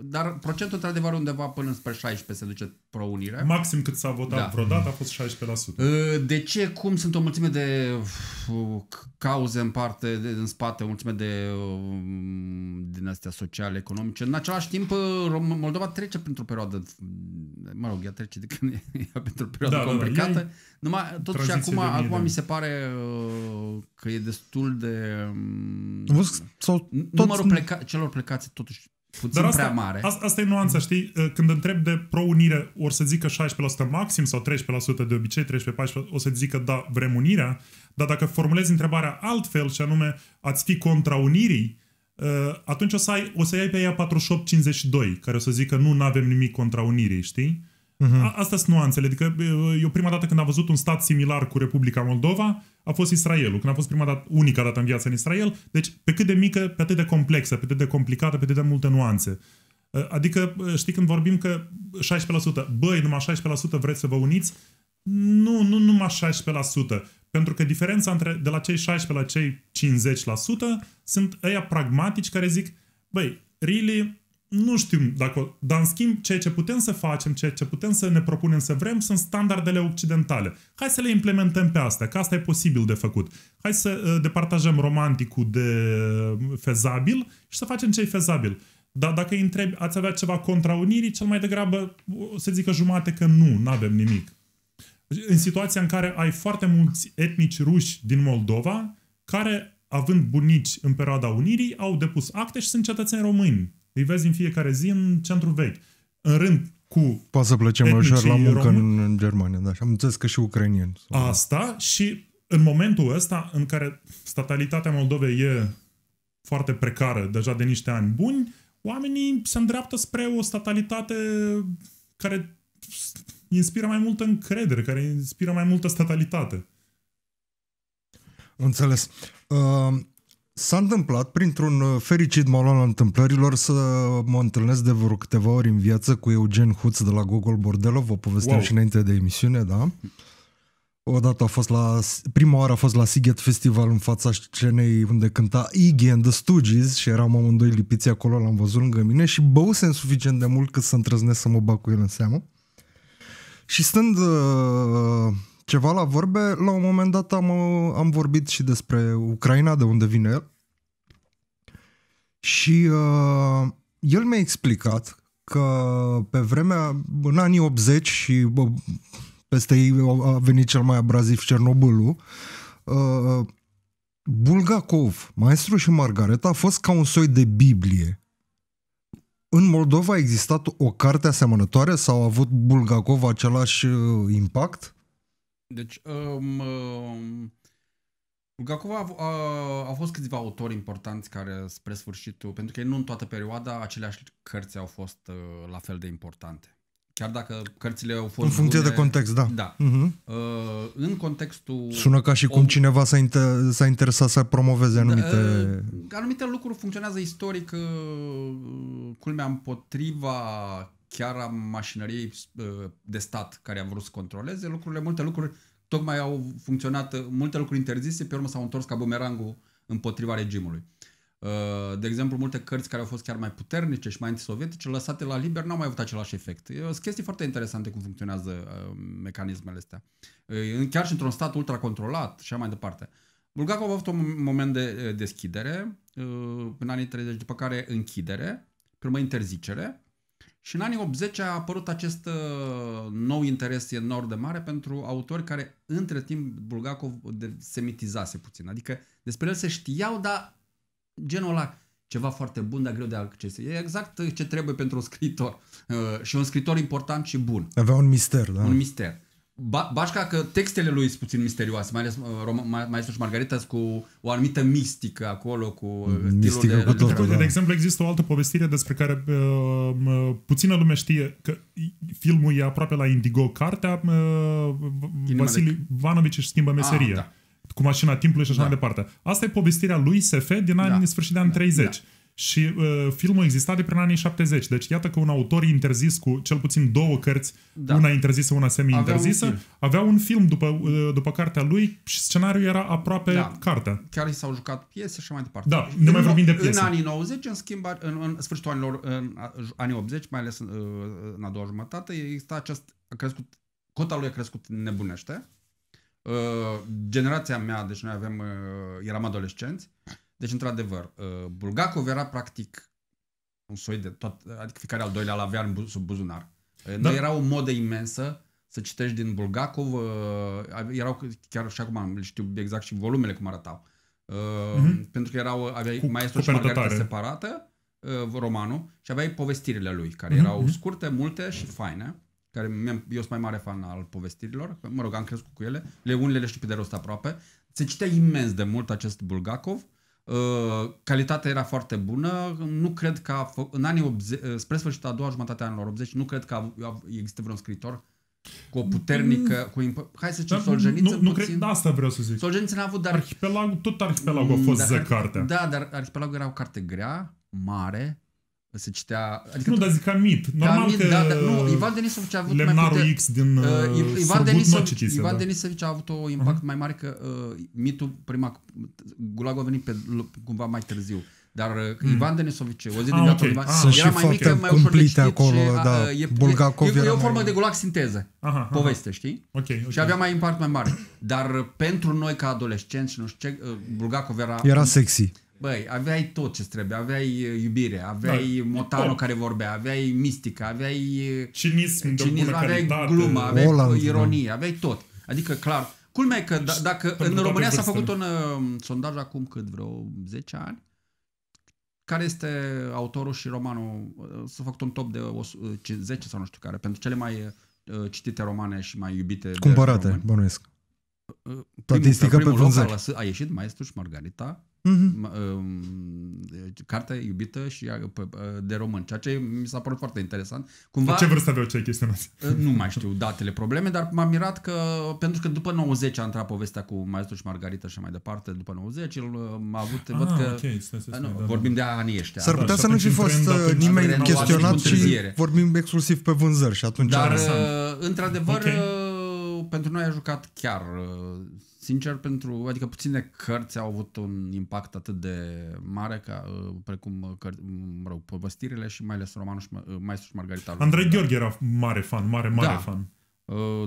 dar procentul într-adevăr undeva până spre 16 se duce pro-unire. Maxim cât s-a votat da. vreodată a fost 16%. Ă, de ce? Cum sunt o mulțime de cauze în parte, de, în spate, o mulțime de uh, din astea sociale, economice. În același timp, uh, Moldova trece printr-o perioadă, mă rog, ea trece de când e pentru o perioadă da, da, da complicată. Da, Numai, tot și acum, acum mi se pare uh, că e destul de... Um, sau Numărul pleca, celor plecați totuși puțin Dar asta, prea mare. Asta, asta e nuanța, știi? Uh, când întreb de pro-unire, ori să zică 16% maxim sau 13% de obicei, 13-14%, o să zică da, vrem unirea, dar dacă formulezi întrebarea altfel și anume ați fi contra unirii, uh, atunci o să, ai, o să iai pe ea 48-52, care o să zică nu, nu avem nimic contra unirii, știi? Uh-huh. Asta sunt nuanțele. Adică eu prima dată când am văzut un stat similar cu Republica Moldova a fost Israelul. Când a fost prima dată, unica dată în viață în Israel. Deci pe cât de mică, pe atât de complexă, pe atât de complicată, pe atât de multe nuanțe. Ă, adică, știi, când vorbim că 16%, băi, numai 16% vreți să vă uniți, nu, nu numai 16%. Pentru că diferența între de la cei 16 la cei 50% sunt ăia pragmatici care zic, băi, really, nu știm dacă... Dar, în schimb, ceea ce putem să facem, ceea ce putem să ne propunem să vrem, sunt standardele occidentale. Hai să le implementăm pe astea, că asta e posibil de făcut. Hai să uh, departajăm romanticul de uh, fezabil și să facem ce e fezabil. Dar dacă îi întrebi, ați avea ceva contra unirii, cel mai degrabă se uh, să zică jumate că nu, nu avem nimic. În situația în care ai foarte mulți etnici ruși din Moldova, care, având bunici în perioada unirii, au depus acte și sunt cetățeni români. Îi vezi în fiecare zi în centru vechi. În rând cu Poate să plece mai ușor la muncă în, în Germania, da. Și am înțeles că și ucrainieni. Asta și în momentul ăsta în care statalitatea Moldovei e foarte precară deja de niște ani buni, oamenii se îndreaptă spre o statalitate care inspiră mai multă încredere, care inspiră mai multă statalitate. Înțeles. Uh, S-a întâmplat printr-un uh, fericit malon al întâmplărilor să mă întâlnesc de vreo câteva ori în viață cu Eugen Huț de la Google Bordelov, vă povesteam wow. și înainte de emisiune, da? Odată a fost la, prima oară a fost la Siget Festival în fața scenei unde cânta Iggy and the Stooges și eram amândoi lipiți acolo, l-am văzut lângă mine și băusem suficient de mult cât să întrăznesc să mă bag cu el în seamă. Și stând uh, ceva la vorbe, la un moment dat am, am vorbit și despre Ucraina, de unde vine el. Și uh, el mi-a explicat că pe vremea, în anii 80 și bă, peste ei a venit cel mai abraziv Cernobâlul, uh, Bulgakov, Maestru și Margareta a fost ca un soi de Biblie. În Moldova a existat o carte asemănătoare sau a avut Bulgakov același uh, impact? Deci, um, um, Bulgakov a, a, a fost câțiva autori importanți care spre sfârșitul, pentru că nu în toată perioada aceleași cărți au fost uh, la fel de importante. Chiar dacă cărțile au fost... În funcție bune, de context, da. da. Uh-huh. Uh, în contextul... Sună ca și cum om... cineva s-a, inter- s-a interesat să promoveze da, anumite... Uh, anumite lucruri funcționează istoric, uh, culmea împotriva chiar a mașinăriei uh, de stat care a vrut să controleze lucrurile, multe lucruri tocmai au funcționat, uh, multe lucruri interzise, pe urmă s-au întors ca bumerangul împotriva regimului. Uh, de exemplu, multe cărți care au fost chiar mai puternice și mai antisovietice, lăsate la liber, n-au mai avut același efect. Sunt chestii foarte interesante cum funcționează mecanismele astea. Chiar și într-un stat ultracontrolat și așa mai departe. Bulgakov a avut un moment de deschidere în anii 30, după care închidere, primă interzicere, și în anii 80 a apărut acest uh, nou interes enorm de mare pentru autori care între timp Bulgakov se mitizase puțin. Adică despre el se știau, dar genul ăla ceva foarte bun, dar greu de acces. E exact ce trebuie pentru un scriitor. Uh, și un scriitor important și bun. Avea un mister, da? Un mister. Ba- Bașca că textele lui sunt puțin misterioase, mai ales uh, Maestru și Margarita cu o anumită mistică acolo, cu uh, mm, mistică stilul cu de... Totul, de, da. de exemplu, există o altă povestire despre care uh, puțină lume știe că filmul e aproape la Indigo. Cartea uh, Vasili de... își schimbă ah, meseria. Ah, da. Cu mașina timpului și așa da. mai departe. Asta e povestirea lui SF din anii da. sfârșit de anii da. 30. Da. Și uh, filmul exista de prin anii 70. Deci iată că un autor interzis cu cel puțin două cărți, da. una interzisă, una semi-interzisă, avea un film, avea un film după, uh, după cartea lui și scenariul era aproape da. cartea. Chiar i s-au jucat piese și mai departe. Da, ne mai vorbim de piese. În anii 90, în schimb, în, în sfârșitul anilor, în anii 80, mai ales în, în a doua jumătate, exista acest, a crescut, cota lui a crescut nebunește. Uh, generația mea, deci noi avem, uh, eram adolescenți, deci, într-adevăr, uh, Bulgakov era practic un soi de tot, adică fiecare al doilea l-avea în sub buzunar. Uh, da. era o modă imensă să citești din Bulgakov, uh, erau chiar și acum, știu exact și volumele cum arătau. Mm-hmm. Pentru că erau, aveai cu, Maestru cu și Margarita separată, romanul, și aveai povestirile lui, care mm-hmm. erau mhm. scurte, multe și faine. Care eu sunt mai mare fan al povestirilor, mă rog, am crescut cu ele, le unele le știu pe de rost aproape. Se citea imens de mult acest Bulgakov, Uh, calitatea era foarte bună. Nu cred că a fă- în anii 80, uh, spre sfârșitul a doua jumătate a anilor 80, nu cred că a, a, există vreun scriitor cu o puternică, mm. cu imp- hai să zicem, Solgeniță nu, nu puțin. cred, da, asta vreau să zic. Solgeniță n-a avut, dar... Arhipelagul, tot arhipelagul a mm, fost dar, zăcartea. Da, dar arhipelagul era o carte grea, mare, se citea... Adică, nu, dar zic ca mit. Normal ca mit, că da, da, nu, Ivan Denisovici a avut Lemnarul mai putere... X din uh, uh Ivan, Denisov, Ivan da. Denisovici a avut un impact uh-huh. mai mare că uh, mitul, prima, Gulagul a venit pe, cumva mai târziu. Dar mm. Ivan Denisovici, o zi de ah, viață, okay. Ivan, ah, era mai mică, mai ușor de citit acolo, și, da, e, Bulgakov e, e, e, o formă mai... de gulag sinteză, aha, aha. poveste, știi? Okay, okay. Și avea mai impact mai mare. Dar uh, pentru noi ca adolescenți nu știu ce, Bulgakov era... Era sexy. Băi, aveai tot ce trebuie, aveai uh, iubire, aveai da, motanul tot. care vorbea, aveai mistică, aveai uh, cinism, cinism aveai calitate. glumă, aveai Oland, da. ironie, aveai tot. Adică, clar, culmea că d- da, dacă în România s-a făcut un uh, sondaj acum cât, vreo 10 ani, care este autorul și romanul, uh, s-a făcut un top de 10 sau nu știu care, pentru cele mai citite romane și mai iubite. Cumpărate, bănuiesc. Statistica pe vânzări. A ieșit Maestru și Margarita, Uh-huh. Cartea iubită și de român, ceea ce mi s-a părut foarte interesant. Cumva, ce vârstă aveau cei noastră? Uh, nu mai știu datele probleme, dar m-am mirat că, pentru că după 90 a intrat povestea cu Maestru și Margarita și mai departe, după 90, el uh, m-a avut, ah, văd că, okay, stai, stai, uh, nu, da, da vorbim da. de anii ăștia. S-ar da, putea să nu fi fost nimeni chestionat deci și vorbim exclusiv pe vânzări și atunci... Dar, într-adevăr, okay pentru noi a jucat chiar, uh, sincer, pentru, adică puține cărți au avut un impact atât de mare ca, uh, precum uh, căr- mă rog, povestirile și mai ales romanul și, Maestru și Margarita. Andrei Gheorghe era mare fan, mare, mare da. fan.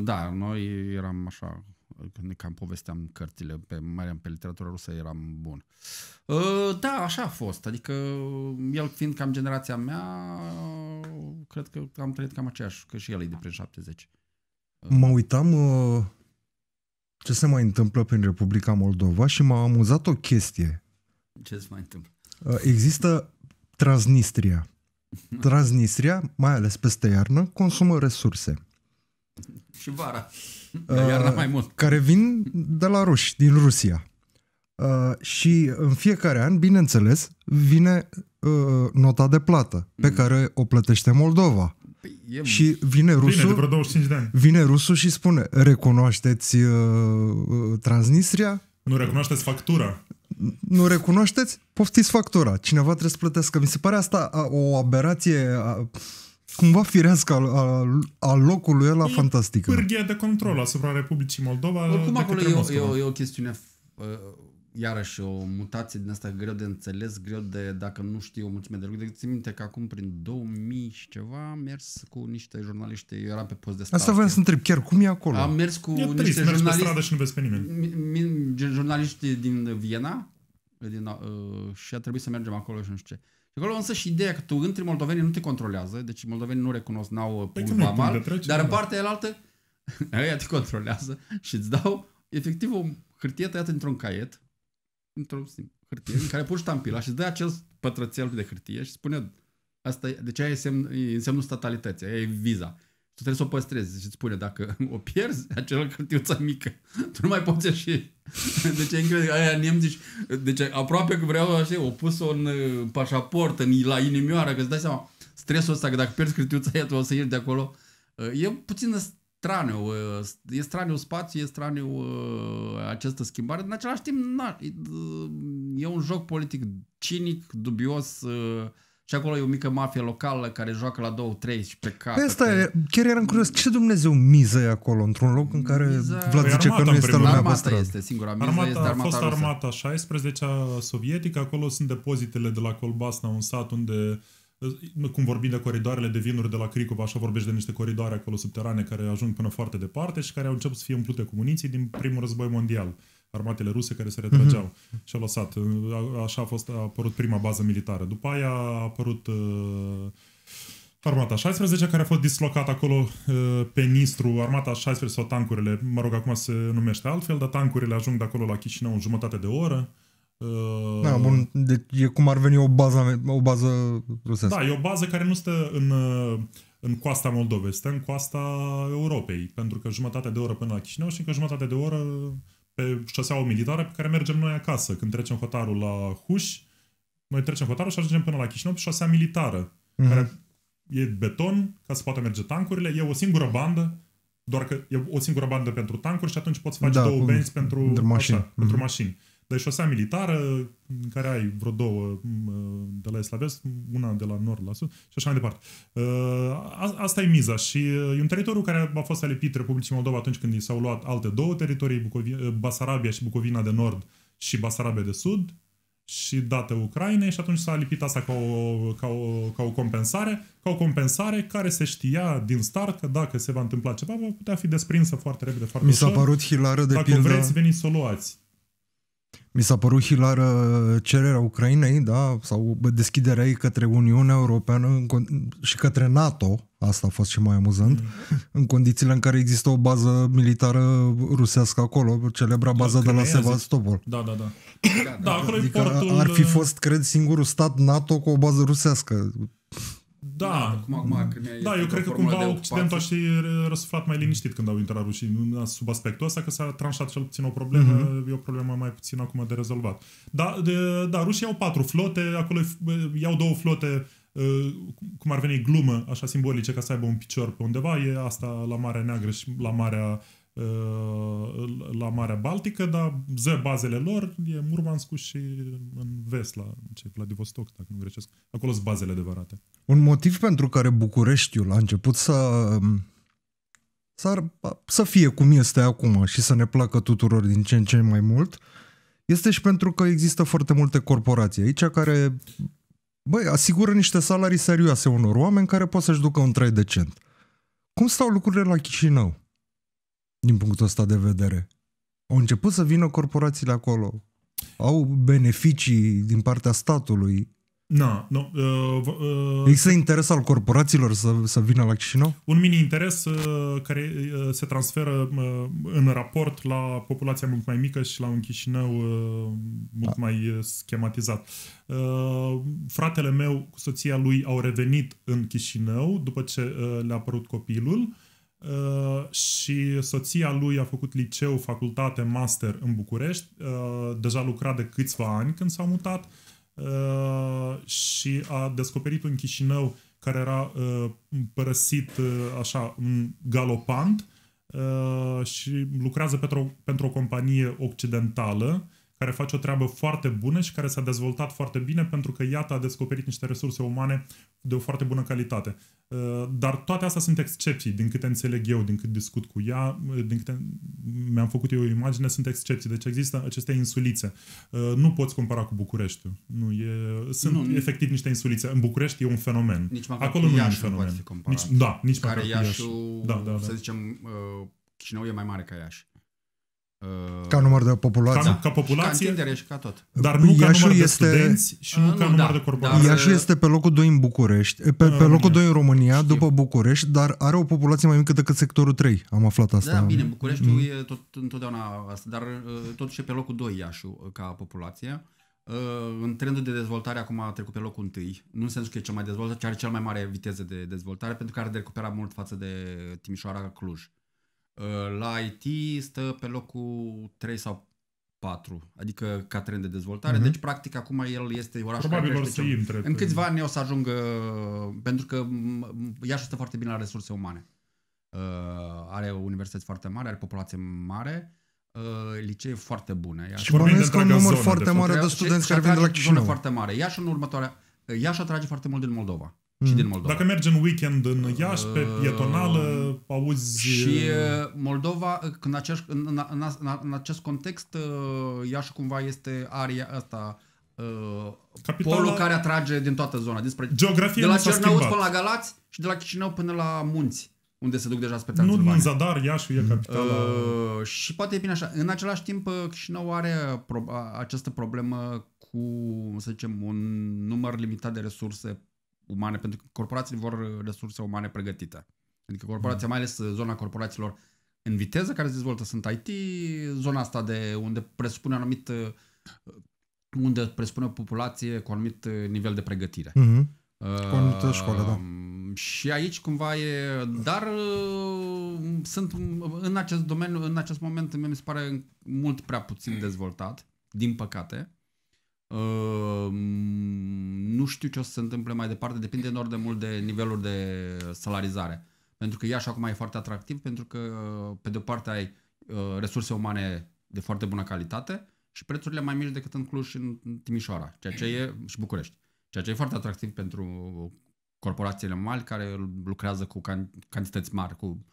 Da, noi eram așa, când cam povesteam cărțile, pe, mai am pe literatura rusă, eram bun. Da, așa a fost, adică el fiind cam generația mea, cred că am trăit cam aceeași, că și el e de prin 70. Mm. Mă uitam uh, ce se mai întâmplă prin Republica Moldova și m-a amuzat o chestie. Ce se mai întâmplă? Uh, există Transnistria. [laughs] Transnistria, mai ales peste iarnă, consumă resurse. [laughs] Și vara. Uh, Dar iarna mai mult. Care vin de la ruși, din Rusia. Uh, și în fiecare an, bineînțeles, vine uh, nota de plată pe mm. care o plătește Moldova. Păi, e... Și vine rusul, vine, de 25 de ani. vine rusul și spune, recunoașteți uh, uh, Transnistria? Nu recunoașteți factura. Nu recunoașteți? Poftiți factura. Cineva trebuie să plătească. Mi se pare asta o aberație a, cumva firească a, a, a locului ăla e fantastică. E de control asupra Republicii Moldova. Oricum acolo e, e, o, e o chestiune uh, iarăși o mutație din asta greu de înțeles, greu de dacă nu știu, o mulțime de lucruri. Deci țin minte că acum prin 2000 și ceva am mers cu niște jurnaliști, eu eram pe post de stație. Asta vreau să întreb chiar cum e acolo? Am mers cu e trist, niște jurnaliști, pe stradă și nu vezi pe nimeni. jurnaliști din Viena din, uh, și a trebuit să mergem acolo și nu știu ce. Și acolo însă și ideea că tu întri moldovenii nu te controlează, deci moldovenii nu recunosc, n-au uh, păi mal dar în da. partea elaltă, [laughs] aia te controlează și îți dau efectiv o hârtie tăiată într-un caiet într-o hârtie în care pui ștampila și îți dă acel pătrățel de hârtie și spune asta e, deci aia e, semn, e însemnul statalității, aia e viza. Tu trebuie să o păstrezi și îți spune dacă o pierzi, [laughs] acel hârtiuță mică, tu nu mai poți ieși. [laughs] Deci e incredibil, aia nemții, deci aproape că vreau așa, o pus-o în uh, pașaport, în, la inimioară, că îți dai seama, stresul ăsta, că dacă pierzi hârtiuța aia, tu o să ieși de acolo. Uh, e puțină straniu, ă, e straniu spațiu, e straniu ă, această schimbare. În același timp, na, e un joc politic cinic, dubios ă, și acolo e o mică mafie locală care joacă la 2-3 și pe cap. Pe păi asta e, chiar eram curios, ce Dumnezeu miză e acolo, într-un loc în care miza... Vlad păi zice că nu este lumea armata pe este singura miză, armata, este armata A fost rusă. armata 16 sovietică, acolo sunt depozitele de la Colbasna, un sat unde cum vorbim de coridoarele de vinuri de la Cricova, așa vorbești de niște coridoare acolo subterane care ajung până foarte departe și care au început să fie umplute cu muniții din primul război mondial. Armatele ruse care se retrăgeau mm-hmm. și au lăsat. așa a fost a apărut prima bază militară. După aia a apărut uh, Armata 16 care a fost dislocată acolo uh, pe Nistru, Armata 16 sau tancurile, mă rog acum se numește altfel, dar tancurile ajung de acolo la Chișinău în jumătate de oră. Uh, Uh, da, bun, deci e cum ar veni o bază, o bază rusească. Da, e o bază care nu stă în, uh, în coasta Moldovei, stă în coasta Europei, pentru că jumătate de oră până la Chișinău și încă jumătate de oră pe șoseaua militară pe care mergem noi acasă. Când trecem hotarul la Huș, noi trecem hotarul și ajungem până la Chișinău pe șosea militară, uh-huh. care e beton ca să poată merge tancurile, e o singură bandă, doar că e o singură bandă pentru tancuri și atunci poți face da, două benzi pentru, pentru mașini. Așa, uh-huh. pentru mhm. mașini. Dar e șosea militară, în care ai vreo două de la Eslavesc, una de la nord la sud și așa mai departe. Uh, asta e miza și uh, e un teritoriu care a fost alipit Republicii Moldova atunci când i s-au luat alte două teritorii, Bucovi- uh, Basarabia și Bucovina de nord și Basarabia de sud și dată Ucrainei și atunci s-a lipit asta ca o, ca, o, ca o compensare, ca o compensare care se știa din start că dacă se va întâmpla ceva, va putea fi desprinsă foarte repede, foarte Mi s-a ușor. părut hilară de Dacă pildă... vreți, veniți să o luați. Mi s-a părut hilară uh, cererea Ucrainei, da, sau deschiderea ei către Uniunea Europeană și către NATO, asta a fost și mai amuzant, mm-hmm. în condițiile în care există o bază militară rusească acolo, celebra bază de la Sevastopol. Da, da, da. da, da acolo adică portul... Ar fi uh, fost, cred, singurul stat NATO cu o bază rusească. Da, da, cum acum, când da eu cred că cumva Occidentul a și răsuflat mai liniștit când au intrat rușii sub aspectul ăsta, că s-a tranșat cel puțin o problemă, mm-hmm. e o problemă mai puțin acum de rezolvat. Da, de, da rușii au patru flote, acolo iau două flote ă, cum ar veni glumă, așa simbolice, ca să aibă un picior pe undeva, e asta la Marea Neagră și la Marea Uh, la Marea Baltică, dar Z bazele lor e Murmanscu și în vest, la ce, Vladivostok, dacă nu greșesc. Acolo sunt bazele adevărate. Un motiv pentru care Bucureștiul a început să să, să fie cum este acum și să ne placă tuturor din ce în ce mai mult, este și pentru că există foarte multe corporații aici care băi, asigură niște salarii serioase unor oameni care pot să-și ducă un trai decent. Cum stau lucrurile la Chișinău? din punctul ăsta de vedere. Au început să vină corporațiile acolo. Au beneficii din partea statului. Na, nu. Uh, uh, Există interes al corporațiilor să, să vină la Chișinău? Un mini-interes uh, care uh, se transferă uh, în raport la populația mult mai mică și la un Chișinău uh, mult da. mai uh, schematizat. Uh, fratele meu cu soția lui au revenit în Chișinău după ce uh, le-a apărut copilul. Uh, Uh, și soția lui a făcut liceu, facultate, master în București. Uh, deja lucra de câțiva ani când s-a mutat uh, și a descoperit un Chișinău care era uh, părăsit uh, așa, un galopant și lucrează pentru, pentru o companie occidentală care face o treabă foarte bună și care s-a dezvoltat foarte bine pentru că, iată, a descoperit niște resurse umane de o foarte bună calitate. Uh, dar toate astea sunt excepții, din câte înțeleg eu, din cât discut cu ea, uh, din câte mi-am făcut eu o imagine, sunt excepții. Deci există aceste insulițe. Uh, nu poți compara cu București. Nu, e, sunt nu, efectiv niște insulițe. În București e un fenomen. Nici Acolo nu e un fenomen. Nici, da, nici care măcar Iașul, Iașu. da, da, da. să zicem, Chișinău e mai mare ca Iași. Ca număr de populație. Ca, ca populație. Ca și ca tot. Dar nu Iașu ca număr de este, studenți și nu, nu ca număr da, de corporații. Iașu este pe locul 2 în București, pe, pe ah, locul 2 în România, Știu. după București, dar are o populație mai mică decât sectorul 3. Am aflat asta. Da, bine, Bucureștiul mm. e tot, întotdeauna asta, dar uh, totuși e pe locul 2 Iașu uh, ca populație. Uh, în trendul de dezvoltare acum a trecut pe locul 1, nu în sensul că e cel mai dezvoltat, ci are cel mai mare viteză de dezvoltare, pentru că are de recuperat mult față de Timișoara Cluj. Uh, la IT stă pe locul 3 sau 4, adică ca trend de dezvoltare. Uh-huh. Deci, practic, acum el este orașul Probabil care să intre. În câțiva ani o să ajungă, pentru că ea stă foarte bine la resurse umane. Uh, are universități foarte mare, are populație mare, uh, licee foarte bune. Iași și bănuiesc un număr zonă, foarte mare de, de studenți care vin de la Chișinău. foarte mare. Iași în următoarea... Iași atrage foarte mult din Moldova și din mm. Moldova. Dacă mergi în weekend în Iași, pe uh, pietonală, auzi... Și uh, uh, Moldova, în acest, în, în, în acest context, Iași cumva este aria asta, Capitala... polul care atrage din toată zona. Despre, Geografia de la Cernăuți până la Galați și de la Chișinău până la Munți, unde se duc deja spre Transilvania. Nu în Zadar, Iași e capitala. Uh, și poate e bine așa. În același timp, Chișinău are pro- această problemă cu, să zicem, un număr limitat de resurse umane, pentru că corporațiile vor uh, resurse umane pregătite. Adică corporația, mm. mai ales uh, zona corporațiilor în viteză care se dezvoltă, sunt IT, zona asta de unde presupune anumit uh, unde presupune o populație cu anumit nivel de pregătire. Mm-hmm. Uh, cu anumită școală, da. Și aici cumva e, dar uh, sunt în acest domeniu, în acest moment mi se pare mult prea puțin dezvoltat, din păcate. Ehm, nu știu ce o să se întâmple mai departe, depinde enorm de mult de nivelul de salarizare. Pentru că Iași acum e foarte atractiv, pentru că pe de o parte ai eh, resurse umane de foarte bună calitate și prețurile mai mici decât în Cluj și în Timișoara, ceea ce e și București. Ceea ce e foarte atractiv pentru corporațiile mari care lucrează cu can- cantități mari, cu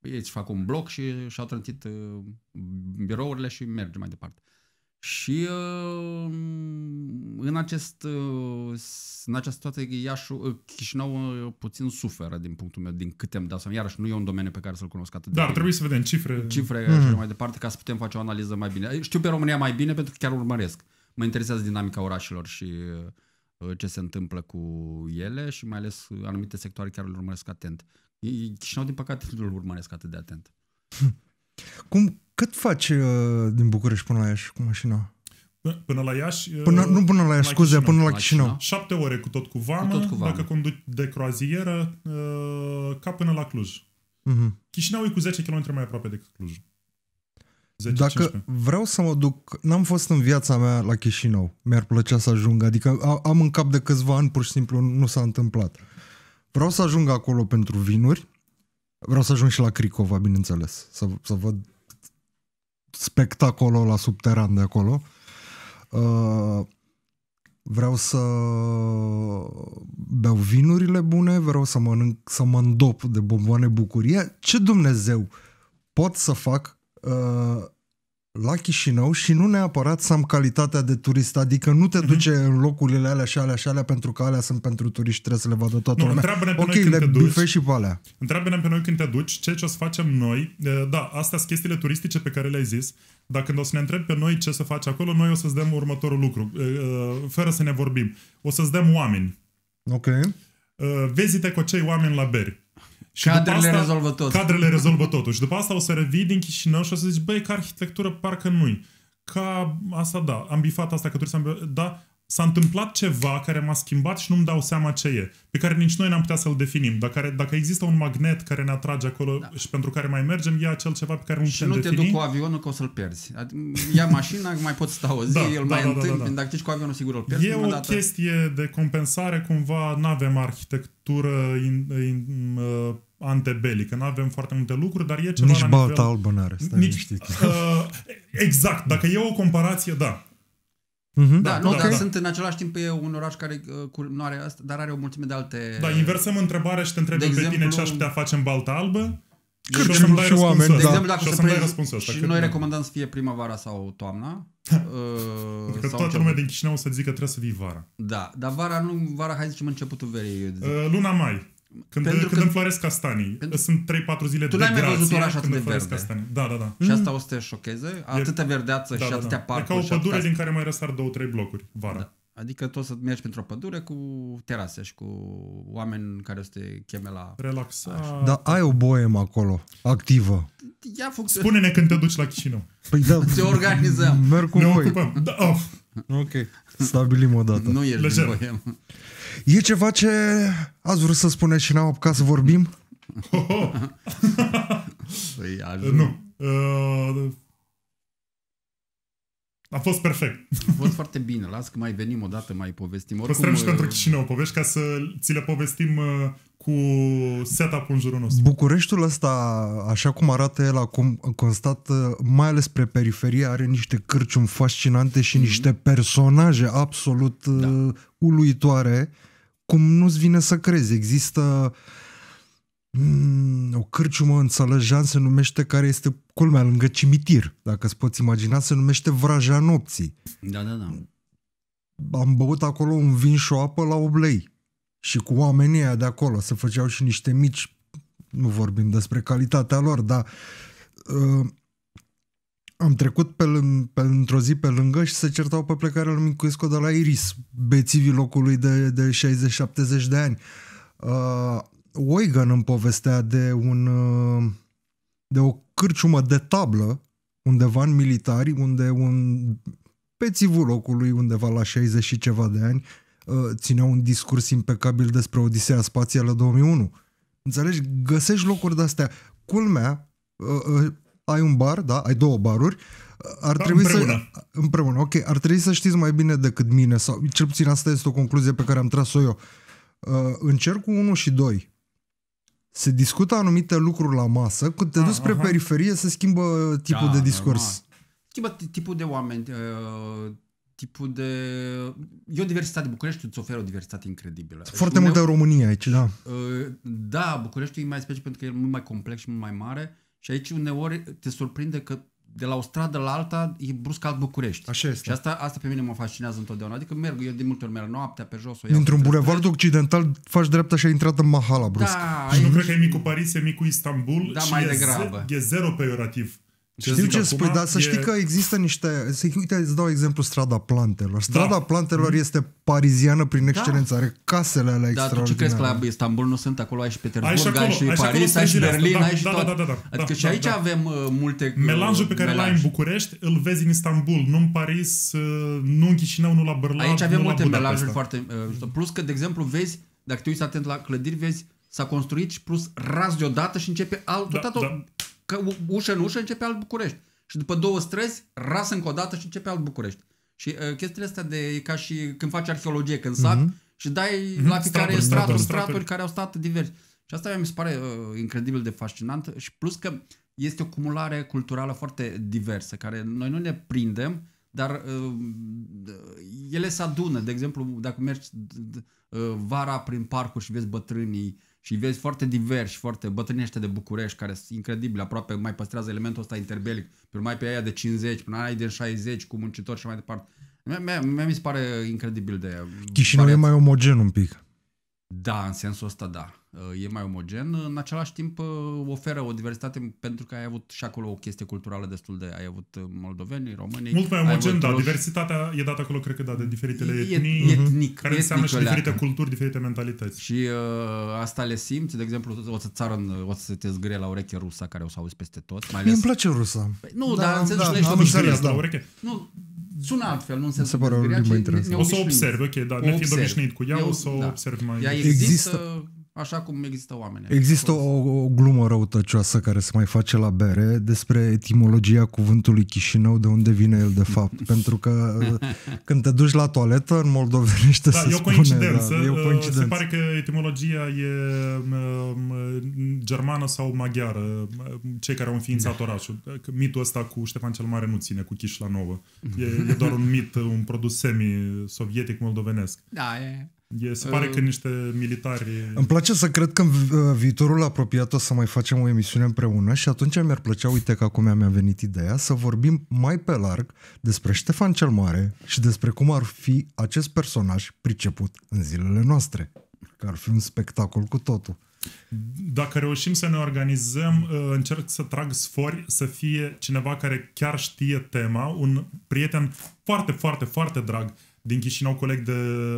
ei își fac un bloc și și-au trântit uh, birourile și merge mai departe. Și uh, în, acest, uh, în această situație Iașu, uh, Chișinău puțin suferă din punctul meu, din câte am dat seama. Iarăși, nu e un domeniu pe care să-l cunosc atât Dar trebuie să vedem cifre. Cifre mm. și mhm. mai departe ca să putem face o analiză mai bine. Știu pe România mai bine pentru că chiar urmăresc. Mă interesează dinamica orașelor și ce se întâmplă cu ele și mai ales anumite sectoare chiar îl urmăresc atent. Chișinău, din păcate, nu îl urmăresc atât de atent. [laughs] Cum, cât faci uh, din București până la Iași cu mașina? Până la Iași? Uh, până, nu până la Iași, scuze, până la Chișinău. Șapte ore cu tot cu vama, cu tot cu vama. dacă conduci de croazieră, uh, ca până la Cluj. Uh-huh. Chișinău e cu 10 km mai aproape decât Cluj. 10, Dacă 15. vreau să mă duc, n-am fost în viața mea la Chișinău, mi-ar plăcea să ajung, adică am în cap de câțiva ani, pur și simplu nu s-a întâmplat. Vreau să ajung acolo pentru vinuri, vreau să ajung și la Cricova, bineînțeles, să, să văd spectacolul la subteran de acolo. Uh, vreau să beau vinurile bune, vreau să, mănânc, să mă îndop de bomboane bucurie. Ce Dumnezeu pot să fac uh, la Chișinău și nu neapărat să am calitatea de turist, adică nu te mhm. duce mm-hmm. în locurile alea și alea și alea pentru că alea sunt pentru turiști, trebuie să le vadă toată nu, lumea. Întreabă-ne pe okay, noi când le te duci, și pe alea. Întreabă-ne pe noi când te duci, ce, ce o să facem noi, da, astea sunt chestiile turistice pe care le-ai zis, dar când o să ne întrebi pe noi ce să faci acolo, noi o să-ți dăm următorul lucru, fără să ne vorbim. O să-ți dăm oameni. Ok. Vezi-te cu cei oameni la beri. Și cadrele asta, rezolvă tot. Cadrele rezolvă totul. Și după asta o să revii din Chișinău și o să zici, băi, ca arhitectură parcă nu-i. Ca asta, da, am bifat asta că trebuie să am bifat, da, s-a întâmplat ceva care m-a schimbat și nu-mi dau seama ce e, pe care nici noi n-am putea să-l definim. Dacă, dacă există un magnet care ne atrage acolo da. și pentru care mai mergem, e acel ceva pe care nu putem defini. Și nu te duc cu avionul că o să-l pierzi. Ia mașina, [laughs] mai poți sta o zi, da, el da, mai da, întâmpin, da, da, da. dacă ești cu avionul sigur îl pierzi. E o dată... chestie de compensare, cumva nu avem arhitectură in, in, uh, antebelică, nu avem foarte multe lucruri, dar e ceva Nici la balta albă n-are, stai Nici, uh, Exact, dacă e o comparație, da, Mm-hmm. Da, da, nu, okay. Da, dar da. sunt în același timp e un oraș care uh, nu are asta, dar are o mulțime de alte... Da, inversăm întrebarea și te întreb pe exemplu, tine ce aș putea face în Balta Albă Cât și o să-mi dai răspunsul, oameni, da. exemplu, dacă și o să-mi dai răspunsul ăsta. Și noi nu... recomandăm să fie primăvara sau toamna. [laughs] uh, că toată lumea din Chișinău o să zică că trebuie să vii vara. Da, dar vara nu, vara hai să zicem începutul verii. Uh, luna mai. Când, pentru când că... înfloresc castanii. Pentru... Sunt 3-4 zile tu de grație. Tu n-ai văzut oraș atât de verde. Castanii. Da, da, da. Și asta mm. o să te șocheze? Atâtea e... verdeață da, și atâtea da. da. parcuri. E ca o pădure din care mai răsar 2-3 blocuri vara. Da. Adică tu o să mergi pentru o pădure cu terase și cu oameni care o să te cheme la... Relaxa. Dar ai o boemă acolo, activă. Ia funcție. Spune-ne când te duci la Chișinău. Păi da. [laughs] Te organizăm. Merg cu ne voi. Ocupăm. Da, Oh. Ok, stabilim o dată. Nu ești Leger. din boemă. E ceva ce ați vrut să spuneți și n-am apucat să vorbim? [laughs] păi, nu. Uh, a fost perfect. A fost foarte bine. Las că mai venim o dată, mai povestim. Oricum, Păstrăm și pentru uh, o povești ca să ți le povestim uh, cu setup în jurul nostru. Bucureștiul ăsta, așa cum arată el acum, constat, uh, mai ales spre periferie, are niște cârciumi fascinante și mm-hmm. niște personaje absolut da. uluitoare, cum nu-ți vine să crezi. Există mm, o cârciumă în Sălăjan se numește, care este culmea lângă cimitir, dacă îți poți imagina, se numește Vraja Nopții. Da, da, da. Am băut acolo un vin și o apă la oblei. Și cu oamenii aia de acolo se făceau și niște mici, nu vorbim despre calitatea lor, dar uh, am trecut pe, pe într-o zi pe lângă și se certau pe plecarea lui Micuescu de la Iris, bețivii locului de, de 60-70 de ani. Uh, Oigan îmi povestea de un uh, de o cârciumă de tablă, undeva în militari, unde un pe locului, undeva la 60 și ceva de ani, uh, ținea un discurs impecabil despre Odiseea Spațială 2001. Înțelegi? Găsești locuri de-astea. Culmea, uh, uh, ai un bar, da, ai două baruri, ar da, trebui împreună. să... Împreună. ok. Ar trebui să știți mai bine decât mine, sau cel puțin asta este o concluzie pe care am tras-o eu. În cercul 1 și 2, se discută anumite lucruri la masă, când te ah, duci spre periferie se schimbă tipul da, de da, discurs. Normal. Da. Schimbă tipul de oameni, uh, tipul de... E o diversitate, Bucureștiul îți oferă o diversitate incredibilă. Foarte multă în România aici, da. Uh, da, Bucureștiul e mai special pentru că e mult mai complex și mult mai mare și aici uneori te surprinde că de la o stradă la alta e brusc alt București. Așa este. Și asta, asta pe mine mă fascinează întotdeauna. Adică merg, eu de multe ori merg noaptea pe jos. într Dintr-un bulevard occidental faci dreapta și ai intrat în Mahala brusc. Da, și nu cred că e cu Paris, e cu Istanbul da, și mai e, degrabă. e zero peiorativ ce știu ce spui, dar e... să știi că există niște... Să, uite, îți dau exemplu strada plantelor. Da. Strada da. plantelor mm. este pariziană prin da. excelență, da. are casele alea da, extraordinare. Dar tu ce crezi că la Istanbul nu sunt? Acolo ai și Petersburg, ai și Paris, da, ai și Berlin, ai și tot. Da, da, da, adică și aici avem uh, multe... Uh, Melanjul pe care l-ai în București, îl vezi în Istanbul, uh, nu în Paris, nu în Chișinău, nu la Berlin, Aici avem multe melanjuri foarte... Plus că, de exemplu, vezi, dacă te uiți atent la clădiri, vezi, s-a construit și plus ras deodată și începe alt, tot da că ușă în ușă începe alt București. Și după două străzi, ras încă o dată și începe alt București. Și uh, chestiile astea de ca și când faci arheologie, când sac mm-hmm. și dai mm-hmm. la fiecare straturi, straturi, straturi, straturi care au stat diversi. Și asta mi se pare uh, incredibil de fascinant și plus că este o cumulare culturală foarte diversă, care noi nu ne prindem, dar uh, ele se adună. De exemplu, dacă mergi uh, vara prin parcuri și vezi bătrânii uh, și vezi foarte diversi, foarte bătrânește de București, care sunt incredibile, aproape mai păstrează elementul ăsta interbelic, pe mai pe aia de 50, până aia de 60, cu muncitori și mai departe. Mie, mi se pare incredibil de... Chișinău e mai omogen un pic. Da, în sensul ăsta, da. Uh, e mai omogen, în același timp uh, oferă o diversitate pentru că ai avut și acolo o chestie culturală destul de... Ai avut uh, moldoveni, români... Mult mai omogen, da. Diversitatea e dată acolo, cred că, da, de diferitele e, etnii, etnic, care etnic, înseamnă și diferite culturi, diferite mentalități. Și uh, asta le simți, de exemplu, o să țară, în, o să te zgrie la ureche rusa, care o să auzi peste tot. Mai ales... Mie îmi place rusa. Păi, nu, da, dar în da, sensul da, da, da. la ureche. Nu, sună altfel, nu înseamnă se pare o limbă interesantă. O să observ ok, da, ne fiind obișnuit cu ea, o să o observ mai... Există așa cum există oameni. Există o, o glumă răutăcioasă care se mai face la bere despre etimologia cuvântului Chișinău, de unde vine el de fapt. [laughs] Pentru că uh, când te duci la toaletă, în moldovenește da, se e o spune... Da, e o uh, coincidență. Se pare că etimologia e um, um, germană sau maghiară, um, cei care au înființat da. orașul. Mitul ăsta cu Ștefan cel Mare nu ține, cu Chișinău. [laughs] E, e doar un mit, un produs semi-sovietic moldovenesc. Da, e... E, se pare că ehm. niște militari... Îmi place să cred că în uh, viitorul apropiat o să mai facem o emisiune împreună și atunci mi-ar plăcea, uite că acum mi-a venit ideea, să vorbim mai pe larg despre Ștefan cel Mare și despre cum ar fi acest personaj priceput în zilele noastre. Că ar fi un spectacol cu totul. Dacă reușim să ne organizăm, uh, încerc să trag sfori să fie cineva care chiar știe tema, un prieten foarte, foarte, foarte drag din Chișinău, coleg de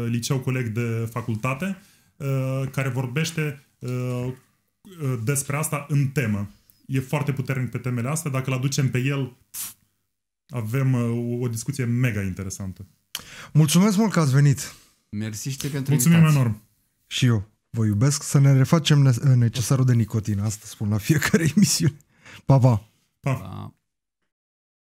liceu, coleg de facultate, uh, care vorbește uh, uh, despre asta în temă. E foarte puternic pe temele astea. Dacă îl aducem pe el, avem o discuție mega interesantă. Mulțumesc mult că ați venit! și pentru Mulțumim invitație. enorm! Și eu vă iubesc să ne refacem necesarul de nicotină. Asta spun la fiecare [laughs] emisiune. Pa, pa! Pa! pa.